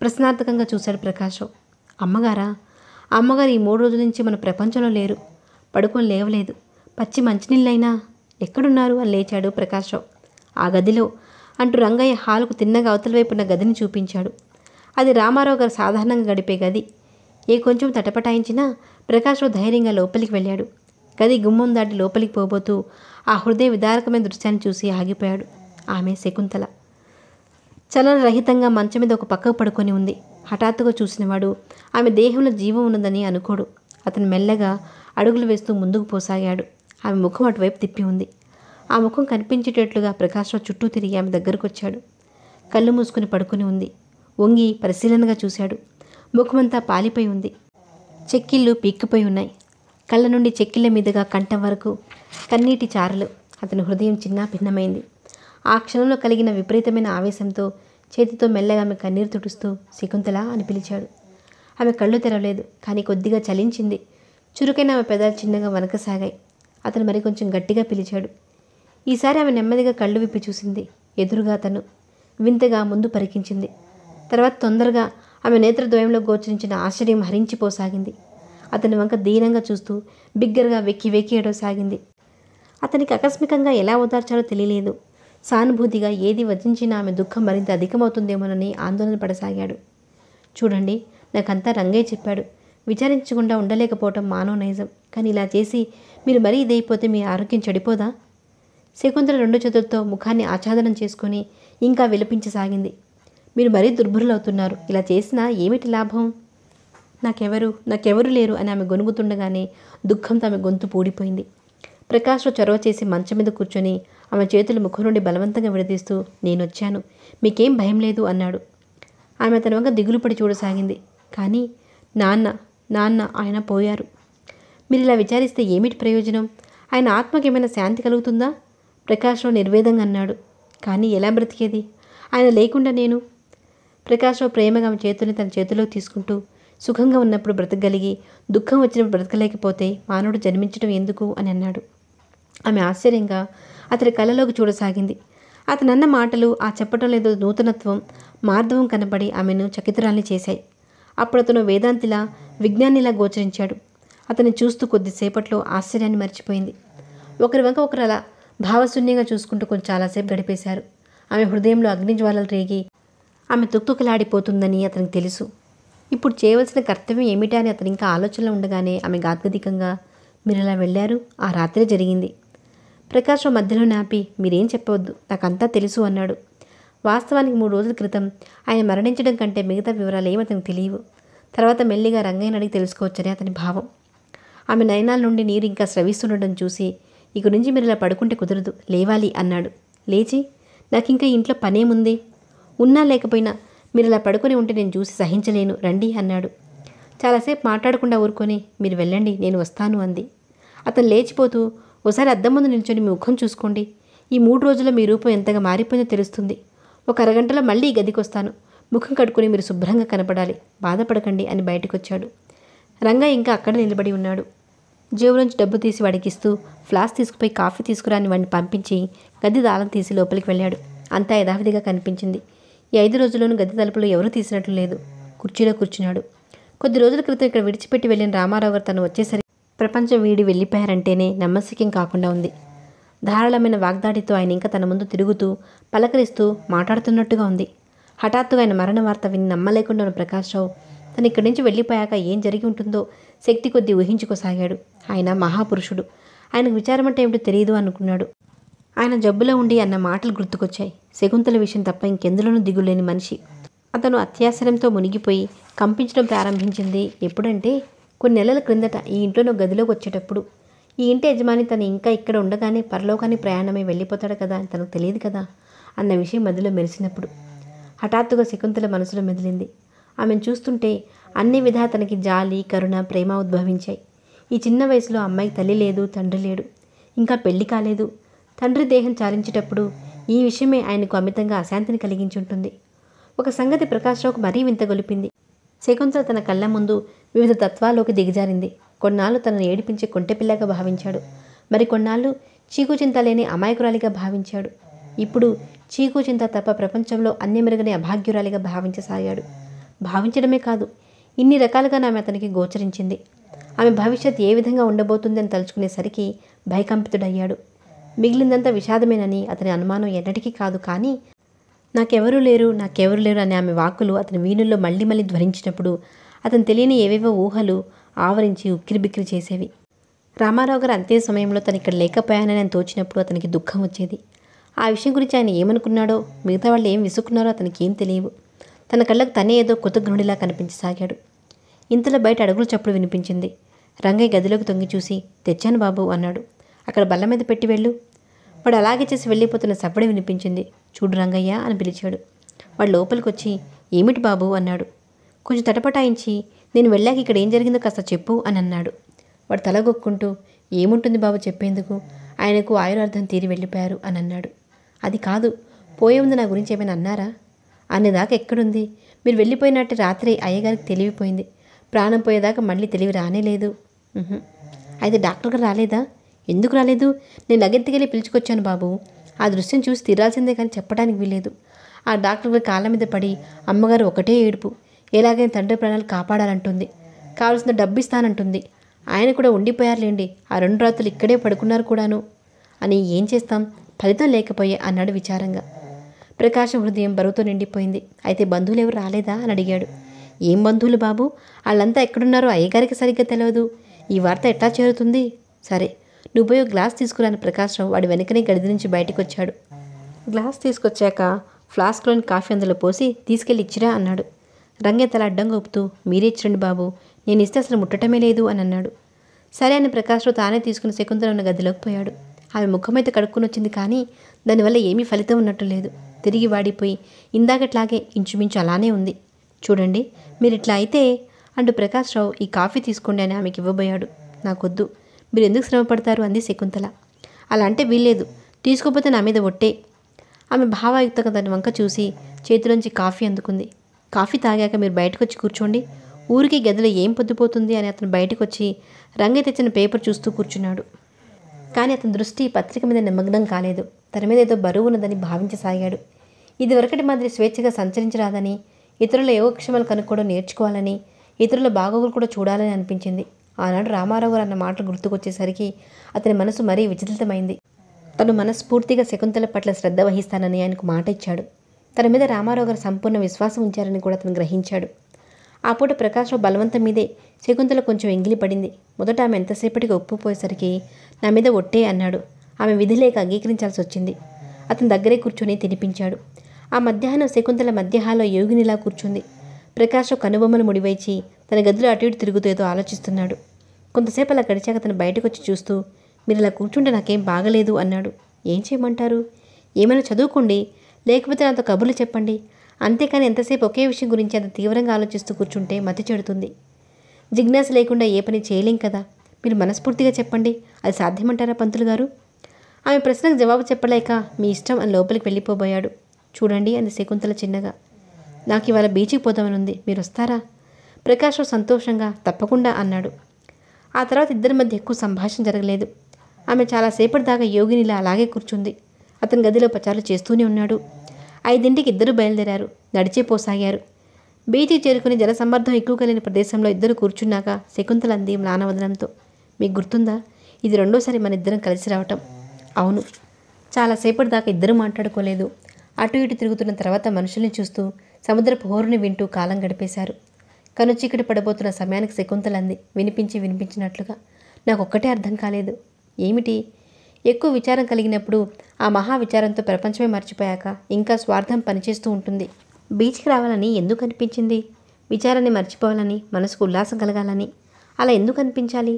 ప్రశ్నార్థకంగా చూశాడు ప్రకాశం అమ్మగారా అమ్మగారు ఈ మూడు రోజుల నుంచి మన ప్రపంచంలో లేరు పడుకొని లేవలేదు పచ్చి మంచినీళ్ళైనా ఎక్కడున్నారు అని లేచాడు ప్రకాశం ఆ గదిలో అంటూ రంగయ్య హాలుకు తిన్నగా అవతల వైపు ఉన్న గదిని చూపించాడు అది రామారావు గారు సాధారణంగా గడిపే గది ఏ కొంచెం తటపటాయించినా ప్రకాష్ ధైర్యంగా లోపలికి వెళ్ళాడు గది గుమ్మం దాటి లోపలికి పోబోతూ ఆ హృదయ విదారకమైన దృశ్యాన్ని చూసి ఆగిపోయాడు ఆమె శకుంతల చలనరహితంగా మంచం మీద ఒక పక్కకు పడుకొని ఉంది హఠాత్తుగా చూసినవాడు ఆమె దేహంలో జీవం ఉన్నదని అనుకోడు అతను మెల్లగా అడుగులు వేస్తూ ముందుకు పోసాగాడు ఆమె ముఖం అటువైపు తిప్పి ఉంది ఆ ముఖం కనిపించేటట్లుగా ప్రకాశ్రావు చుట్టూ తిరిగి ఆమె దగ్గరకు వచ్చాడు కళ్ళు మూసుకుని పడుకుని ఉంది వంగి పరిశీలనగా చూశాడు ముఖమంతా పాలిపోయి ఉంది చెక్కిళ్ళు పీక్కిపోయి ఉన్నాయి కళ్ళ నుండి చెక్కిళ్ళ మీదుగా కంఠం వరకు కన్నీటి చారలు అతని హృదయం చిన్న భిన్నమైంది ఆ క్షణంలో కలిగిన విపరీతమైన ఆవేశంతో చేతితో మెల్లగా ఆమె కన్నీరు తుడుస్తూ శకుంతల అని పిలిచాడు ఆమె కళ్ళు తెరవలేదు కానీ కొద్దిగా చలించింది చురుకైన ఆమె పెదాలు చిన్నగా వనకసాగాయి అతను మరి కొంచెం గట్టిగా పిలిచాడు ఈసారి ఆమె నెమ్మదిగా కళ్ళు విప్పి చూసింది ఎదురుగా అతను వింతగా ముందు పరికించింది తర్వాత తొందరగా ఆమె నేత్రద్వయంలో గోచరించిన ఆశ్చర్యం హరించిపోసాగింది అతని వంక దీనంగా చూస్తూ బిగ్గరగా వెక్కి వెక్కి ఏడవసాగింది అతనికి ఆకస్మికంగా ఎలా ఓదార్చాలో తెలియలేదు సానుభూతిగా ఏది వధించినా ఆమె దుఃఖం మరింత అధికమవుతుందేమోనని ఆందోళన పడసాగాడు చూడండి నాకంతా రంగయ్య చెప్పాడు విచారించకుండా ఉండలేకపోవటం మానవ నైజం కానీ ఇలా చేసి మీరు మరీ ఇదైపోతే మీ ఆరోగ్యం చెడిపోదా శకుంతల రెండు చేతులతో ముఖాన్ని ఆచ్ఛాదనం చేసుకుని ఇంకా విలపించసాగింది మీరు మరీ దుర్భరులవుతున్నారు ఇలా చేసినా ఏమిటి లాభం నాకెవరు నాకెవరు లేరు అని ఆమె గొనుగుతుండగానే దుఃఖంతో ఆమె గొంతు పూడిపోయింది ప్రకాష్లో చొరవ చేసి మంచం మీద కూర్చొని ఆమె చేతులు ముఖం నుండి బలవంతంగా విడదీస్తూ నేను వచ్చాను మీకేం భయం లేదు అన్నాడు ఆమె తన వంక దిగులు పడి చూడసాగింది కానీ నాన్న నాన్న ఆయన పోయారు మీరు ఇలా విచారిస్తే ఏమిటి ప్రయోజనం ఆయన ఆత్మకి ఏమైనా శాంతి కలుగుతుందా ప్రకాష్లో నిర్వేదంగా అన్నాడు కానీ ఎలా బ్రతికేది ఆయన లేకుండా నేను ప్రకాశం ప్రేమగా చేతుల్ని తన చేతిలోకి తీసుకుంటూ సుఖంగా ఉన్నప్పుడు బ్రతకగలిగి దుఃఖం వచ్చినప్పుడు బ్రతకలేకపోతే మానవుడు జన్మించడం ఎందుకు అని అన్నాడు ఆమె ఆశ్చర్యంగా అతని కళ్ళలోకి చూడసాగింది అతను అన్న మాటలు ఆ చెప్పటం లేదో నూతనత్వం మార్ధవం కనబడి ఆమెను చకితురాల్ని చేశాయి అప్పుడు అతను వేదాంతిలా విజ్ఞానిలా గోచరించాడు అతన్ని చూస్తూ కొద్దిసేపట్లో ఆశ్చర్యాన్ని మర్చిపోయింది ఒకరి వెంక ఒకరు అలా భావశూన్యంగా చూసుకుంటూ కొంచెం చాలాసేపు గడిపేశారు ఆమె హృదయంలో అగ్నిజ్వాలలు రేగి ఆమె తుక్తుకలాడిపోతుందని అతనికి తెలుసు ఇప్పుడు చేయవలసిన కర్తవ్యం ఏమిటా అని అతని ఇంకా ఆలోచనలో ఉండగానే ఆమె గాద్గదికంగా మీరు ఇలా వెళ్ళారు ఆ రాత్రి జరిగింది ప్రకాశం మధ్యలో నాపి మీరేం చెప్పవద్దు నాకంతా తెలుసు అన్నాడు వాస్తవానికి మూడు రోజుల క్రితం ఆయన మరణించడం కంటే మిగతా వివరాలు ఏమి అతనికి తెలియవు తర్వాత మెల్లిగా రంగయ్య నడికి తెలుసుకోవచ్చని అతని భావం ఆమె నయనాల నుండి నీరు ఇంకా స్రవిస్తుండడం చూసి ఈ గురించి మీరు ఇలా పడుకుంటే కుదరదు లేవాలి అన్నాడు లేచి నాకు ఇంకా ఇంట్లో పనేముంది ఉన్నా లేకపోయినా మీరు ఇలా పడుకొని ఉంటే నేను చూసి సహించలేను రండి అన్నాడు చాలాసేపు మాట్లాడకుండా ఊరుకొని మీరు వెళ్ళండి నేను వస్తాను అంది అతను లేచిపోతూ ఒకసారి అద్దం ముందు నిల్చొని మీ ముఖం చూసుకోండి ఈ మూడు రోజుల్లో మీ రూపం ఎంతగా మారిపోయిందో తెలుస్తుంది ఒక అరగంటలో మళ్ళీ గదికి వస్తాను ముఖం కట్టుకుని మీరు శుభ్రంగా కనపడాలి బాధపడకండి అని బయటకొచ్చాడు రంగా ఇంకా అక్కడ నిలబడి ఉన్నాడు జేబులోంచి డబ్బు తీసి ఇస్తూ ఫ్లాస్క్ తీసుకుపోయి కాఫీ తీసుకురాని వాడిని పంపించి గది దాళం తీసి లోపలికి వెళ్ళాడు అంతా యథావిధిగా కనిపించింది ఈ ఐదు రోజుల్లోనూ గది తలుపులు ఎవరూ తీసినట్లు లేదు కుర్చీలో కూర్చున్నాడు కొద్ది రోజుల క్రితం ఇక్కడ విడిచిపెట్టి వెళ్ళిన రామారావు గారు తను వచ్చేసరికి ప్రపంచం వీడి వెళ్ళిపోయారంటేనే నమ్మశక్యం కాకుండా ఉంది ధారాళమైన వాగ్దాడితో ఆయన ఇంకా తన ముందు తిరుగుతూ పలకరిస్తూ మాట్లాడుతున్నట్టుగా ఉంది హఠాత్తుగా ఆయన మరణ వార్త విని నమ్మలేకుండా ఉన్న రావు తను ఇక్కడి నుంచి వెళ్ళిపోయాక ఏం జరిగి ఉంటుందో శక్తి కొద్దీ ఊహించుకోసాగాడు ఆయన మహాపురుషుడు ఆయనకు విచారమంటే ఏమిటో తెలియదు అనుకున్నాడు ఆయన జబ్బులో ఉండి అన్న మాటలు గుర్తుకొచ్చాయి శకుంతల విషయం తప్ప ఇంకెందులోనూ దిగులేని మనిషి అతను అత్యాసరంతో మునిగిపోయి కంపించడం ప్రారంభించింది ఎప్పుడంటే కొన్ని నెలల క్రిందట ఈ ఇంట్లోనో గదిలోకి వచ్చేటప్పుడు ఈ ఇంటి యజమాని తను ఇంకా ఇక్కడ ఉండగానే పరలోకాన్ని ప్రయాణమై వెళ్ళిపోతాడు కదా అని తనకు తెలియదు కదా అన్న విషయం మధ్యలో మెరిసినప్పుడు హఠాత్తుగా శకుంతల మనసులో మెదిలింది ఆమెను చూస్తుంటే అన్ని విధా తనకి జాలి కరుణ ప్రేమ ఉద్భవించాయి ఈ చిన్న వయసులో అమ్మాయికి తల్లి లేదు తండ్రి లేడు ఇంకా పెళ్లి కాలేదు తండ్రి దేహం చాలించేటప్పుడు ఈ విషయమే ఆయనకు అమితంగా అశాంతిని కలిగించుంటుంది ఒక సంగతి ప్రకాశ్రావుకు మరీ వింత గొలిపింది శకుంతల తన కళ్ళ ముందు వివిధ తత్వాల్లోకి దిగజారింది కొన్నాళ్ళు తనను ఏడిపించే కొంటెపిల్లగా భావించాడు మరి కొన్నాళ్ళు చీకు చింత లేని అమాయకురాలిగా భావించాడు ఇప్పుడు చీకు చింత తప్ప ప్రపంచంలో అన్ని మెరుగని అభాగ్యురాలిగా భావించసాగాడు భావించడమే కాదు ఇన్ని రకాలుగా ఆమె అతనికి గోచరించింది ఆమె భవిష్యత్ ఏ విధంగా ఉండబోతుందని తలుచుకునేసరికి భయకంపితుడయ్యాడు మిగిలిందంతా విషాదమేనని అతని అనుమానం ఎన్నటికీ కాదు కానీ నాకెవరూ లేరు నాకెవరూ లేరు అనే ఆమె వాకులు అతని వీణుల్లో మళ్ళీ మళ్ళీ ధ్వనించినప్పుడు అతను తెలియని ఏవేవో ఊహలు ఆవరించి ఉక్కిరిబిక్కిరి చేసేవి రామారావు గారు అంతే సమయంలో తను ఇక్కడ లేకపోయానని ఆయన తోచినప్పుడు అతనికి దుఃఖం వచ్చేది ఆ విషయం గురించి ఆయన ఏమనుకున్నాడో మిగతా వాళ్ళు ఏం విసుక్కున్నారో అతనికి ఏం తెలియవు తన కళ్ళకు తనే ఏదో కృతజ్ఞుడిలా కనిపించసాగాడు ఇంతలో బయట అడుగులు చప్పుడు వినిపించింది రంగయ్య గదిలోకి తొంగి చూసి తెచ్చాను బాబు అన్నాడు అక్కడ బల్ల మీద పెట్టి వెళ్ళు వాడు అలాగే చేసి వెళ్ళిపోతున్న సవ్వడి వినిపించింది చూడు రంగయ్య అని పిలిచాడు వాడు లోపలికి వచ్చి ఏమిటి బాబు అన్నాడు కొంచెం తటపటాయించి నేను వెళ్ళాక ఇక్కడ ఏం జరిగిందో కాస్త చెప్పు అని అన్నాడు వాడు తలగొక్కుంటూ ఏముంటుంది బాబు చెప్పేందుకు ఆయనకు ఆయురార్థం తీరి వెళ్ళిపోయారు అని అన్నాడు అది కాదు పోయే ఉంది నా గురించి ఏమైనా అన్నారా అనేదాకా ఎక్కడుంది మీరు వెళ్ళిపోయినట్టు రాత్రి అయ్యగారికి తెలివిపోయింది ప్రాణం పోయేదాకా మళ్ళీ తెలివి రానే లేదు అయితే డాక్టర్ గారు రాలేదా ఎందుకు రాలేదు నేను నగెత్తికెళ్ళి పిలుచుకొచ్చాను బాబు ఆ దృశ్యం చూసి తీరాల్సిందే కానీ చెప్పడానికి వీలేదు ఆ డాక్టర్ కాళ్ళ మీద పడి అమ్మగారు ఒకటే ఏడుపు ఎలాగైనా తండ్రి ప్రాణాలు కాపాడాలంటుంది కావలసిన డబ్బు ఇస్తానంటుంది ఆయన కూడా ఉండిపోయారులేండి ఆ రెండు రాత్రులు ఇక్కడే పడుకున్నారు కూడాను అని ఏం చేస్తాం ఫలితం లేకపోయే అన్నాడు విచారంగా ప్రకాశం హృదయం బరువుతో నిండిపోయింది అయితే బంధువులు ఎవరు రాలేదా అని అడిగాడు ఏం బంధువులు బాబు వాళ్ళంతా ఎక్కడున్నారో అయ్యగారికి సరిగ్గా తెలియదు ఈ వార్త ఎట్లా చేరుతుంది సరే నువ్వు పోయి గ్లాస్ తీసుకురాని ప్రకాశం వాడి వెనకనే గడిది నుంచి బయటకు వచ్చాడు గ్లాస్ తీసుకొచ్చాక ఫ్లాస్క్లోని కాఫీ అందులో పోసి తీసుకెళ్ళి ఇచ్చిరా అన్నాడు రంగయ్య తల అడ్డంగా ఒప్పుతూ మీరే ఇచ్చిరండి బాబు నేను ఇస్తే అసలు ముట్టడమే లేదు అని అన్నాడు సరే అని ప్రకాశ్రావు తానే తీసుకుని శకుంతల ఉన్న గదిలోకి పోయాడు ఆమె ముఖమైతే కడుక్కుని వచ్చింది కానీ దానివల్ల ఏమీ ఫలితం ఉన్నట్టు లేదు తిరిగి వాడిపోయి ఇందాకట్లాగే ఇంచుమించు అలానే ఉంది చూడండి మీరు ఇట్లా అయితే అంటూ ప్రకాశ్రావు ఈ కాఫీ తీసుకోండి అని ఆమెకి ఇవ్వబోయాడు నాకొద్దు మీరు ఎందుకు శ్రమపడతారు అంది శకుంతల అలా అంటే వీల్లేదు తీసుకోపోతే నా మీద ఒట్టే ఆమె భావాయుక్తంగా దాని వంక చూసి చేతిలోంచి కాఫీ అందుకుంది కాఫీ తాగాక మీరు బయటకు వచ్చి కూర్చోండి ఊరికి గదిలో ఏం పొద్దుపోతుంది అని అతను బయటకు వచ్చి రంగయ్య తెచ్చిన పేపర్ చూస్తూ కూర్చున్నాడు కానీ అతని దృష్టి పత్రిక మీద నిమగ్నం కాలేదు తన మీద ఏదో బరువు ఉన్నదని భావించసాగాడు ఇదివరకటి మాదిరి స్వేచ్ఛగా సంచరించరాదని ఇతరుల యోగక్షేమాలు కనుక్కోవడం నేర్చుకోవాలని ఇతరుల బాగోగులు కూడా చూడాలని అనిపించింది ఆనాడు రామారావు గారు అన్న మాటలు గుర్తుకొచ్చేసరికి అతని మనసు మరీ విచలితమైంది తను మనస్ఫూర్తిగా శకుంతల పట్ల శ్రద్ధ వహిస్తానని ఆయనకు మాట ఇచ్చాడు తన మీద రామారావు గారు సంపూర్ణ విశ్వాసం ఉంచారని కూడా అతను గ్రహించాడు ఆ పూట ప్రకాశం బలవంతం మీదే శకుంతల కొంచెం ఎంగిలి పడింది మొదట ఆమె ఎంతసేపటికి ఒప్పుపోయేసరికి నా మీద ఒట్టే అన్నాడు ఆమె విధి లేక అంగీకరించాల్సి వచ్చింది అతని దగ్గరే కూర్చొని తినిపించాడు ఆ మధ్యాహ్నం శకుంతల మధ్యాహాలో యోగినిలా కూర్చుంది ప్రకాశం కనుబొమ్మలు ముడివేచి తన గదిలో అటు ఇటు తిరుగుతూ ఏదో ఆలోచిస్తున్నాడు కొంతసేపు అలా గడిచాక తను బయటకు వచ్చి చూస్తూ మీరు ఇలా కూర్చుంటే నాకేం బాగలేదు అన్నాడు ఏం చేయమంటారు ఏమైనా చదువుకోండి లేకపోతే నాతో కబుర్లు చెప్పండి అంతేకాని ఎంతసేపు ఒకే విషయం గురించి అంత తీవ్రంగా ఆలోచిస్తూ కూర్చుంటే మతి చెడుతుంది జిజ్ఞాస లేకుండా ఏ పని చేయలేం కదా మీరు మనస్ఫూర్తిగా చెప్పండి అది సాధ్యమంటారా పంతులు గారు ఆమె ప్రశ్నకు జవాబు చెప్పలేక మీ ఇష్టం అని లోపలికి వెళ్ళిపోబోయాడు చూడండి అంది శకుంతల చిన్నగా నాకు ఇవాళ బీచ్కి పోదామని ఉంది మీరు వస్తారా ప్రకాష్ సంతోషంగా తప్పకుండా అన్నాడు ఆ తర్వాత ఇద్దరి మధ్య ఎక్కువ సంభాషణ జరగలేదు ఆమె చాలాసేపటి దాకా యోగినిలా అలాగే కూర్చుంది అతని గదిలో పచారులు చేస్తూనే ఉన్నాడు ఐదింటికి ఇద్దరు బయలుదేరారు నడిచే పోసాగారు బీచి చేరుకుని జనసమ్మర్థం ఎక్కువ కలిగిన ప్రదేశంలో ఇద్దరు కూర్చున్నాక శకుంతల అంది నానవదనంతో మీకు గుర్తుందా ఇది రెండోసారి మన ఇద్దరం కలిసి రావటం అవును చాలాసేపటి దాకా ఇద్దరు మాట్లాడుకోలేదు అటు ఇటు తిరుగుతున్న తర్వాత మనుషుల్ని చూస్తూ సముద్రపు హోరుని వింటూ కాలం గడిపేశారు కను చీకటి పడబోతున్న సమయానికి శకుంతలంది వినిపించి వినిపించినట్లుగా నాకు ఒక్కటే అర్థం కాలేదు ఏమిటి ఎక్కువ విచారం కలిగినప్పుడు ఆ మహా విచారంతో ప్రపంచమే మర్చిపోయాక ఇంకా స్వార్థం పనిచేస్తూ ఉంటుంది బీచ్కి రావాలని ఎందుకు అనిపించింది విచారాన్ని మర్చిపోవాలని మనసుకు ఉల్లాసం కలగాలని అలా ఎందుకు అనిపించాలి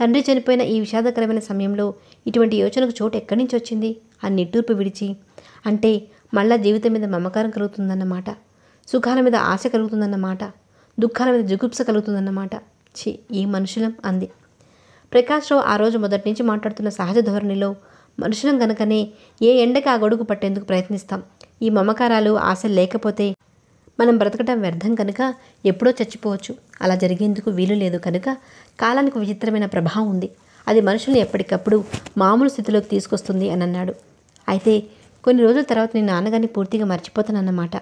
తండ్రి చనిపోయిన ఈ విషాదకరమైన సమయంలో ఇటువంటి యోచనకు చోటు ఎక్కడి నుంచి వచ్చింది ఆ నిట్టూర్పు విడిచి అంటే మళ్ళా జీవితం మీద మమకారం కలుగుతుందన్నమాట సుఖాల మీద ఆశ కలుగుతుందన్నమాట దుఃఖాల మీద జుగుప్స కలుగుతుందన్నమాట ఛీ ఈ మనుషులం అంది ప్రకాశ్రావు ఆ రోజు మొదటి నుంచి మాట్లాడుతున్న సహజ ధోరణిలో మనుషులం గనకనే ఏ ఎండకి ఆ గొడుగు పట్టేందుకు ప్రయత్నిస్తాం ఈ మమకారాలు ఆశలు లేకపోతే మనం బ్రతకటం వ్యర్థం కనుక ఎప్పుడో చచ్చిపోవచ్చు అలా జరిగేందుకు వీలు లేదు కనుక కాలానికి విచిత్రమైన ప్రభావం ఉంది అది మనుషుల్ని ఎప్పటికప్పుడు మామూలు స్థితిలోకి తీసుకొస్తుంది అని అన్నాడు అయితే కొన్ని రోజుల తర్వాత నేను నాన్నగారిని పూర్తిగా మర్చిపోతానన్నమాట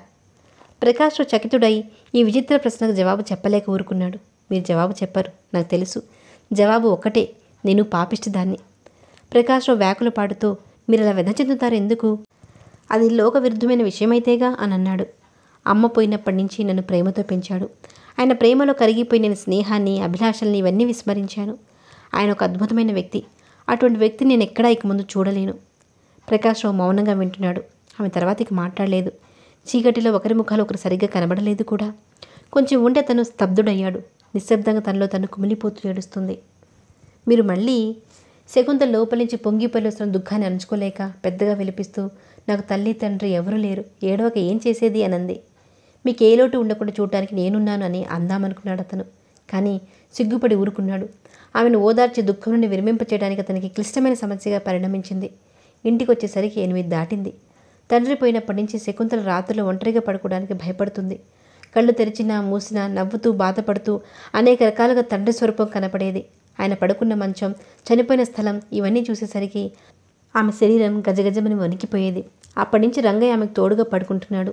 ప్రకాష్ చకితుడై ఈ విచిత్ర ప్రశ్నకు జవాబు చెప్పలేక ఊరుకున్నాడు మీరు జవాబు చెప్పారు నాకు తెలుసు జవాబు ఒక్కటే నేను పాపిష్టిదాన్ని ప్రకాశ్రావు వ్యాకుల పాడుతూ మీరు అలా వ్యధ చెందుతారు ఎందుకు అది లోక విరుద్ధమైన విషయమైతేగా అని అన్నాడు అమ్మ పోయినప్పటి నుంచి నన్ను ప్రేమతో పెంచాడు ఆయన ప్రేమలో కరిగిపోయి నేను స్నేహాన్ని అభిలాషల్ని ఇవన్నీ విస్మరించాను ఆయన ఒక అద్భుతమైన వ్యక్తి అటువంటి వ్యక్తిని నేను ఎక్కడా ఇక ముందు చూడలేను ప్రకాశ్రావు మౌనంగా వింటున్నాడు ఆమె తర్వాత ఇక మాట్లాడలేదు చీకటిలో ఒకరి ముఖాలు ఒకరు సరిగ్గా కనబడలేదు కూడా కొంచెం ఉంటే తను స్తబ్దుడయ్యాడు నిశ్శబ్దంగా తనలో తను కుమిలిపోతూ ఏడుస్తుంది మీరు మళ్ళీ శకుంత నుంచి పొంగి వస్తున్న దుఃఖాన్ని అణుచుకోలేక పెద్దగా విలిపిస్తూ నాకు తల్లి తండ్రి ఎవరూ లేరు ఏడవక ఏం చేసేది అనంది మీకు ఏ లోటు ఉండకుండా చూడటానికి నేనున్నాను అని అందామనుకున్నాడు అతను కానీ సిగ్గుపడి ఊరుకున్నాడు ఆమెను ఓదార్చి దుఃఖం నుండి విరమింపచేయడానికి అతనికి క్లిష్టమైన సమస్యగా పరిణమించింది ఇంటికి వచ్చేసరికి ఎనిమిది దాటింది తండ్రి పోయినప్పటి నుంచి శకుంతల రాత్రులు ఒంటరిగా పడుకోవడానికి భయపడుతుంది కళ్ళు తెరిచినా మూసినా నవ్వుతూ బాధపడుతూ అనేక రకాలుగా తండ్రి స్వరూపం కనపడేది ఆయన పడుకున్న మంచం చనిపోయిన స్థలం ఇవన్నీ చూసేసరికి ఆమె శరీరం గజగజమని వణికిపోయేది అప్పటి నుంచి రంగయ్య ఆమెకు తోడుగా పడుకుంటున్నాడు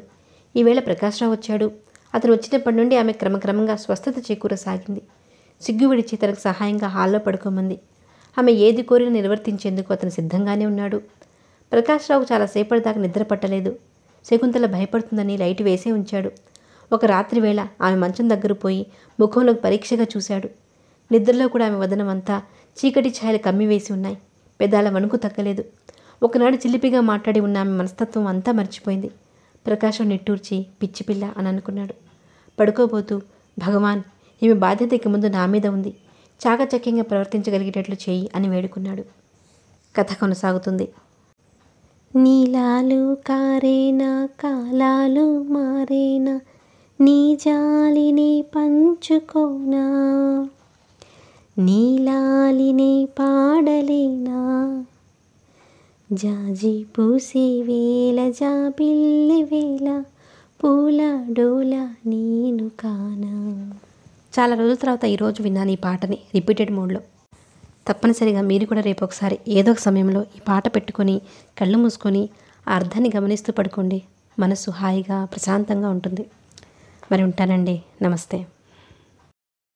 ఈవేళ ప్రకాశ్రావు వచ్చాడు అతను వచ్చినప్పటి నుండి ఆమె క్రమక్రమంగా స్వస్థత చేకూరసాగింది సిగ్గు విడిచి తనకు సహాయంగా హాల్లో పడుకోమంది ఆమె ఏది కోరిన నిర్వర్తించేందుకు అతను సిద్ధంగానే ఉన్నాడు ప్రకాశ్రావుకు చాలాసేపటి దాకా నిద్ర పట్టలేదు శకుంతల భయపడుతుందని లైట్ వేసే ఉంచాడు ఒక రాత్రి వేళ ఆమె మంచం దగ్గర పోయి ముఖంలోకి పరీక్షగా చూశాడు నిద్రలో కూడా ఆమె వదనమంతా చీకటి ఛాయలు కమ్మివేసి ఉన్నాయి పెదాల వణుకు తగ్గలేదు ఒకనాడు చిలిపిగా మాట్లాడి ఉన్న ఆమె మనస్తత్వం అంతా మర్చిపోయింది ప్రకాశం నిట్టూర్చి పిచ్చిపిల్ల అని అనుకున్నాడు పడుకోబోతూ భగవాన్ ఈమె బాధ్యత ఇక ముందు నా మీద ఉంది చాకచక్యంగా ప్రవర్తించగలిగేటట్లు చేయి అని వేడుకున్నాడు కథ కొనసాగుతుంది నీలాలు కారేనా కాలాలు మారేనా నీ జాలిని పంచుకోనా నీలాలిని పాడలేనా జాజి పూసి వేల జాబిల్లి వేల పూల డోల నేను కానా చాలా రోజుల తర్వాత ఈరోజు విన్నాను ఈ పాటని రిపీటెడ్ మోడ్లో తప్పనిసరిగా మీరు కూడా రేపు ఒకసారి ఏదో ఒక సమయంలో ఈ పాట పెట్టుకొని కళ్ళు మూసుకొని ఆ అర్థాన్ని గమనిస్తూ పడుకోండి మనసు హాయిగా ప్రశాంతంగా ఉంటుంది మరి ఉంటానండి నమస్తే